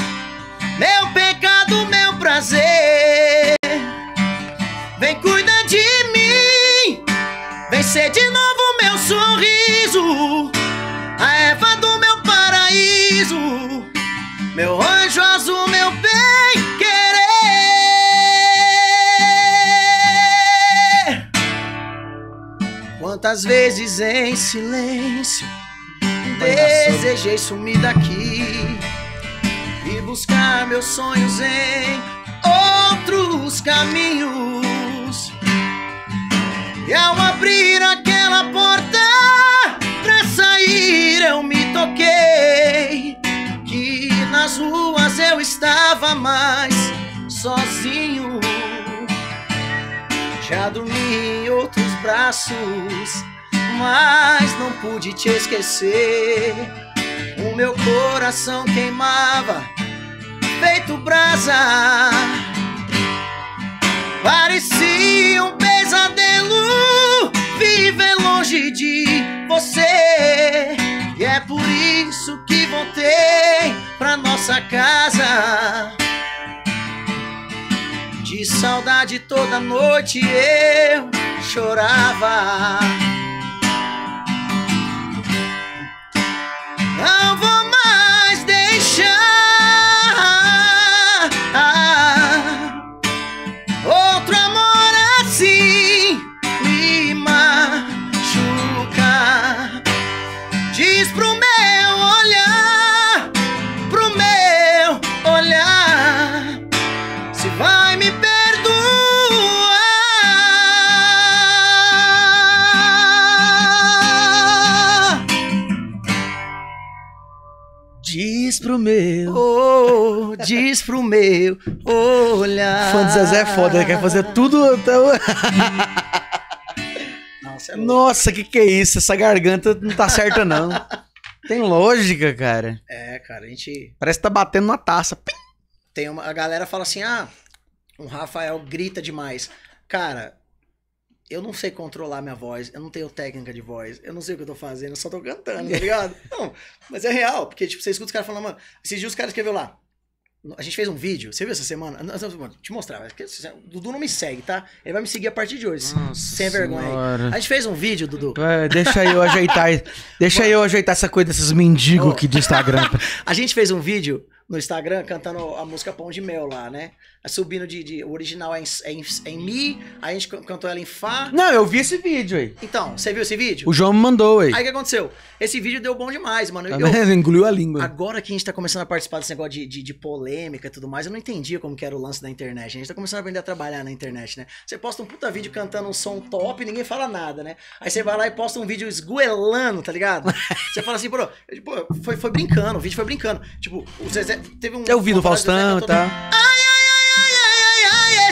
meu pecado, meu prazer. Vem cuidar de mim, vem ser de novo meu sorriso, a erva do meu paraíso, meu anjo azul, meu bem. Quantas vezes em silêncio desejei sumir daqui e buscar meus sonhos em outros caminhos. E ao abrir aquela porta pra sair, eu me toquei que nas ruas eu estava mais sozinho. Já dormi em outros braços, mas não pude te esquecer. O meu coração queimava, feito brasa. Parecia um pesadelo viver longe de você. E é por isso que voltei pra nossa casa. De saudade toda noite eu chorava. Não vou Diz pro meu, oh, diz pro meu olhar. Fã de Zezé é foda, ele né? quer fazer tudo. Então... Nossa, é Nossa, que que é isso? Essa garganta não tá certa, não. Tem lógica, cara. É, cara, a gente. Parece que tá batendo na taça. Tem uma, a galera fala assim: ah, o Rafael grita demais. Cara, eu não sei controlar minha voz, eu não tenho técnica de voz, eu não sei o que eu tô fazendo, eu só tô cantando, tá ligado? não, mas é real, porque tipo, você escuta os caras falando, mano, esses dias os caras escreveu lá. A gente fez um vídeo, você viu essa semana? Não, não, te mostrar, Dudu não me segue, tá? Ele vai me seguir a partir de hoje, Nossa sem senhora. vergonha aí. A gente fez um vídeo, Dudu. É, deixa eu ajeitar, deixa eu ajeitar essa coisa desses mendigos oh. aqui do Instagram. a gente fez um vídeo no Instagram cantando a música Pão de Mel lá, né? É subindo de, de. o original é em, é, em, é em Mi, aí a gente cantou ela em Fá. Não, eu vi esse vídeo aí. Então, você viu esse vídeo? O João me mandou aí. Aí o que aconteceu? Esse vídeo deu bom demais, mano. Tá eu, eu, engoliu a língua. Agora que a gente tá começando a participar desse negócio de, de, de, polêmica e tudo mais, eu não entendia como que era o lance da internet. Né? A gente tá começando a aprender a trabalhar na internet, né? Você posta um puta vídeo cantando um som top ninguém fala nada, né? Aí você vai lá e posta um vídeo esguelando, tá ligado? você fala assim, pô, tipo, foi, foi brincando, o vídeo foi brincando. Tipo, o Zezé teve um. Eu vi no Faustão e tal. Tá. Ai!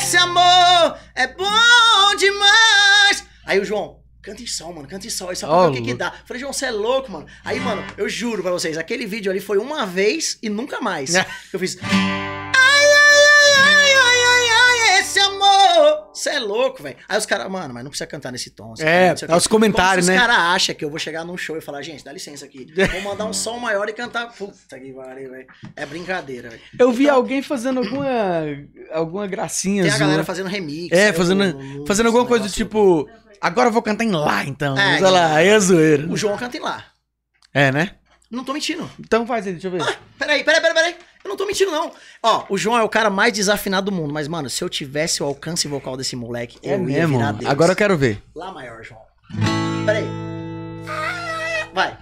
Esse amor é bom demais. Aí o João, canta em sol, mano, canta em sol. Aí só oh, o que, que dá. falei, João, você é louco, mano. Aí, mano, eu juro pra vocês, aquele vídeo ali foi uma vez e nunca mais. eu fiz. você é louco, velho. Aí os caras, mano, mas não precisa cantar nesse tom. Tá é, os tá comentários, Como né? Os caras acham que eu vou chegar num show e falar, gente, dá licença aqui. Vou mandar um som maior e cantar. Puta que pariu, velho. É brincadeira, velho. Eu vi então, alguém fazendo alguma, alguma gracinha. Tem a galera fazendo remix. É, né? fazendo, eu, fazendo alguma coisa do tipo. Agora eu vou cantar em lá, então. É, Usa lá, aí é zoeira. O João canta em lá. É, né? Não tô mentindo. Então faz aí, deixa eu ver. Ah, peraí, peraí, peraí, peraí. Eu não tô mentindo, não. Ó, o João é o cara mais desafinado do mundo, mas, mano, se eu tivesse o alcance vocal desse moleque, é eu mesmo? ia virar Deus. Agora eu quero ver. Lá maior, João. Peraí. Vai.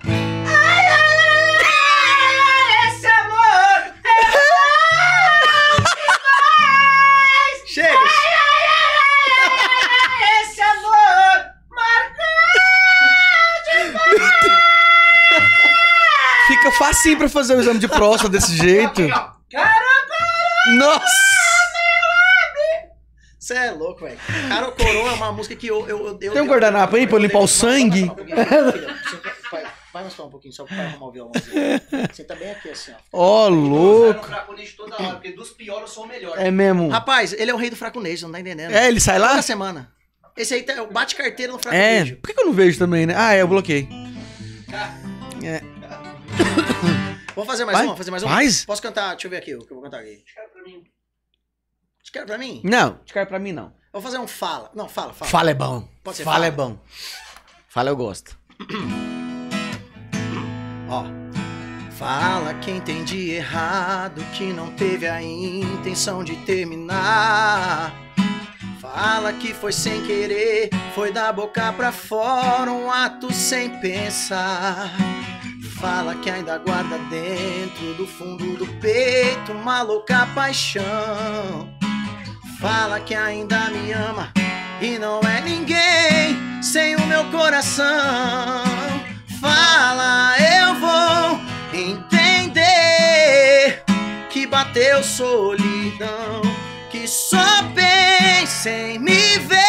facinho pra fazer o exame de próstata desse jeito. Caraca! Nossa! Você é louco, velho. Cara, o Coroa é uma música que eu. eu, eu Tem um guardanapo aí pra limpar o sangue? Vai mais falar um pouquinho, só pra arrumar o violãozinho. Você tá bem aqui assim, ó. Ó, oh, louco. toda hora, porque dos piores eu sou o melhor. É mesmo. Rapaz, ele é o rei do fracunejo, não tá entendendo? É, ele sai lá? Toda semana. Esse aí tá, é bate carteira no fracunejo. É, por que eu não vejo também, né? Ah, é, eu bloqueei. É. Vamos fazer mais Vai? um, fazer mais um. Faz? Posso cantar? Deixa eu ver aqui o que eu vou cantar aqui. Te quero pra mim. Te quero pra mim? Não, te quero pra mim não. vou fazer um fala. Não, fala, fala. Fala é bom. Pode ser fala. Fala é bom. Fala eu gosto. Ó. Fala quem tem de errado, que não teve a intenção de terminar. Fala que foi sem querer, foi da boca pra fora, um ato sem pensar fala que ainda guarda dentro do fundo do peito uma louca paixão. Fala que ainda me ama e não é ninguém sem o meu coração. Fala, eu vou entender que bateu solidão, que só pensa em me ver.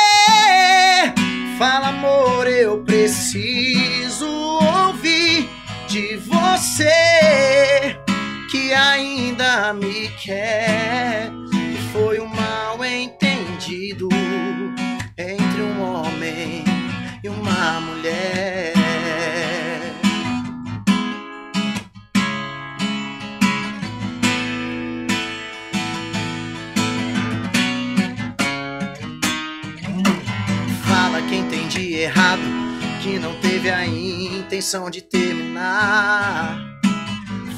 Fala, amor, eu preciso ouvir de você que ainda me quer. Que foi um mal entendido entre um homem e uma mulher. Fala quem entendi errado que não teve ainda intenção de terminar.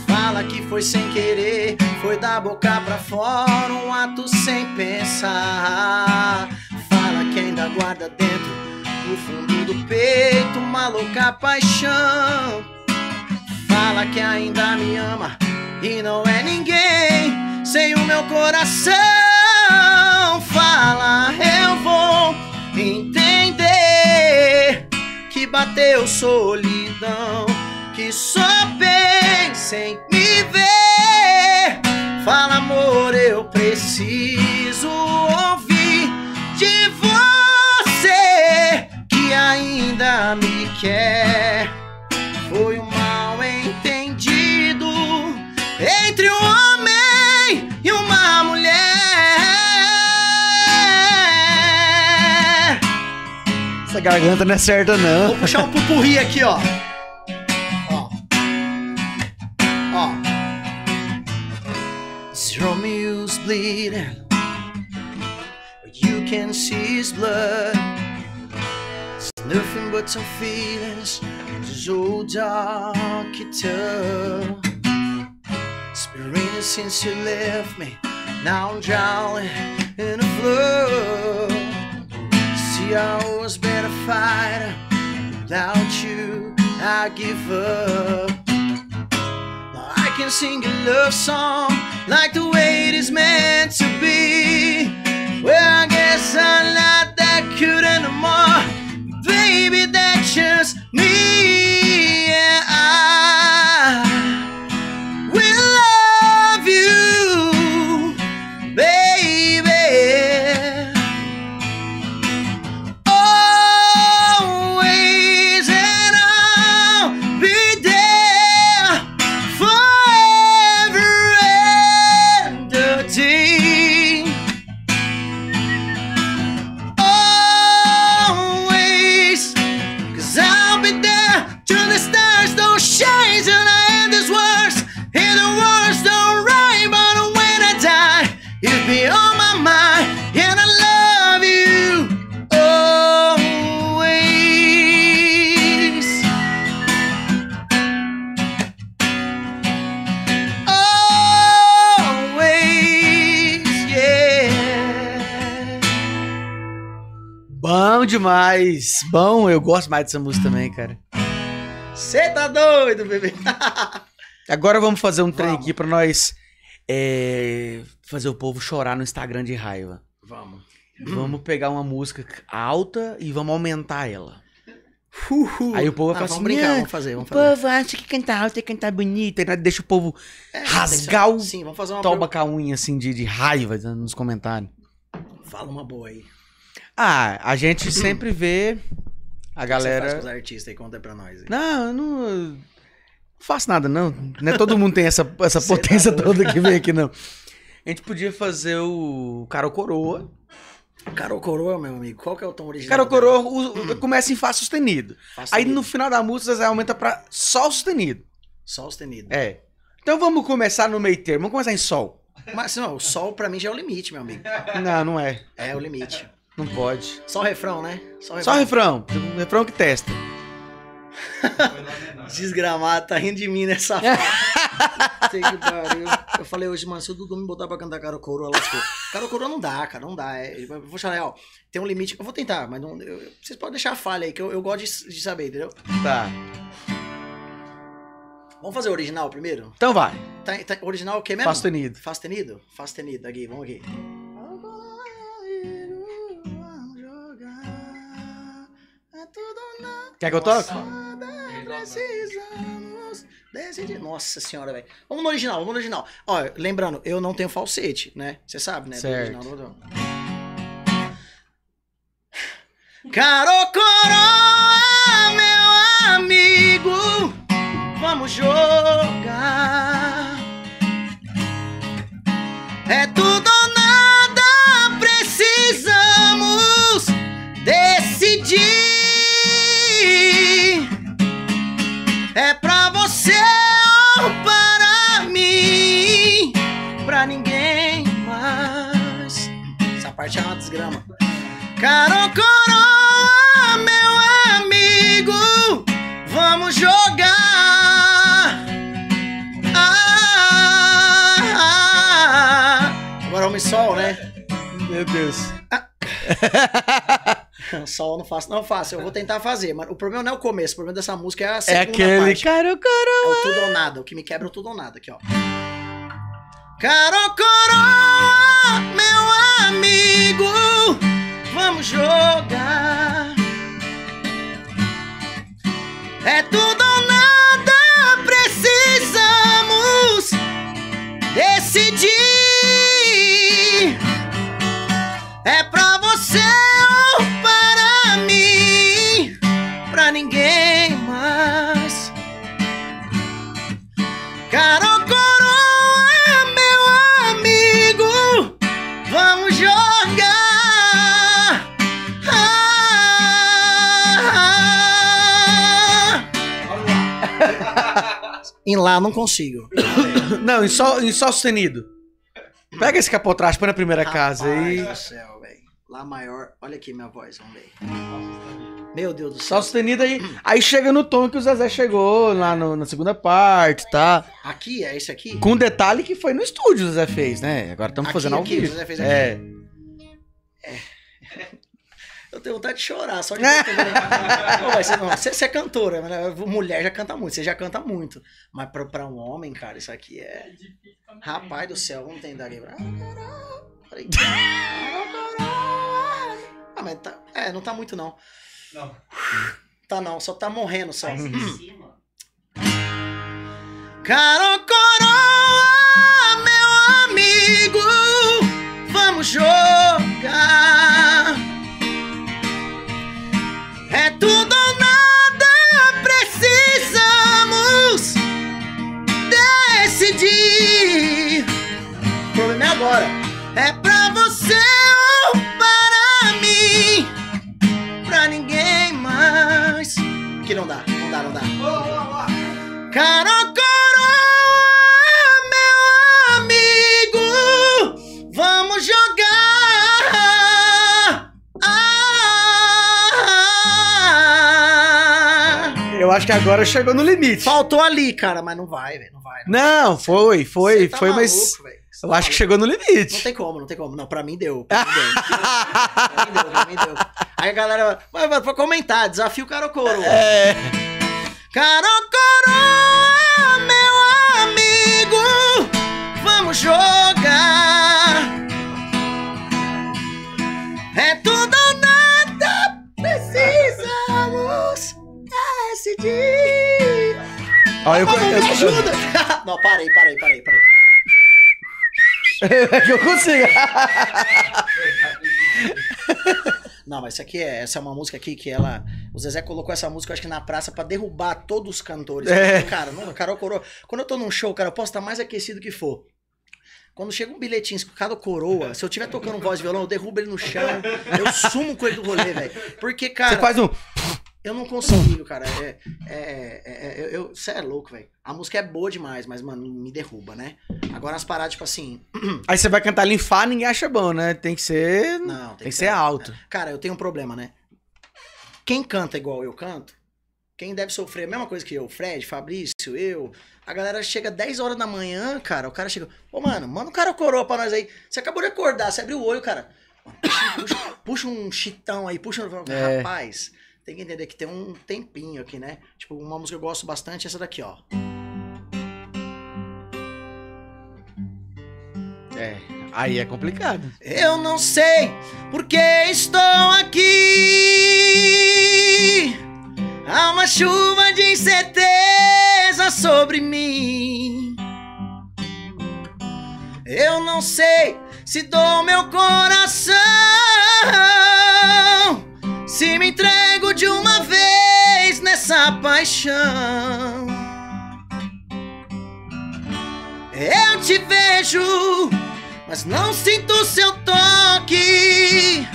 Fala que foi sem querer, foi da boca pra fora, um ato sem pensar. Fala que ainda guarda dentro, no fundo do peito, uma louca paixão. Fala que ainda me ama e não é ninguém sem o meu coração. Fala, eu vou entender bateu solidão, que só pensa em me ver. Fala, amor, eu preciso ouvir de você que ainda me quer. essa garganta não é certa, não. Vou puxar um pupurri aqui, ó. Ó. Ó. Zero Mills bleeding. You can see his blood. It's nothing but some feelings. This old dark guitar. It's been since you left me. Now I'm drowning in a flood. be always been a fighter. Without you, I give up. Now I can sing a love song like the way it is meant to be. Well, I guess I'm not that cute anymore. Baby, that's just me. demais. Bom, eu gosto mais dessa música também, cara. Você tá doido, bebê? Agora vamos fazer um trem aqui pra nós é, fazer o povo chorar no Instagram de raiva. Vamos. Vamos pegar uma música alta e vamos aumentar ela. Uhul. Aí o povo vai ah, falar assim: brincar, vamos fazer, vamos fazer. O povo acha que cantar tá alto é cantar tá bonito, né? deixa o povo é, rasgar o. Sim, vamos fazer uma toba com a unha assim de, de raiva né, nos comentários. Fala uma boa aí. Ah, a gente sempre vê a galera. Você faz com os artistas aí, conta pra nós. Aí. Não, eu não, não faço nada, não. Não é todo mundo tem essa, essa potência tá toda que vem aqui, não. A gente podia fazer o Caro Coroa. Caro Coroa, meu amigo, qual que é o tom original? Caro Coroa o, começa em Fá sustenido. Fá aí no final da música você aumenta pra Sol sustenido. Sol sustenido. É. Então vamos começar no meio termo, vamos começar em Sol. Mas não, o Sol pra mim já é o limite, meu amigo. Não, não é. É o limite. Não pode. Só o refrão, né? Só o refrão. Só o refrão. O refrão que testa. Desgramado, tá rindo de mim nessa que eu, eu falei hoje, mano, se o Dudu me botar pra cantar Caro Coroa, lascou. Caro Coroa não dá, cara, não dá. É, vou chamar, ó, tem um limite. Eu vou tentar, mas não, eu, vocês podem deixar a falha aí, que eu, eu gosto de, de, saber, entendeu? Tá. Vamos fazer o original primeiro? Então vai. Tá, tá, original o que mesmo? Fastenido. Fastenido? Fastenido, aqui, vamos aqui. É Quer que eu toque? Precisamos decidir. Nossa senhora, velho. Vamos no original, vamos no original. Ó, lembrando, eu não tenho falsete, né? Você sabe, né? Certo. Do original, Caro Coroa, meu amigo, vamos jogar. É tudo É pra você ou para mim, pra ninguém mais. Essa parte é uma desgrama. Caro coroa, meu amigo, vamos jogar. Ah, ah, ah. Agora é o sol, né? Meu Deus. Ah. Só não faço. Não faço, eu vou tentar fazer. Mas o problema não é o começo, o problema dessa música é a é segunda É aquele parte. caro, coroa É o tudo ou nada. O que me quebra é o tudo ou nada. Aqui, ó. Caro coroa, meu amigo, vamos jogar. É tudo ou nada, precisamos decidir. É pra você. Em lá não consigo. não, em sol, em sol sustenido. Pega esse capotraz, põe na primeira Rapaz casa aí. Meu do céu, velho. Lá maior. Olha aqui minha voz, vamos ver. Meu Deus do céu. Sol sustenido aí. Aí chega no tom que o Zezé chegou lá no, na segunda parte, tá? Aqui, é esse aqui? Com detalhe que foi no estúdio o Zezé fez, né? Agora estamos fazendo aqui, ao vivo. O Zezé fez é. aqui. É. é tenho vontade de chorar, só de Pô, você, você é cantora, né, mulher já canta muito, você já canta muito. Mas pra, pra um homem, cara, isso aqui é. é Rapaz do céu, não tem dali. Ah, mas tá. É, não tá muito não. Não. Tá não, só tá morrendo só. Hum. Caro coroa, meu amigo, vamos jogar. Carocoro, meu amigo, vamos jogar. Ah. Eu acho que agora chegou no limite. Faltou ali, cara, mas não vai, velho, não vai. Não, foi, foi, tá foi, maluco, mas Eu tá acho que chegou no limite. Não tem como, não tem como. Não, pra mim deu. Pra mim deu. pra mim deu, pra mim deu. Aí a galera, vai, vai, pra comentar, desafio o cara ou coro. É. Carol Coroa, meu amigo, vamos jogar. É tudo ou nada, precisamos decidir. Ah, eu conheço. ajuda. Não, parei, parei, parei, parei. É que eu consigo. Não, mas essa aqui é, essa é uma música aqui que ela. O Zezé colocou essa música, acho que na praça, para derrubar todos os cantores. É. Cara, não, Carol Coroa. Quando eu tô num show, cara, eu posso estar mais aquecido que for. Quando chega um bilhetinho cada coroa, se eu tiver tocando voz e violão, eu derrubo ele no chão, eu sumo com ele do rolê, velho. Porque, cara. Você faz um. Eu não consigo, cara. É, é, é, é eu, você é louco, velho. A música é boa demais, mas, mano, me derruba, né? Agora as paradas, tipo assim. Aí você vai cantar limpar, ninguém acha bom, né? Tem que ser. Não, tem, tem que, ser, ser alto. Né? Cara, eu tenho um problema, né? Quem canta igual eu canto, quem deve sofrer a mesma coisa que eu, Fred, Fabrício, eu. A galera chega 10 horas da manhã, cara. O cara chega. Ô, mano, manda um cara coroa pra nós aí. Você acabou de acordar, você abriu o olho, cara. Puxa, puxa, puxa um chitão aí, puxa um. É. Rapaz tem que entender que tem um tempinho aqui, né? Tipo, uma música que eu gosto bastante é essa daqui, ó. É, aí é complicado. Eu não sei porque estou aqui. Há uma chuva de incerteza sobre mim. Eu não sei se dou meu coração se me entrego de uma vez nessa paixão, eu te vejo, mas não sinto seu toque.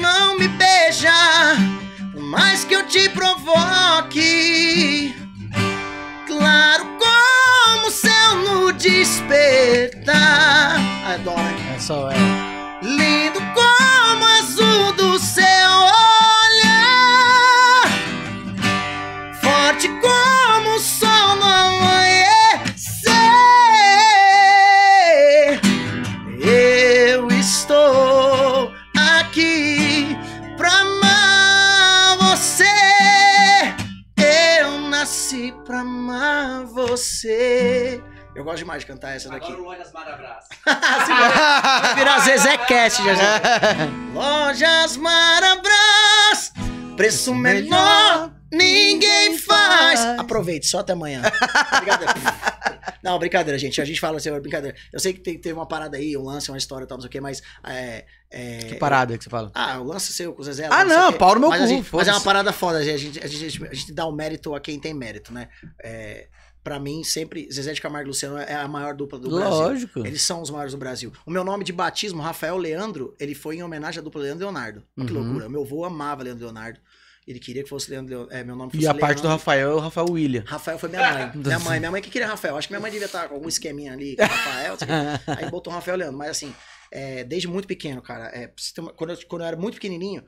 Não me beija, por mais que eu te provoque. Claro como o céu no despertar. Adoro. É só é. Lindo como azul do céu. você. Eu gosto demais de cantar essa daqui. Agora o Lojas Marabras. Né? Vai virar Zezé Cast já já. Lojas Marabras, preço menor, ninguém faz. Aproveite, só até amanhã. Brincadeira. Não, brincadeira, gente. A gente fala assim, brincadeira. Eu sei que tem, teve uma parada aí, um lance, uma história e tal, não sei o quê, mas... É, é, que parada é que você fala? Ah, o lance seu com o Zezé. Ah, não, não Paulo meu mas, cu. Gente, mas é uma parada foda, gente. A gente, a gente. a gente dá o mérito a quem tem mérito, né? É para mim, sempre Zezé de Camargo e Luciano é a maior dupla do Lógico. Brasil. Lógico. Eles são os maiores do Brasil. O meu nome de batismo, Rafael Leandro, ele foi em homenagem à dupla Leandro Leonardo. Olha que uhum. loucura. Meu avô amava Leandro Leonardo. Ele queria que fosse Leandro Leonardo. É, meu nome fosse E a Leandro. parte do Rafael é o Rafael William. Rafael foi minha mãe. minha mãe. Minha mãe que queria Rafael. Acho que minha mãe devia estar com algum esqueminha ali, Rafael. Assim. Aí botou Rafael Leandro. Mas assim, é, desde muito pequeno, cara. É, quando, eu, quando eu era muito pequenininho,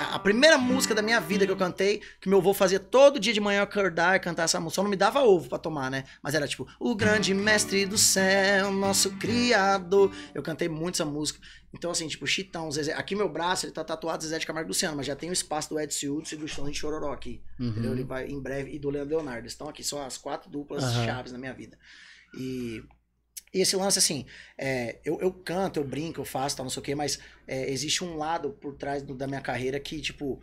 a, a, primeira música da minha vida que eu cantei, que meu avô fazia todo dia de manhã acordar e cantar essa música, só não me dava ovo para tomar, né? Mas era tipo, o grande mestre do céu, nosso criado. Eu cantei muito essa música. Então, assim, tipo, Chitão, Zezé. Aqui meu braço, ele tá tatuado Zezé de Camargo Luciano, mas já tem o espaço do Ed Silvio e do Chão de Chororó aqui. Uhum. Entendeu? Ele vai em breve. E do Leandro Leonardo. Estão aqui, são as quatro duplas uhum. chaves na minha vida. E e esse lance, assim, é, eu, eu canto, eu brinco, eu faço, tal, não sei o quê, mas é, existe um lado por trás do, da minha carreira que, tipo,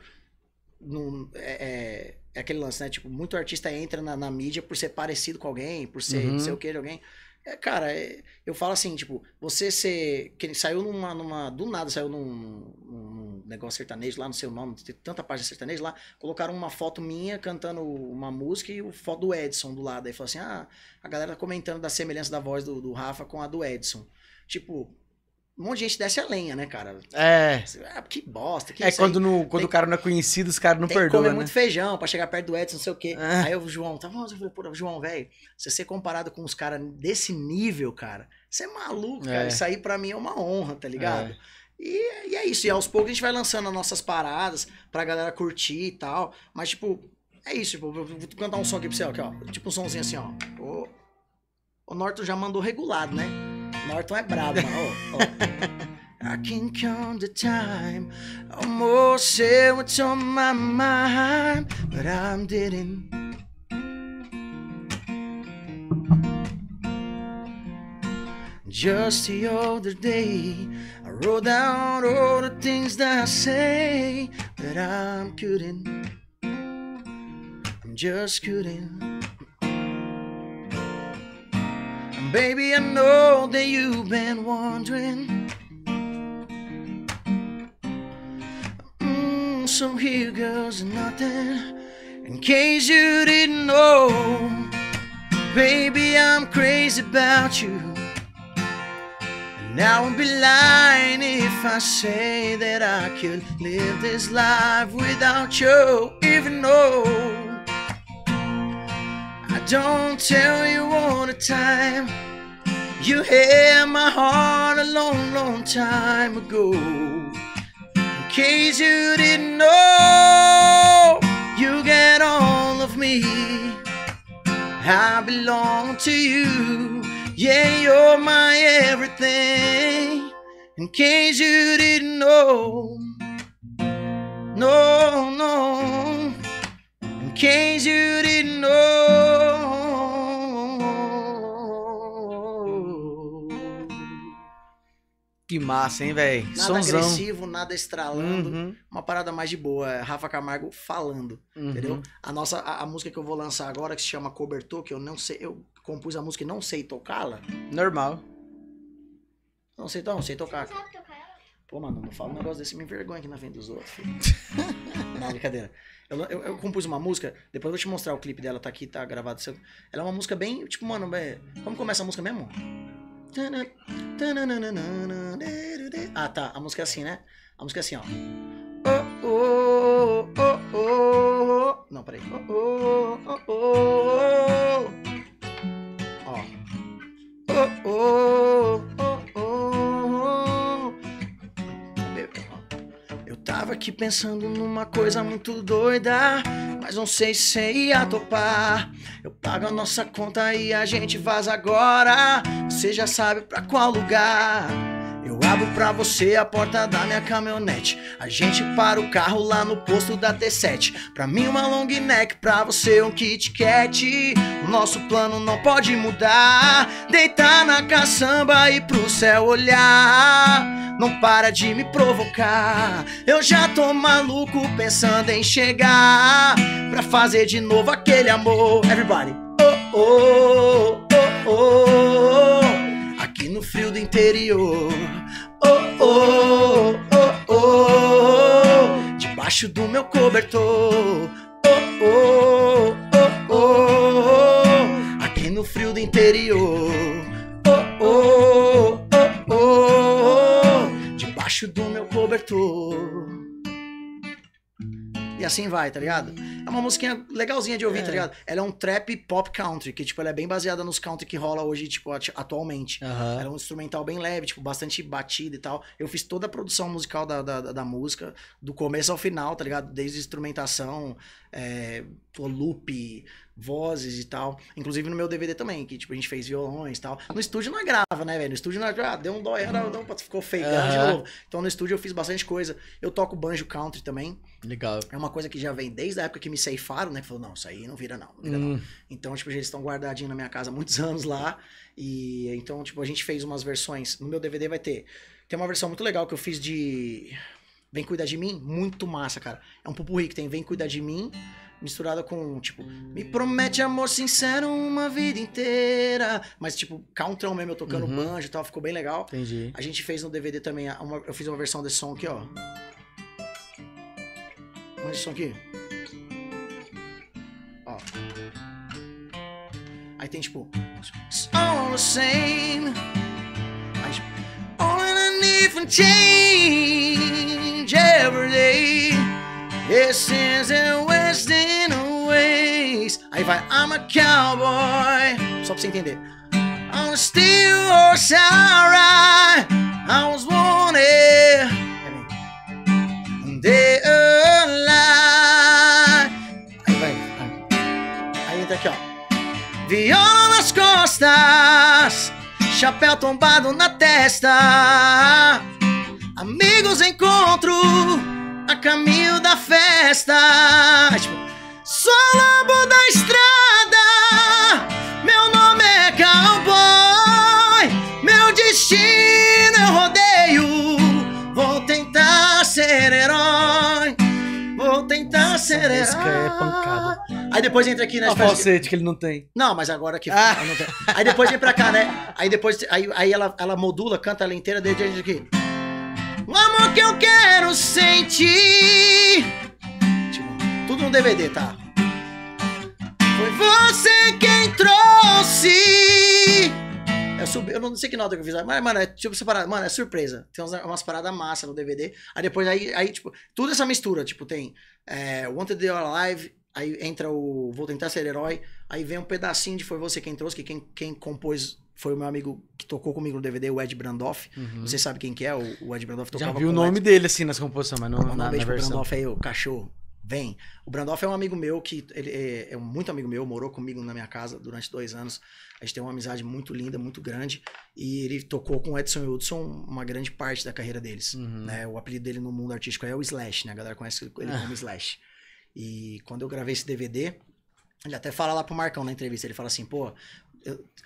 não, é, é, é aquele lance, né? Tipo, muito artista entra na, na mídia por ser parecido com alguém, por ser uhum. não sei o quê de alguém. É, cara, é, eu falo assim, tipo, você ser. Que saiu numa, numa. Do nada saiu num, num, negócio sertanejo lá, não sei o nome, tem tanta página sertaneja lá. Colocaram uma foto minha cantando uma música e o foto do Edson do lado. Aí falou assim: ah, a galera tá comentando da semelhança da voz do, do Rafa com a do Edson. Tipo, um monte de gente desce a lenha, né, cara? É. Ah, que bosta. Que é, quando, no, quando tem, o cara não é conhecido, os caras não tem perdoam. Comer né? muito feijão pra chegar perto do Edson, não sei o quê. É. Aí o João, tá bom, João, velho, você ser comparado com os caras desse nível, cara, você é maluco, é. cara. Isso aí pra mim é uma honra, tá ligado? É. E, e é isso. E aos poucos a gente vai lançando as nossas paradas pra galera curtir e tal. Mas, tipo, é isso. Tipo, vou cantar um som aqui pra você, ó, aqui, ó. Tipo um somzinho assim, ó. O, o Norton já mandou regulado, né? Northwest Bravo. Oh, oh. I can count the time. Almost say what's on my mind, but I didn't. Just the other day, I wrote down all the things that I say, but I couldn't. I'm just couldn't. Baby, I know that you've been wondering. Mm, so here goes nothing. In case you didn't know, baby, I'm crazy about you. And I would be lying if I say that I could live this life without you, even though I don't tell you all the time. You had my heart a long, long time ago. In case you didn't know, you get all of me. I belong to you. Yeah, you're my everything. In case you didn't know, no, no. In case you didn't know. Que massa, hein, velho? Nada Sonzão. agressivo, nada estralando. Uhum. Uma parada mais de boa. É Rafa Camargo falando, uhum. entendeu? A nossa, a, a, música que eu vou lançar agora, que se chama Cobertor, que eu não sei, eu compus a música e não sei tocá-la. Normal. Não sei, não, sei tocar. Você não sabe tocar ela? Pô, mano, não fala um negócio desse, me envergonha aqui na frente dos outros, não, brincadeira. Eu, eu, eu, compus uma música, depois eu vou te mostrar o clipe dela, tá aqui, tá gravado. Ela é uma música bem, tipo, mano, é, como começa a música mesmo? Ah, tá. A música é assim, né? A música é assim, ó. Oh, oh, oh, oh, oh. Não, peraí. Oh, oh, oh, oh, oh. Ó. Oh, oh. Tava aqui pensando numa coisa muito doida, mas não sei se ia topar. Eu pago a nossa conta e a gente vaza agora. Você já sabe pra qual lugar. Eu abro pra você a porta da minha caminhonete. A gente para o carro lá no posto da T7. Pra mim, uma long neck, pra você um Kit Kat. nosso plano não pode mudar. Deitar na caçamba e pro céu olhar. Não para de me provocar. Eu já tô maluco pensando em chegar. Pra fazer de novo aquele amor. Everybody. Oh, oh, oh, oh. Aqui no frio do interior. debaixo do meu cobertor. Oh, oh, oh, oh, oh, aqui no frio do interior. Oh, oh, oh, oh, oh. debaixo do meu cobertor. E assim vai, tá ligado? É uma musiquinha legalzinha de ouvir, tá é. tá ligado? Ela é um trap pop country, que, tipo, ela é bem baseada nos country que rola hoje, tipo, atualmente. Uhum. Ela é um instrumental bem leve, tipo, bastante batida e tal. Eu fiz toda a produção musical da, da, da música, do começo ao final, tá ligado? Desde instrumentação, é, loop, vozes e tal. Inclusive no meu DVD também, que tipo, a gente fez violões e tal. No estúdio não é grava, né, velho? No estúdio não grava, é, tipo, ah, deu um dó, era, não ficou feio, uhum. de novo. Então no estúdio eu fiz bastante coisa. Eu toco banjo country também. Legal. É uma coisa que já vem desde a época que me ceifaram, né? Que falou, não, isso aí não vira não, não, vira, hum. não. Então, tipo, eles estão guardadinhos na minha casa há muitos anos lá. E então, tipo, a gente fez umas versões. No meu DVD vai ter. Tem uma versão muito legal que eu fiz de Vem Cuidar de Mim, muito massa, cara. É um pupurri que tem Vem Cuidar de Mim misturada com, tipo, me hum. promete amor sincero uma vida inteira. Mas, tipo, countdown mesmo, eu tocando uhum. banjo e tal, ficou bem legal. Entendi. A gente fez no DVD também, uma, eu fiz uma versão desse som aqui, ó. Olha esse som aqui. Ó. Aí tem, tipo... It's all the same. Aí, tipo, all in a different change every day. It sins and wasting ways. Aí vai, I'm a cowboy. Só pra você entender. I'm a steel horse I ride. I was wanted. Um day alive. Aí vai. Aí entra aqui, ó. Viola nas costas. Chapéu tombado na testa. Amigos encontro a caminho da festa. só tipo, sou lobo da estrada, meu nome é cowboy, meu destino é rodeio. Vou tentar ser herói, vou tentar Essa ser é herói. é pancada. Aí depois entra aqui nas A falsete que ele não tem. Não, mas agora que. Ah. não tem. Aí depois vem pra cá, né? Aí depois. Aí, aí ela, ela modula, canta ela inteira, desde aqui. O amor que eu quero quero sentir. Tipo, tudo no DVD, tá? Foi você quem trouxe. Eu, subi, eu não sei que nota que eu fiz, mas, mano, é tipo separado. Mano, é surpresa. Tem umas, umas paradas massa no DVD. Aí depois, aí, aí tipo, tudo essa mistura. Tipo, tem é, Wanted the Alive, aí entra o Vou Tentar Ser Herói, aí vem um pedacinho de Foi Você Quem Trouxe, que quem, quem compôs foi o meu amigo que tocou comigo no DVD, o Ed Brandoff. Uhum. Você sabe quem que é? O, Ed Brandoff tocava Já vi o nome dele assim nas composições, mas não na, na versão. O Brandoff é o cachorro. Vem. O Brandoff é um amigo meu que ele é, é, muito amigo meu, morou comigo na minha casa durante dois anos. A gente tem uma amizade muito linda, muito grande. E ele tocou com o Edson Hudson uma grande parte da carreira deles. Uhum. Né? O apelido dele no mundo artístico é o Slash, né? A galera conhece ele como Slash. E quando eu gravei esse DVD, ele até fala lá pro Marcão na entrevista, ele fala assim, pô,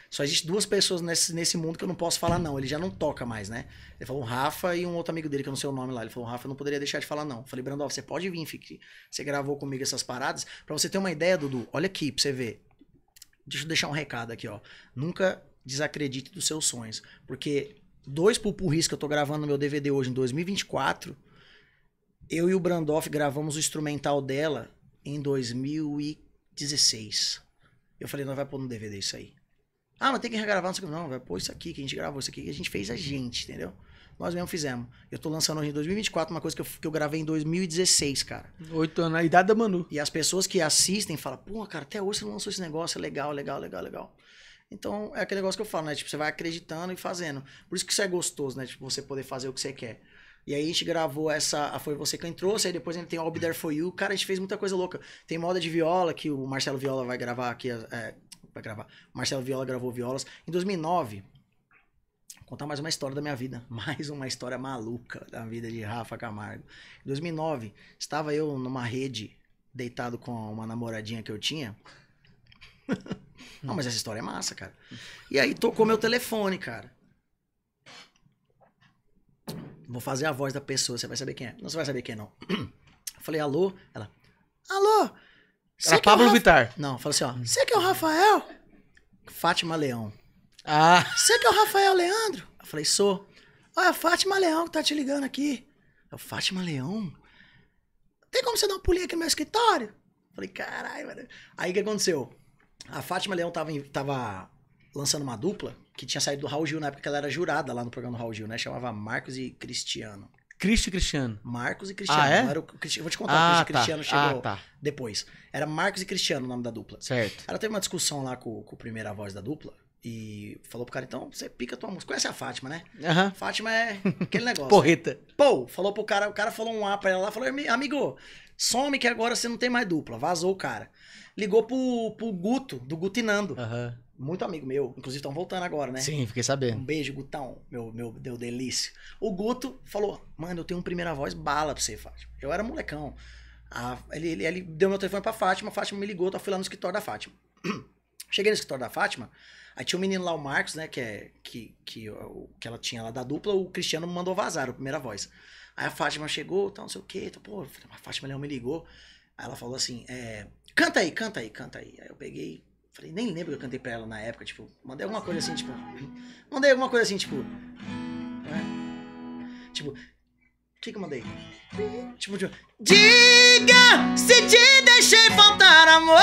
só existe duas pessoas nesse, nesse mundo que eu não posso falar não. Ele já não toca mais, né? Ele falou o Rafa e um outro amigo dele, que eu não sei o nome lá. Ele falou, Rafa, eu não poderia deixar de falar não. Eu falei, Brandol, você pode vir, fique. Você gravou comigo essas paradas. para você ter uma ideia, Dudu, olha aqui pra você ver. Deixa eu deixar um recado aqui, ó. Nunca desacredite dos seus sonhos. Porque dois pupurris que eu tô gravando no meu DVD hoje, em 2024, eu e o Brandoff gravamos o instrumental dela em 2016. Eu falei, nós vai pôr no DVD isso aí. Ah, mas tem que regravar, não sei o que. Não, vai pôr isso aqui que a gente gravou, isso aqui que a gente fez a é gente, entendeu? Nós mesmo fizemos. Eu tô lançando hoje em 2024 uma coisa que eu, que eu gravei em 2016, cara. Oito anos, a idade da Manu. E as pessoas que assistem falam, pô, cara, até hoje você não lançou esse negócio, é legal, legal, legal, legal. Então, é aquele negócio que eu falo, né? Tipo, você vai acreditando e fazendo. Por isso que isso é gostoso, né? Tipo, você poder fazer o que você quer. E aí a gente gravou essa Foi Você Quem Trouxe, aí depois a gente tem o Be There For You. Cara, a gente fez muita coisa louca. Tem moda de viola, que o Marcelo Viola vai gravar aqui, é, para gravar. Marcelo Viola gravou violas. Em 2009, vou contar mais uma história da minha vida. Mais uma história maluca da vida de Rafa Camargo. Em 2009, estava eu numa rede, deitado com uma namoradinha que eu tinha. Não, mas essa história é massa, cara. E aí tocou meu telefone, cara. Vou fazer a voz da pessoa, você vai saber quem é. Não, você vai saber quem é, não. Eu falei, alô? Ela, alô? Cê Era Pablo é Vittar. Não, falou assim, ó. Você que é o Rafael? Fátima Leão. Ah. Você que é o Rafael Leandro? Eu falei, sou. Olha, ah, é Fátima Leão que tá te ligando aqui. é o Fátima Leão? Tem como você dar um pulinho aqui no meu escritório? Eu falei, caralho, Aí o que aconteceu? A Fátima Leão tava, em, tava lançando uma dupla que tinha saído do Raul Gil na época que ela era jurada lá no programa do Raul Gil, né? Chamava Marcos e Cristiano. Cristo e Cristiano. Marcos e ah, Cristiano. Ah, é? era o Cristiano. Vou te contar, ah, o Cristo ah, tá. Cristiano ah, chegou ah, tá. depois. Era Marcos e Cristiano o nome da dupla. Certo. Ela teve uma discussão lá com, com o primeira voz da dupla e falou pro cara, então, você pica tua música. Conhece a Fátima, né? Uhum. Fátima é aquele negócio. Porreta. Né? Pô, falou pro cara, o cara falou um A pra ela lá, falou, amigo, some que agora você não tem mais dupla. Vazou o cara. Ligou pro, pro Guto, do Gutinando. Aham. Uhum muito amigo meu. Inclusive, estão voltando agora, né? Sim, fiquei sabendo. Um beijo, Gutão. Meu, meu, deu delícia. O Guto falou: Mano, eu tenho um primeira voz bala pra você, Fátima. Eu era molecão. ele, ele, ele, deu meu telefone pra Fátima, a Fátima me ligou, eu tá, fui lá no escritório da Fátima. Cheguei no escritório da Fátima, aí tinha um menino lá, o Marcos, né, que, é, que, que, que ela tinha lá da dupla, o Cristiano me mandou vazar, a primeira voz. Aí a Fátima chegou, tal, não sei o quê, tal, tá, pô, a Fátima não me ligou. Aí ela falou assim: é, canta aí, canta aí, canta aí. Aí eu peguei, Falei, nem lembro que eu cantei pra ela na época, tipo, mandei alguma coisa assim, tipo. Mandei alguma coisa assim, tipo. Né? Tipo. O que, que eu mandei? Tipo, tipo. Diga se te deixei faltar amor!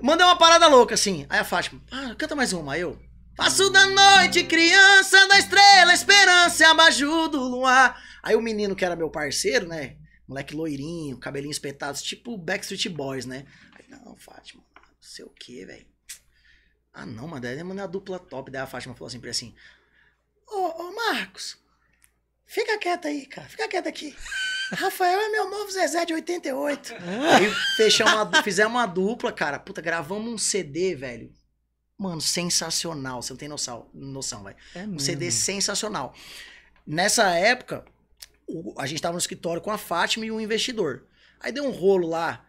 Mandei uma parada louca, assim. Aí a Fátima, ah, canta mais uma. Aí eu. Faço da noite, criança da estrela, esperança, abajur do luar. Aí o menino que era meu parceiro, né? Moleque loirinho, cabelinho espetado, tipo Backstreet Boys, né? Aí, não, Fátima, sei o que, velho. Ah não, mano, daí mandei é a dupla top. Daí a Fátima falou sempre assim, assim: Ô, ô Marcos, fica quieto aí, cara, fica quieto aqui. Rafael é meu novo Zezé de 88. Ah. aí uma, fizemos uma dupla, cara. Puta, gravamos um CD, velho. Mano, sensacional. Você não tem noção, noção velho. É um CD sensacional. Nessa época, o, a gente tava no escritório com a Fátima e um investidor. Aí deu um rolo lá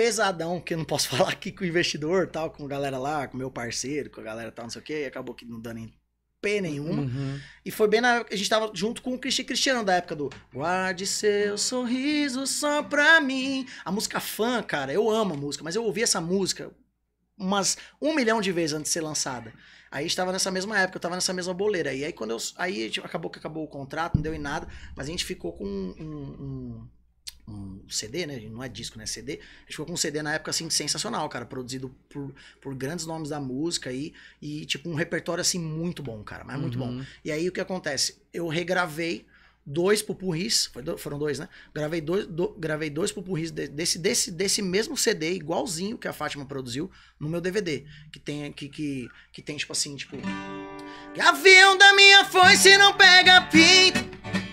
pesadão, que eu não posso falar aqui com o investidor, tal, com a galera lá, com meu parceiro, com a galera tal, não sei o quê, e acabou que não dando pé nenhuma. Uhum. E foi bem na época a gente tava junto com o Cristian Cristiano, da época do Guarde seu sorriso só pra mim. A música fã, cara, eu amo a música, mas eu ouvi essa música umas um milhão de vezes antes de ser lançada. Aí estava nessa mesma época, eu tava nessa mesma boleira. E aí quando eu. Aí tipo, acabou que acabou o contrato, não deu em nada, mas a gente ficou com um, um, um um CD, né? Não é disco, né? CD. A gente ficou com um CD na época, assim, sensacional, cara. Produzido por, por grandes nomes da música aí. E, tipo, um repertório, assim, muito bom, cara. Mas uhum. muito bom. Uhum. E aí, o que acontece? Eu regravei dois pupurris, foram dois, né? Gravei dois, do, gravei dois pupurris desse, desse, desse mesmo CD, igualzinho que a Fátima produziu, no meu DVD. Que tem, que, que, que tem tipo assim, tipo... Gavião avião da minha foice não pega pinto.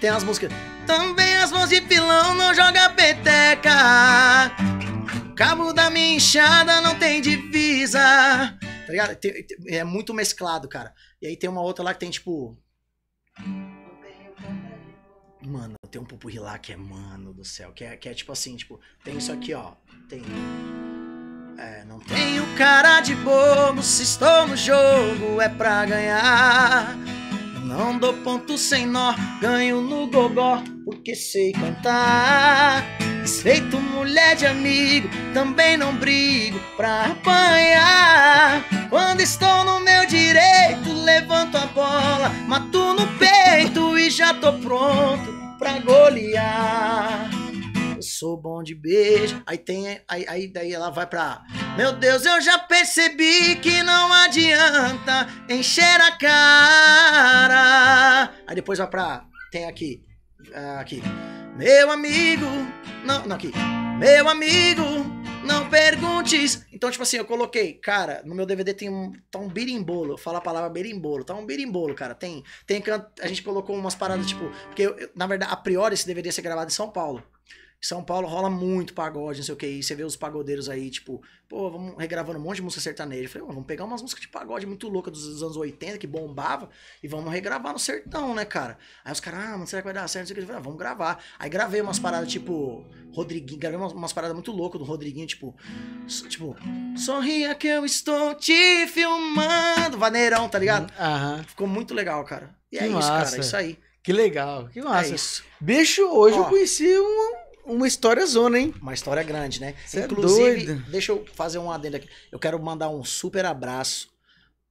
Tem as músicas... Também as mãos de pilão não joga peteca. Cabo da minha enxada não tem divisa. Tá ligado? é muito mesclado, cara. E aí tem uma outra lá que tem tipo. Mano, tem um pupurri lá que é mano do céu. Que é, que é tipo assim, tipo, tem isso aqui, ó. Tem. É, não tem. Tenho cara de bobo, se estou no jogo é pra ganhar. Não dou ponto sem nó, ganho no gogó, porque sei cantar. Feito mulher de amigo, também não brigo pra apanhar. Quando estou no meu direito, levanto a bola, mato no peito e já tô pronto pra golear sou bom de beijo. Aí tem. Aí, aí daí ela vai pra. Meu Deus, eu já percebi que não adianta encher a cara. Aí depois vai pra. Tem aqui. Ah, aqui. Meu amigo. Não, não, aqui. Meu amigo, não perguntes. Então, tipo assim, eu coloquei, cara, no meu DVD tem um, tá um birimbolo, fala a palavra birimbolo, tá um birimbolo, cara. Tem, tem a gente colocou umas paradas tipo, porque eu, eu, na verdade, a priori esse deveria ser gravado em São Paulo. São Paulo rola muito pagode, não sei o que. E você vê os pagodeiros aí, tipo, pô, vamos regravando um monte de música sertaneja. Eu falei, vamos pegar umas músicas de pagode muito louca dos anos 80, que bombava, e vamos regravar no sertão, né, cara? Aí os caras, ah, mas será que vai dar certo? Eu falei, ah, vamos gravar. Aí gravei umas paradas, tipo, Rodriguinho, gravei umas, umas paradas muito loucas do Rodriguinho, tipo, tipo, sorria que eu estou te filmando, vaneirão, tá ligado? Aham. Ficou muito legal, cara. E que é massa. isso, cara, é isso aí. Que legal, que é massa. É isso. Bicho, hoje Ó, eu conheci um uma história zona, hein? Uma história grande, né? Cê é Inclusive, é deixa eu fazer um adendo aqui. Eu quero mandar um super abraço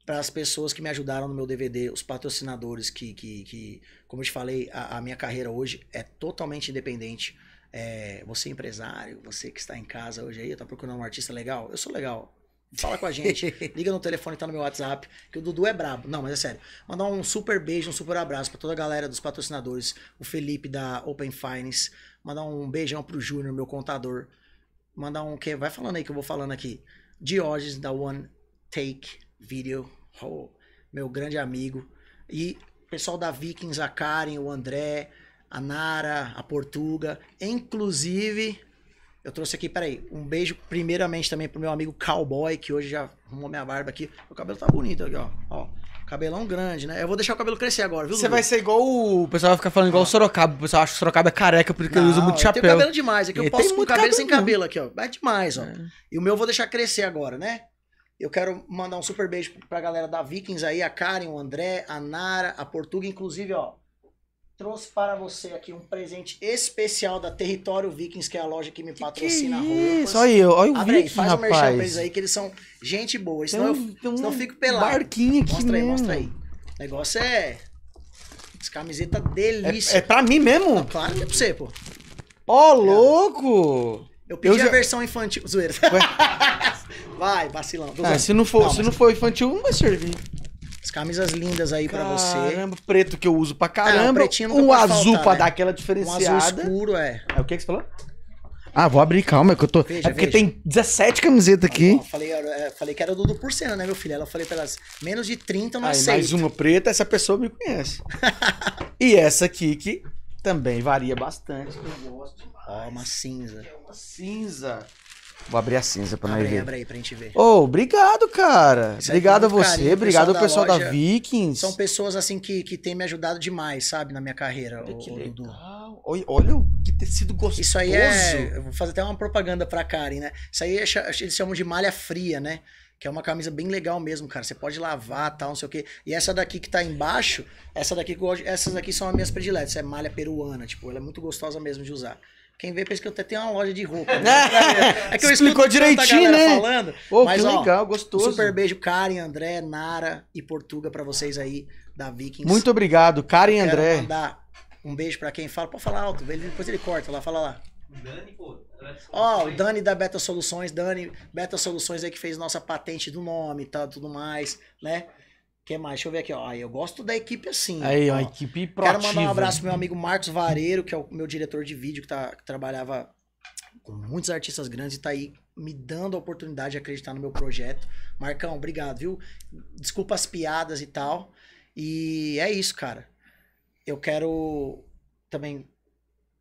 para as pessoas que me ajudaram no meu DVD, os patrocinadores que, que, que como eu te falei, a, a minha carreira hoje é totalmente independente. É, você é empresário, você que está em casa hoje aí, tá procurando um artista legal? Eu sou legal. Fala com a gente. Liga no telefone, tá no meu WhatsApp, que o Dudu é brabo. Não, mas é sério. Mandar um super beijo, um super abraço para toda a galera dos patrocinadores. O Felipe da Open Finance, Mandar um beijão pro Júnior, meu contador. Mandar um que vai falando aí que eu vou falando aqui. Diógenes da One Take Video, oh, meu grande amigo. E pessoal da Vikings, a Karen, o André, a Nara, a Portuga. Inclusive, eu trouxe aqui, peraí, um beijo primeiramente também pro meu amigo Cowboy, que hoje já arrumou minha barba aqui. Meu cabelo tá bonito aqui, ó. ó. Cabelão grande, né? Eu vou deixar o cabelo crescer agora, viu? Você vai ser igual o... o. pessoal vai ficar falando igual o Sorocaba. O pessoal acha que o Sorocaba é careca porque ele usa muito chapéu. Tem cabelo demais. Aqui eu, posso com cabelo, cabelo sem cabelo aqui, ó. É demais, ó. É. E o meu eu vou deixar crescer agora, né? Eu quero mandar um super beijo pra galera da Vikings aí, a Karen, o André, a Nara, a Portuga, inclusive, ó trouxe para você aqui um presente especial da Território Vikings, que é a loja que me que patrocina que é isso? Olha aí, olha o Abre Viking, aí, faz rapaz. um merchan aí, que eles são gente boa. Senão, tem um, tem um senão eu fico pelado. Barquinho aqui Mostra mesmo. aí, mostra aí. O negócio é... Essa camiseta delícia. É, é pra mim mesmo? claro que é pra você, pô. Ó, oh, louco! Eu pedi eu já... a versão infantil. Zoeira. Vai, vacilão. Ah, se não for, não, se mas... não for infantil, não vai servir. As camisas lindas aí para você. Caramba, preto que eu uso pra ah, caramba. Ah, um azul faltar, pra né? dar aquela diferenciada. Um azul escuro, é. É o que, é que você falou? Ah, vou abrir, calma, que eu tô. Veja, é porque veja. tem 17 camisetas aqui. Ah, falei, é, falei que era do, do cento, né, meu filho? Ela falei pra elas, menos de 30 eu não Aí, aceito. Mais uma preta, essa pessoa me conhece. e essa aqui que também varia bastante, eu gosto demais. Ó, uma cinza. É uma cinza. Vou abrir a cinza pra nós ver. abre aí pra gente ver. Ô, oh, obrigado, cara. Isso obrigado é a você, carinho, obrigado ao pessoal, da, pessoal da, Vikings. São pessoas, assim, que, que têm me ajudado demais, sabe, na minha carreira. Olha que legal. Do... Olha, olha que tecido gostoso. Isso aí é... Eu vou fazer até uma propaganda pra Karen, né? Isso aí é, eles chamam de malha fria, né? que é uma camisa bem legal mesmo, cara. Você pode lavar, tal, não sei o quê. E essa daqui que tá embaixo, essa daqui essas daqui são as minhas prediletas. Essa é malha peruana, tipo, ela é muito gostosa mesmo de usar. Quem vê pensa que eu até tenho uma loja de roupa. Né? É que eu Explicou direitinho, né? Falando, oh, mas, que ó, legal, gostoso. Super beijo, Karen, André, Nara e Portuga para vocês aí da Vikings. Muito obrigado, Karen e André. mandar um beijo para quem fala. Pode falar alto, depois ele corta lá, fala lá. Ó, oh, o Dani da Beta Soluções, Dani, Beta Soluções aí que fez nossa patente do nome e tá, tudo mais, né? que mais? Deixa eu ver aqui, ó. eu gosto da equipe assim. Aí, ó, a equipe proativa. Quero mandar um abraço pro meu amigo Marcos Vareiro, que é o meu diretor de vídeo, que, tá, que trabalhava com muitos artistas grandes e tá aí me dando a oportunidade de acreditar no meu projeto. Marcão, obrigado, viu? Desculpa as piadas e tal. E é isso, cara. Eu quero também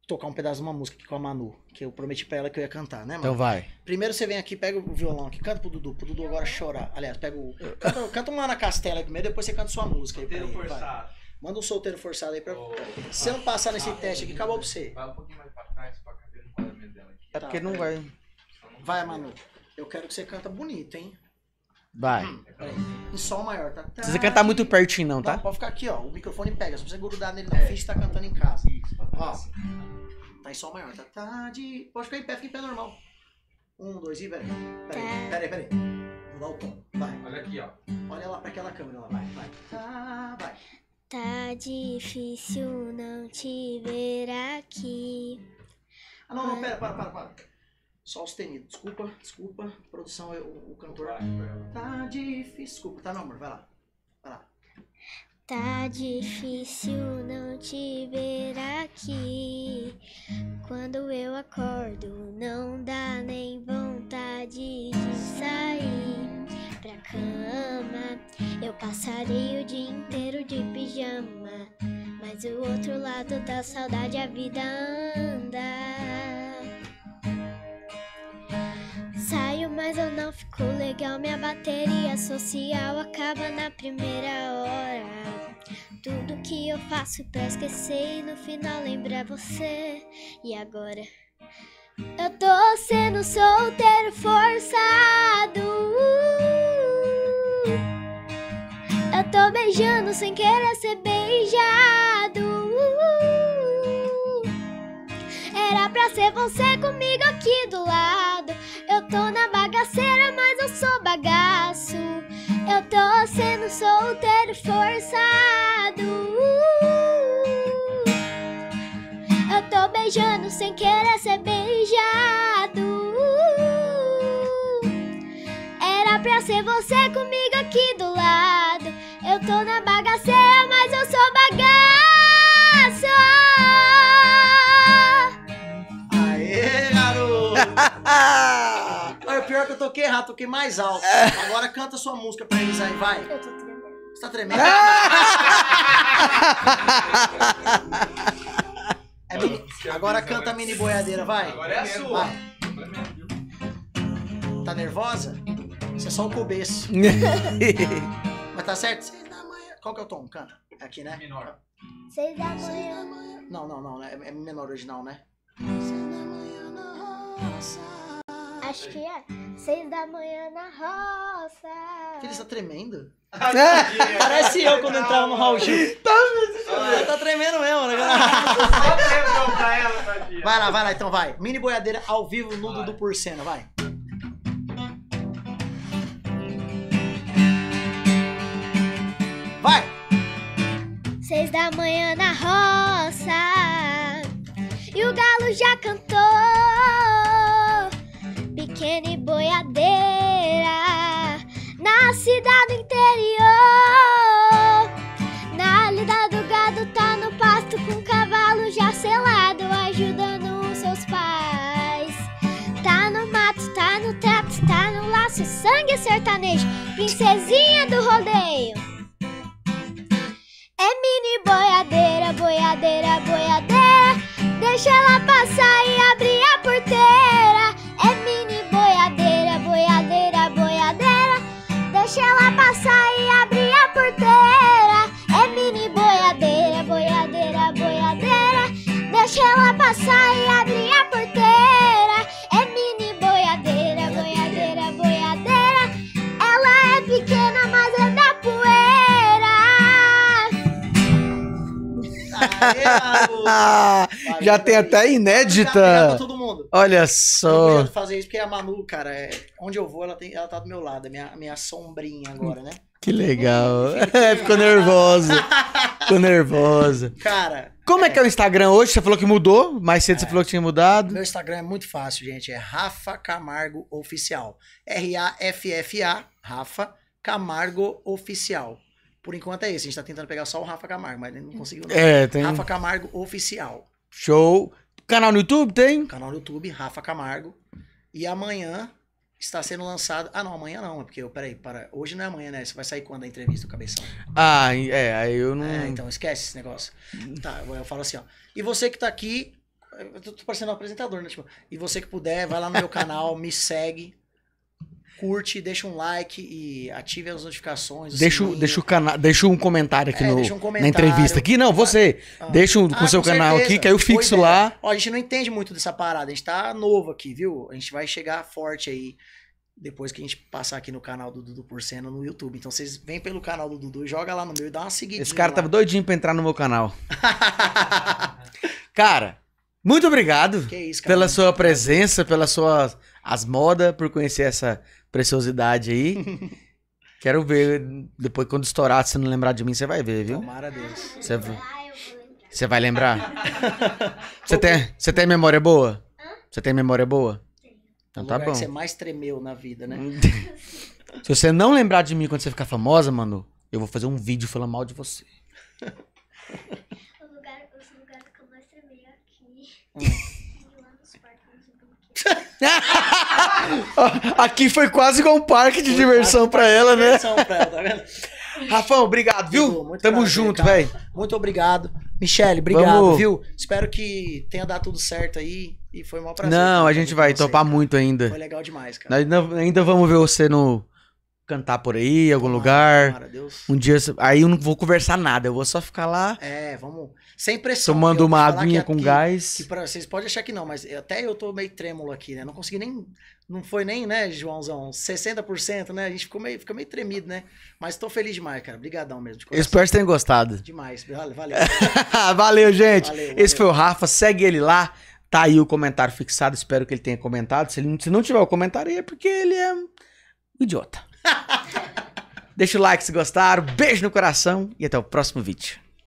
tocar um pedaço de uma música aqui com a Manu, que eu prometi pra ela que eu ia cantar, né, mano? Então vai. Primeiro você vem aqui, pega o violão aqui, canta pro Dudu, pro Dudu agora chorar. Aliás, pega o. Canta, canta uma na castela primeiro, depois você canta sua música aí pra ele, vai. Manda um solteiro forçado aí pra. Oh, Se eu não passar nesse ah, teste aqui, acabou pra você. Vai um pouquinho mais pra trás, pra caber no dela aqui. É porque não tá, vai. Tá. Vai, Manu. Eu quero que você canta bonito, hein? Vai. Em hum, sol maior, tá? Não precisa cantar tá muito pertinho, não, tá? pode ficar aqui, ó. O microfone pega. Só precisa grudar nele, é. não. É. Finge tá cantando em casa. Isso, ó. Assim. Tá em sol maior, tá? Tarde. Tá pode ficar em pé, fica em pé normal. Um, dois e peraí. Peraí, tá. peraí, peraí. Mudar o tom. Vai. Olha aqui, ó. Olha lá pra aquela câmera lá, vai, vai. vai. Tá difícil não te ver aqui. Ah, não, não, pera, para, para, para. Sol sustenido. Desculpa, desculpa. Produção, eu, o cantor. Tá difícil. Desculpa, tá, meu amor? Vai lá. Vai lá. Tá difícil não te ver aqui. Quando eu acordo, não dá nem vontade de sair pra cama. Eu passarei o dia inteiro de pijama. Mas o outro lado da saudade a vida anda. Saio, mas eu não fico legal. Minha bateria social acaba na primeira hora. Tudo que eu faço pra esquecer e no final lembrar você. E agora? Eu tô sendo solteiro forçado. Eu tô beijando sem querer ser beijado. Era pra ser você comigo aqui do lado. Eu tô na bagaceira, mas eu sou bagaço. Eu tô sendo solteiro forçado. eu tô beijando sem querer ser beijado. era pra ser você comigo aqui do lado. Eu tô na bagaceira, mas eu sou bagaço. Aê, garoto! eu toquei errado, toquei mais alto. É. Agora canta sua música pra eles aí, vai. Eu tô tremendo. Você tá tremendo? Ah! é Agora canta a mini boiadeira, vai. Agora é a sua. Vai. Tá nervosa? Isso é só o começo. Mas tá certo? Seis da manhã. Qual que é o tom? Canta. É aqui, né? Menor. Seis da manhã. Não, não, não. Né? É menor original, né? Seis da manhã na roça. Acho que é. Seis da manhã na roça. Filho, você tá tremendo? é. Parece eu quando entrava no Raul Gil. Tá, ah, tá tremendo mesmo, né? Ah, só pra ela, tadinha. Vai lá, vai lá, então vai. Mini boiadeira ao vivo no Dudu Porcena, vai. Vai! Seis da manhã na roça. E o galo já cantou N boiadeira na cidade interior. Na lida do gado tá no pasto com cavalo já selado, ajudando os seus pais. Tá no mato, tá no teto, tá no laço, sangue sertanejo, princesinha do rodeio. É mini boiadeira, boiadeira, boiadeira. Deixa ela passar e abrir a porteira. Deixa ela passar e abrir a porteira. É mini boiadeira, boiadeira, boiadeira. Deixa ela passar e abrir a Já tem até inédita. Olha só. Eu fazer isso porque a Manu, cara, é... onde eu vou, ela, tem... ela tá do meu lado, é minha, minha sombrinha agora, né? Que legal. É, ficou nervosa. ficou nervosa. Cara. Como é, é, que é o Instagram hoje? Você falou que mudou, mais cedo é. você falou que tinha mudado. Meu Instagram é muito fácil, gente. É Rafa Camargo Oficial. R-A-F-F-A, Rafa Camargo Oficial. Por enquanto é esse. A gente tá tentando pegar só o Rafa Camargo, mas ele não conseguiu. Não. É, tem. Rafa Camargo Oficial. Show. Canal no YouTube tem? Canal no YouTube, Rafa Camargo. E amanhã está sendo lançado. Ah, não, amanhã não, é porque eu, peraí, para. Hoje não é amanhã, né? Você vai sair quando a entrevista do cabeção? Ah, é, aí eu não. É, então esquece esse negócio. Hum. Tá, eu falo assim, ó. E você que tá aqui. Eu tô parecendo um apresentador, né? Tipo, e você que puder, vai lá no meu canal, me segue curte, deixa um like e ative as notificações. Deixa, deixa, o cana deixa um comentário aqui é, no, um comentário, na entrevista. Aqui, não, você. Ah, deixa um, ah, com o seu com canal aqui, que aí eu fixo é. lá. Ó, a gente não entende muito dessa parada, a gente tá novo aqui, viu? A gente vai chegar forte aí depois que a gente passar aqui no canal do Dudu Porcena no YouTube. Então vocês vêm pelo canal do Dudu, joga lá no meu e dá uma seguidinha. Esse cara lá. tava doidinho pra entrar no meu canal. cara, muito obrigado isso, pela sua presença, pela sua as modas, por conhecer essa preciosidade aí. Quero ver. Depois, quando estourar, se não lembrar de mim, você vai ver, viu? Tomara a Deus. Você, ah, você vai lembrar? você, tem, você tem memória boa? Você tem memória boa? Então tá bom. Que você mais tremeu na vida, né? Se você não lembrar de mim quando você ficar famosa, mano, eu vou fazer um vídeo falando mal de você. O lugar, o lugar que eu mais tremei é aqui. Hum. Aqui foi quase igual um parque de foi diversão para ela, né? Tá Rafão, obrigado, viu? Muito Tamo prazer, junto, velho. Muito obrigado. Michele, obrigado, Vamos. viu? Espero que tenha dado tudo certo aí. E foi um prazer. Não, a gente vai topar muito ainda. Foi legal demais, cara. Ainda, ainda vamos ver você no, cantar por aí, em algum lugar. Um dia, aí eu não vou conversar nada, eu vou só ficar lá. É, vamos. Sem pressão. Tomando uma aguinha que, com que, gás. Que pra, vocês podem achar que não, mas até eu tô meio trêmulo aqui, né? Não consegui nem. Não foi nem, né, Joãozão? 60%, né? A gente ficou meio, ficou meio tremido, né? Mas tô feliz demais, cara. Obrigadão mesmo. De Espero que tenham gostado. Demais. Valeu. valeu, gente. Valeu, valeu. Esse foi o Rafa. Segue ele lá. Tá aí o comentário fixado. Espero que ele tenha comentado. Se, ele, se não tiver o comentário aí é porque ele é um idiota. Deixa o like se gostaram, beijo no coração e até o próximo vídeo.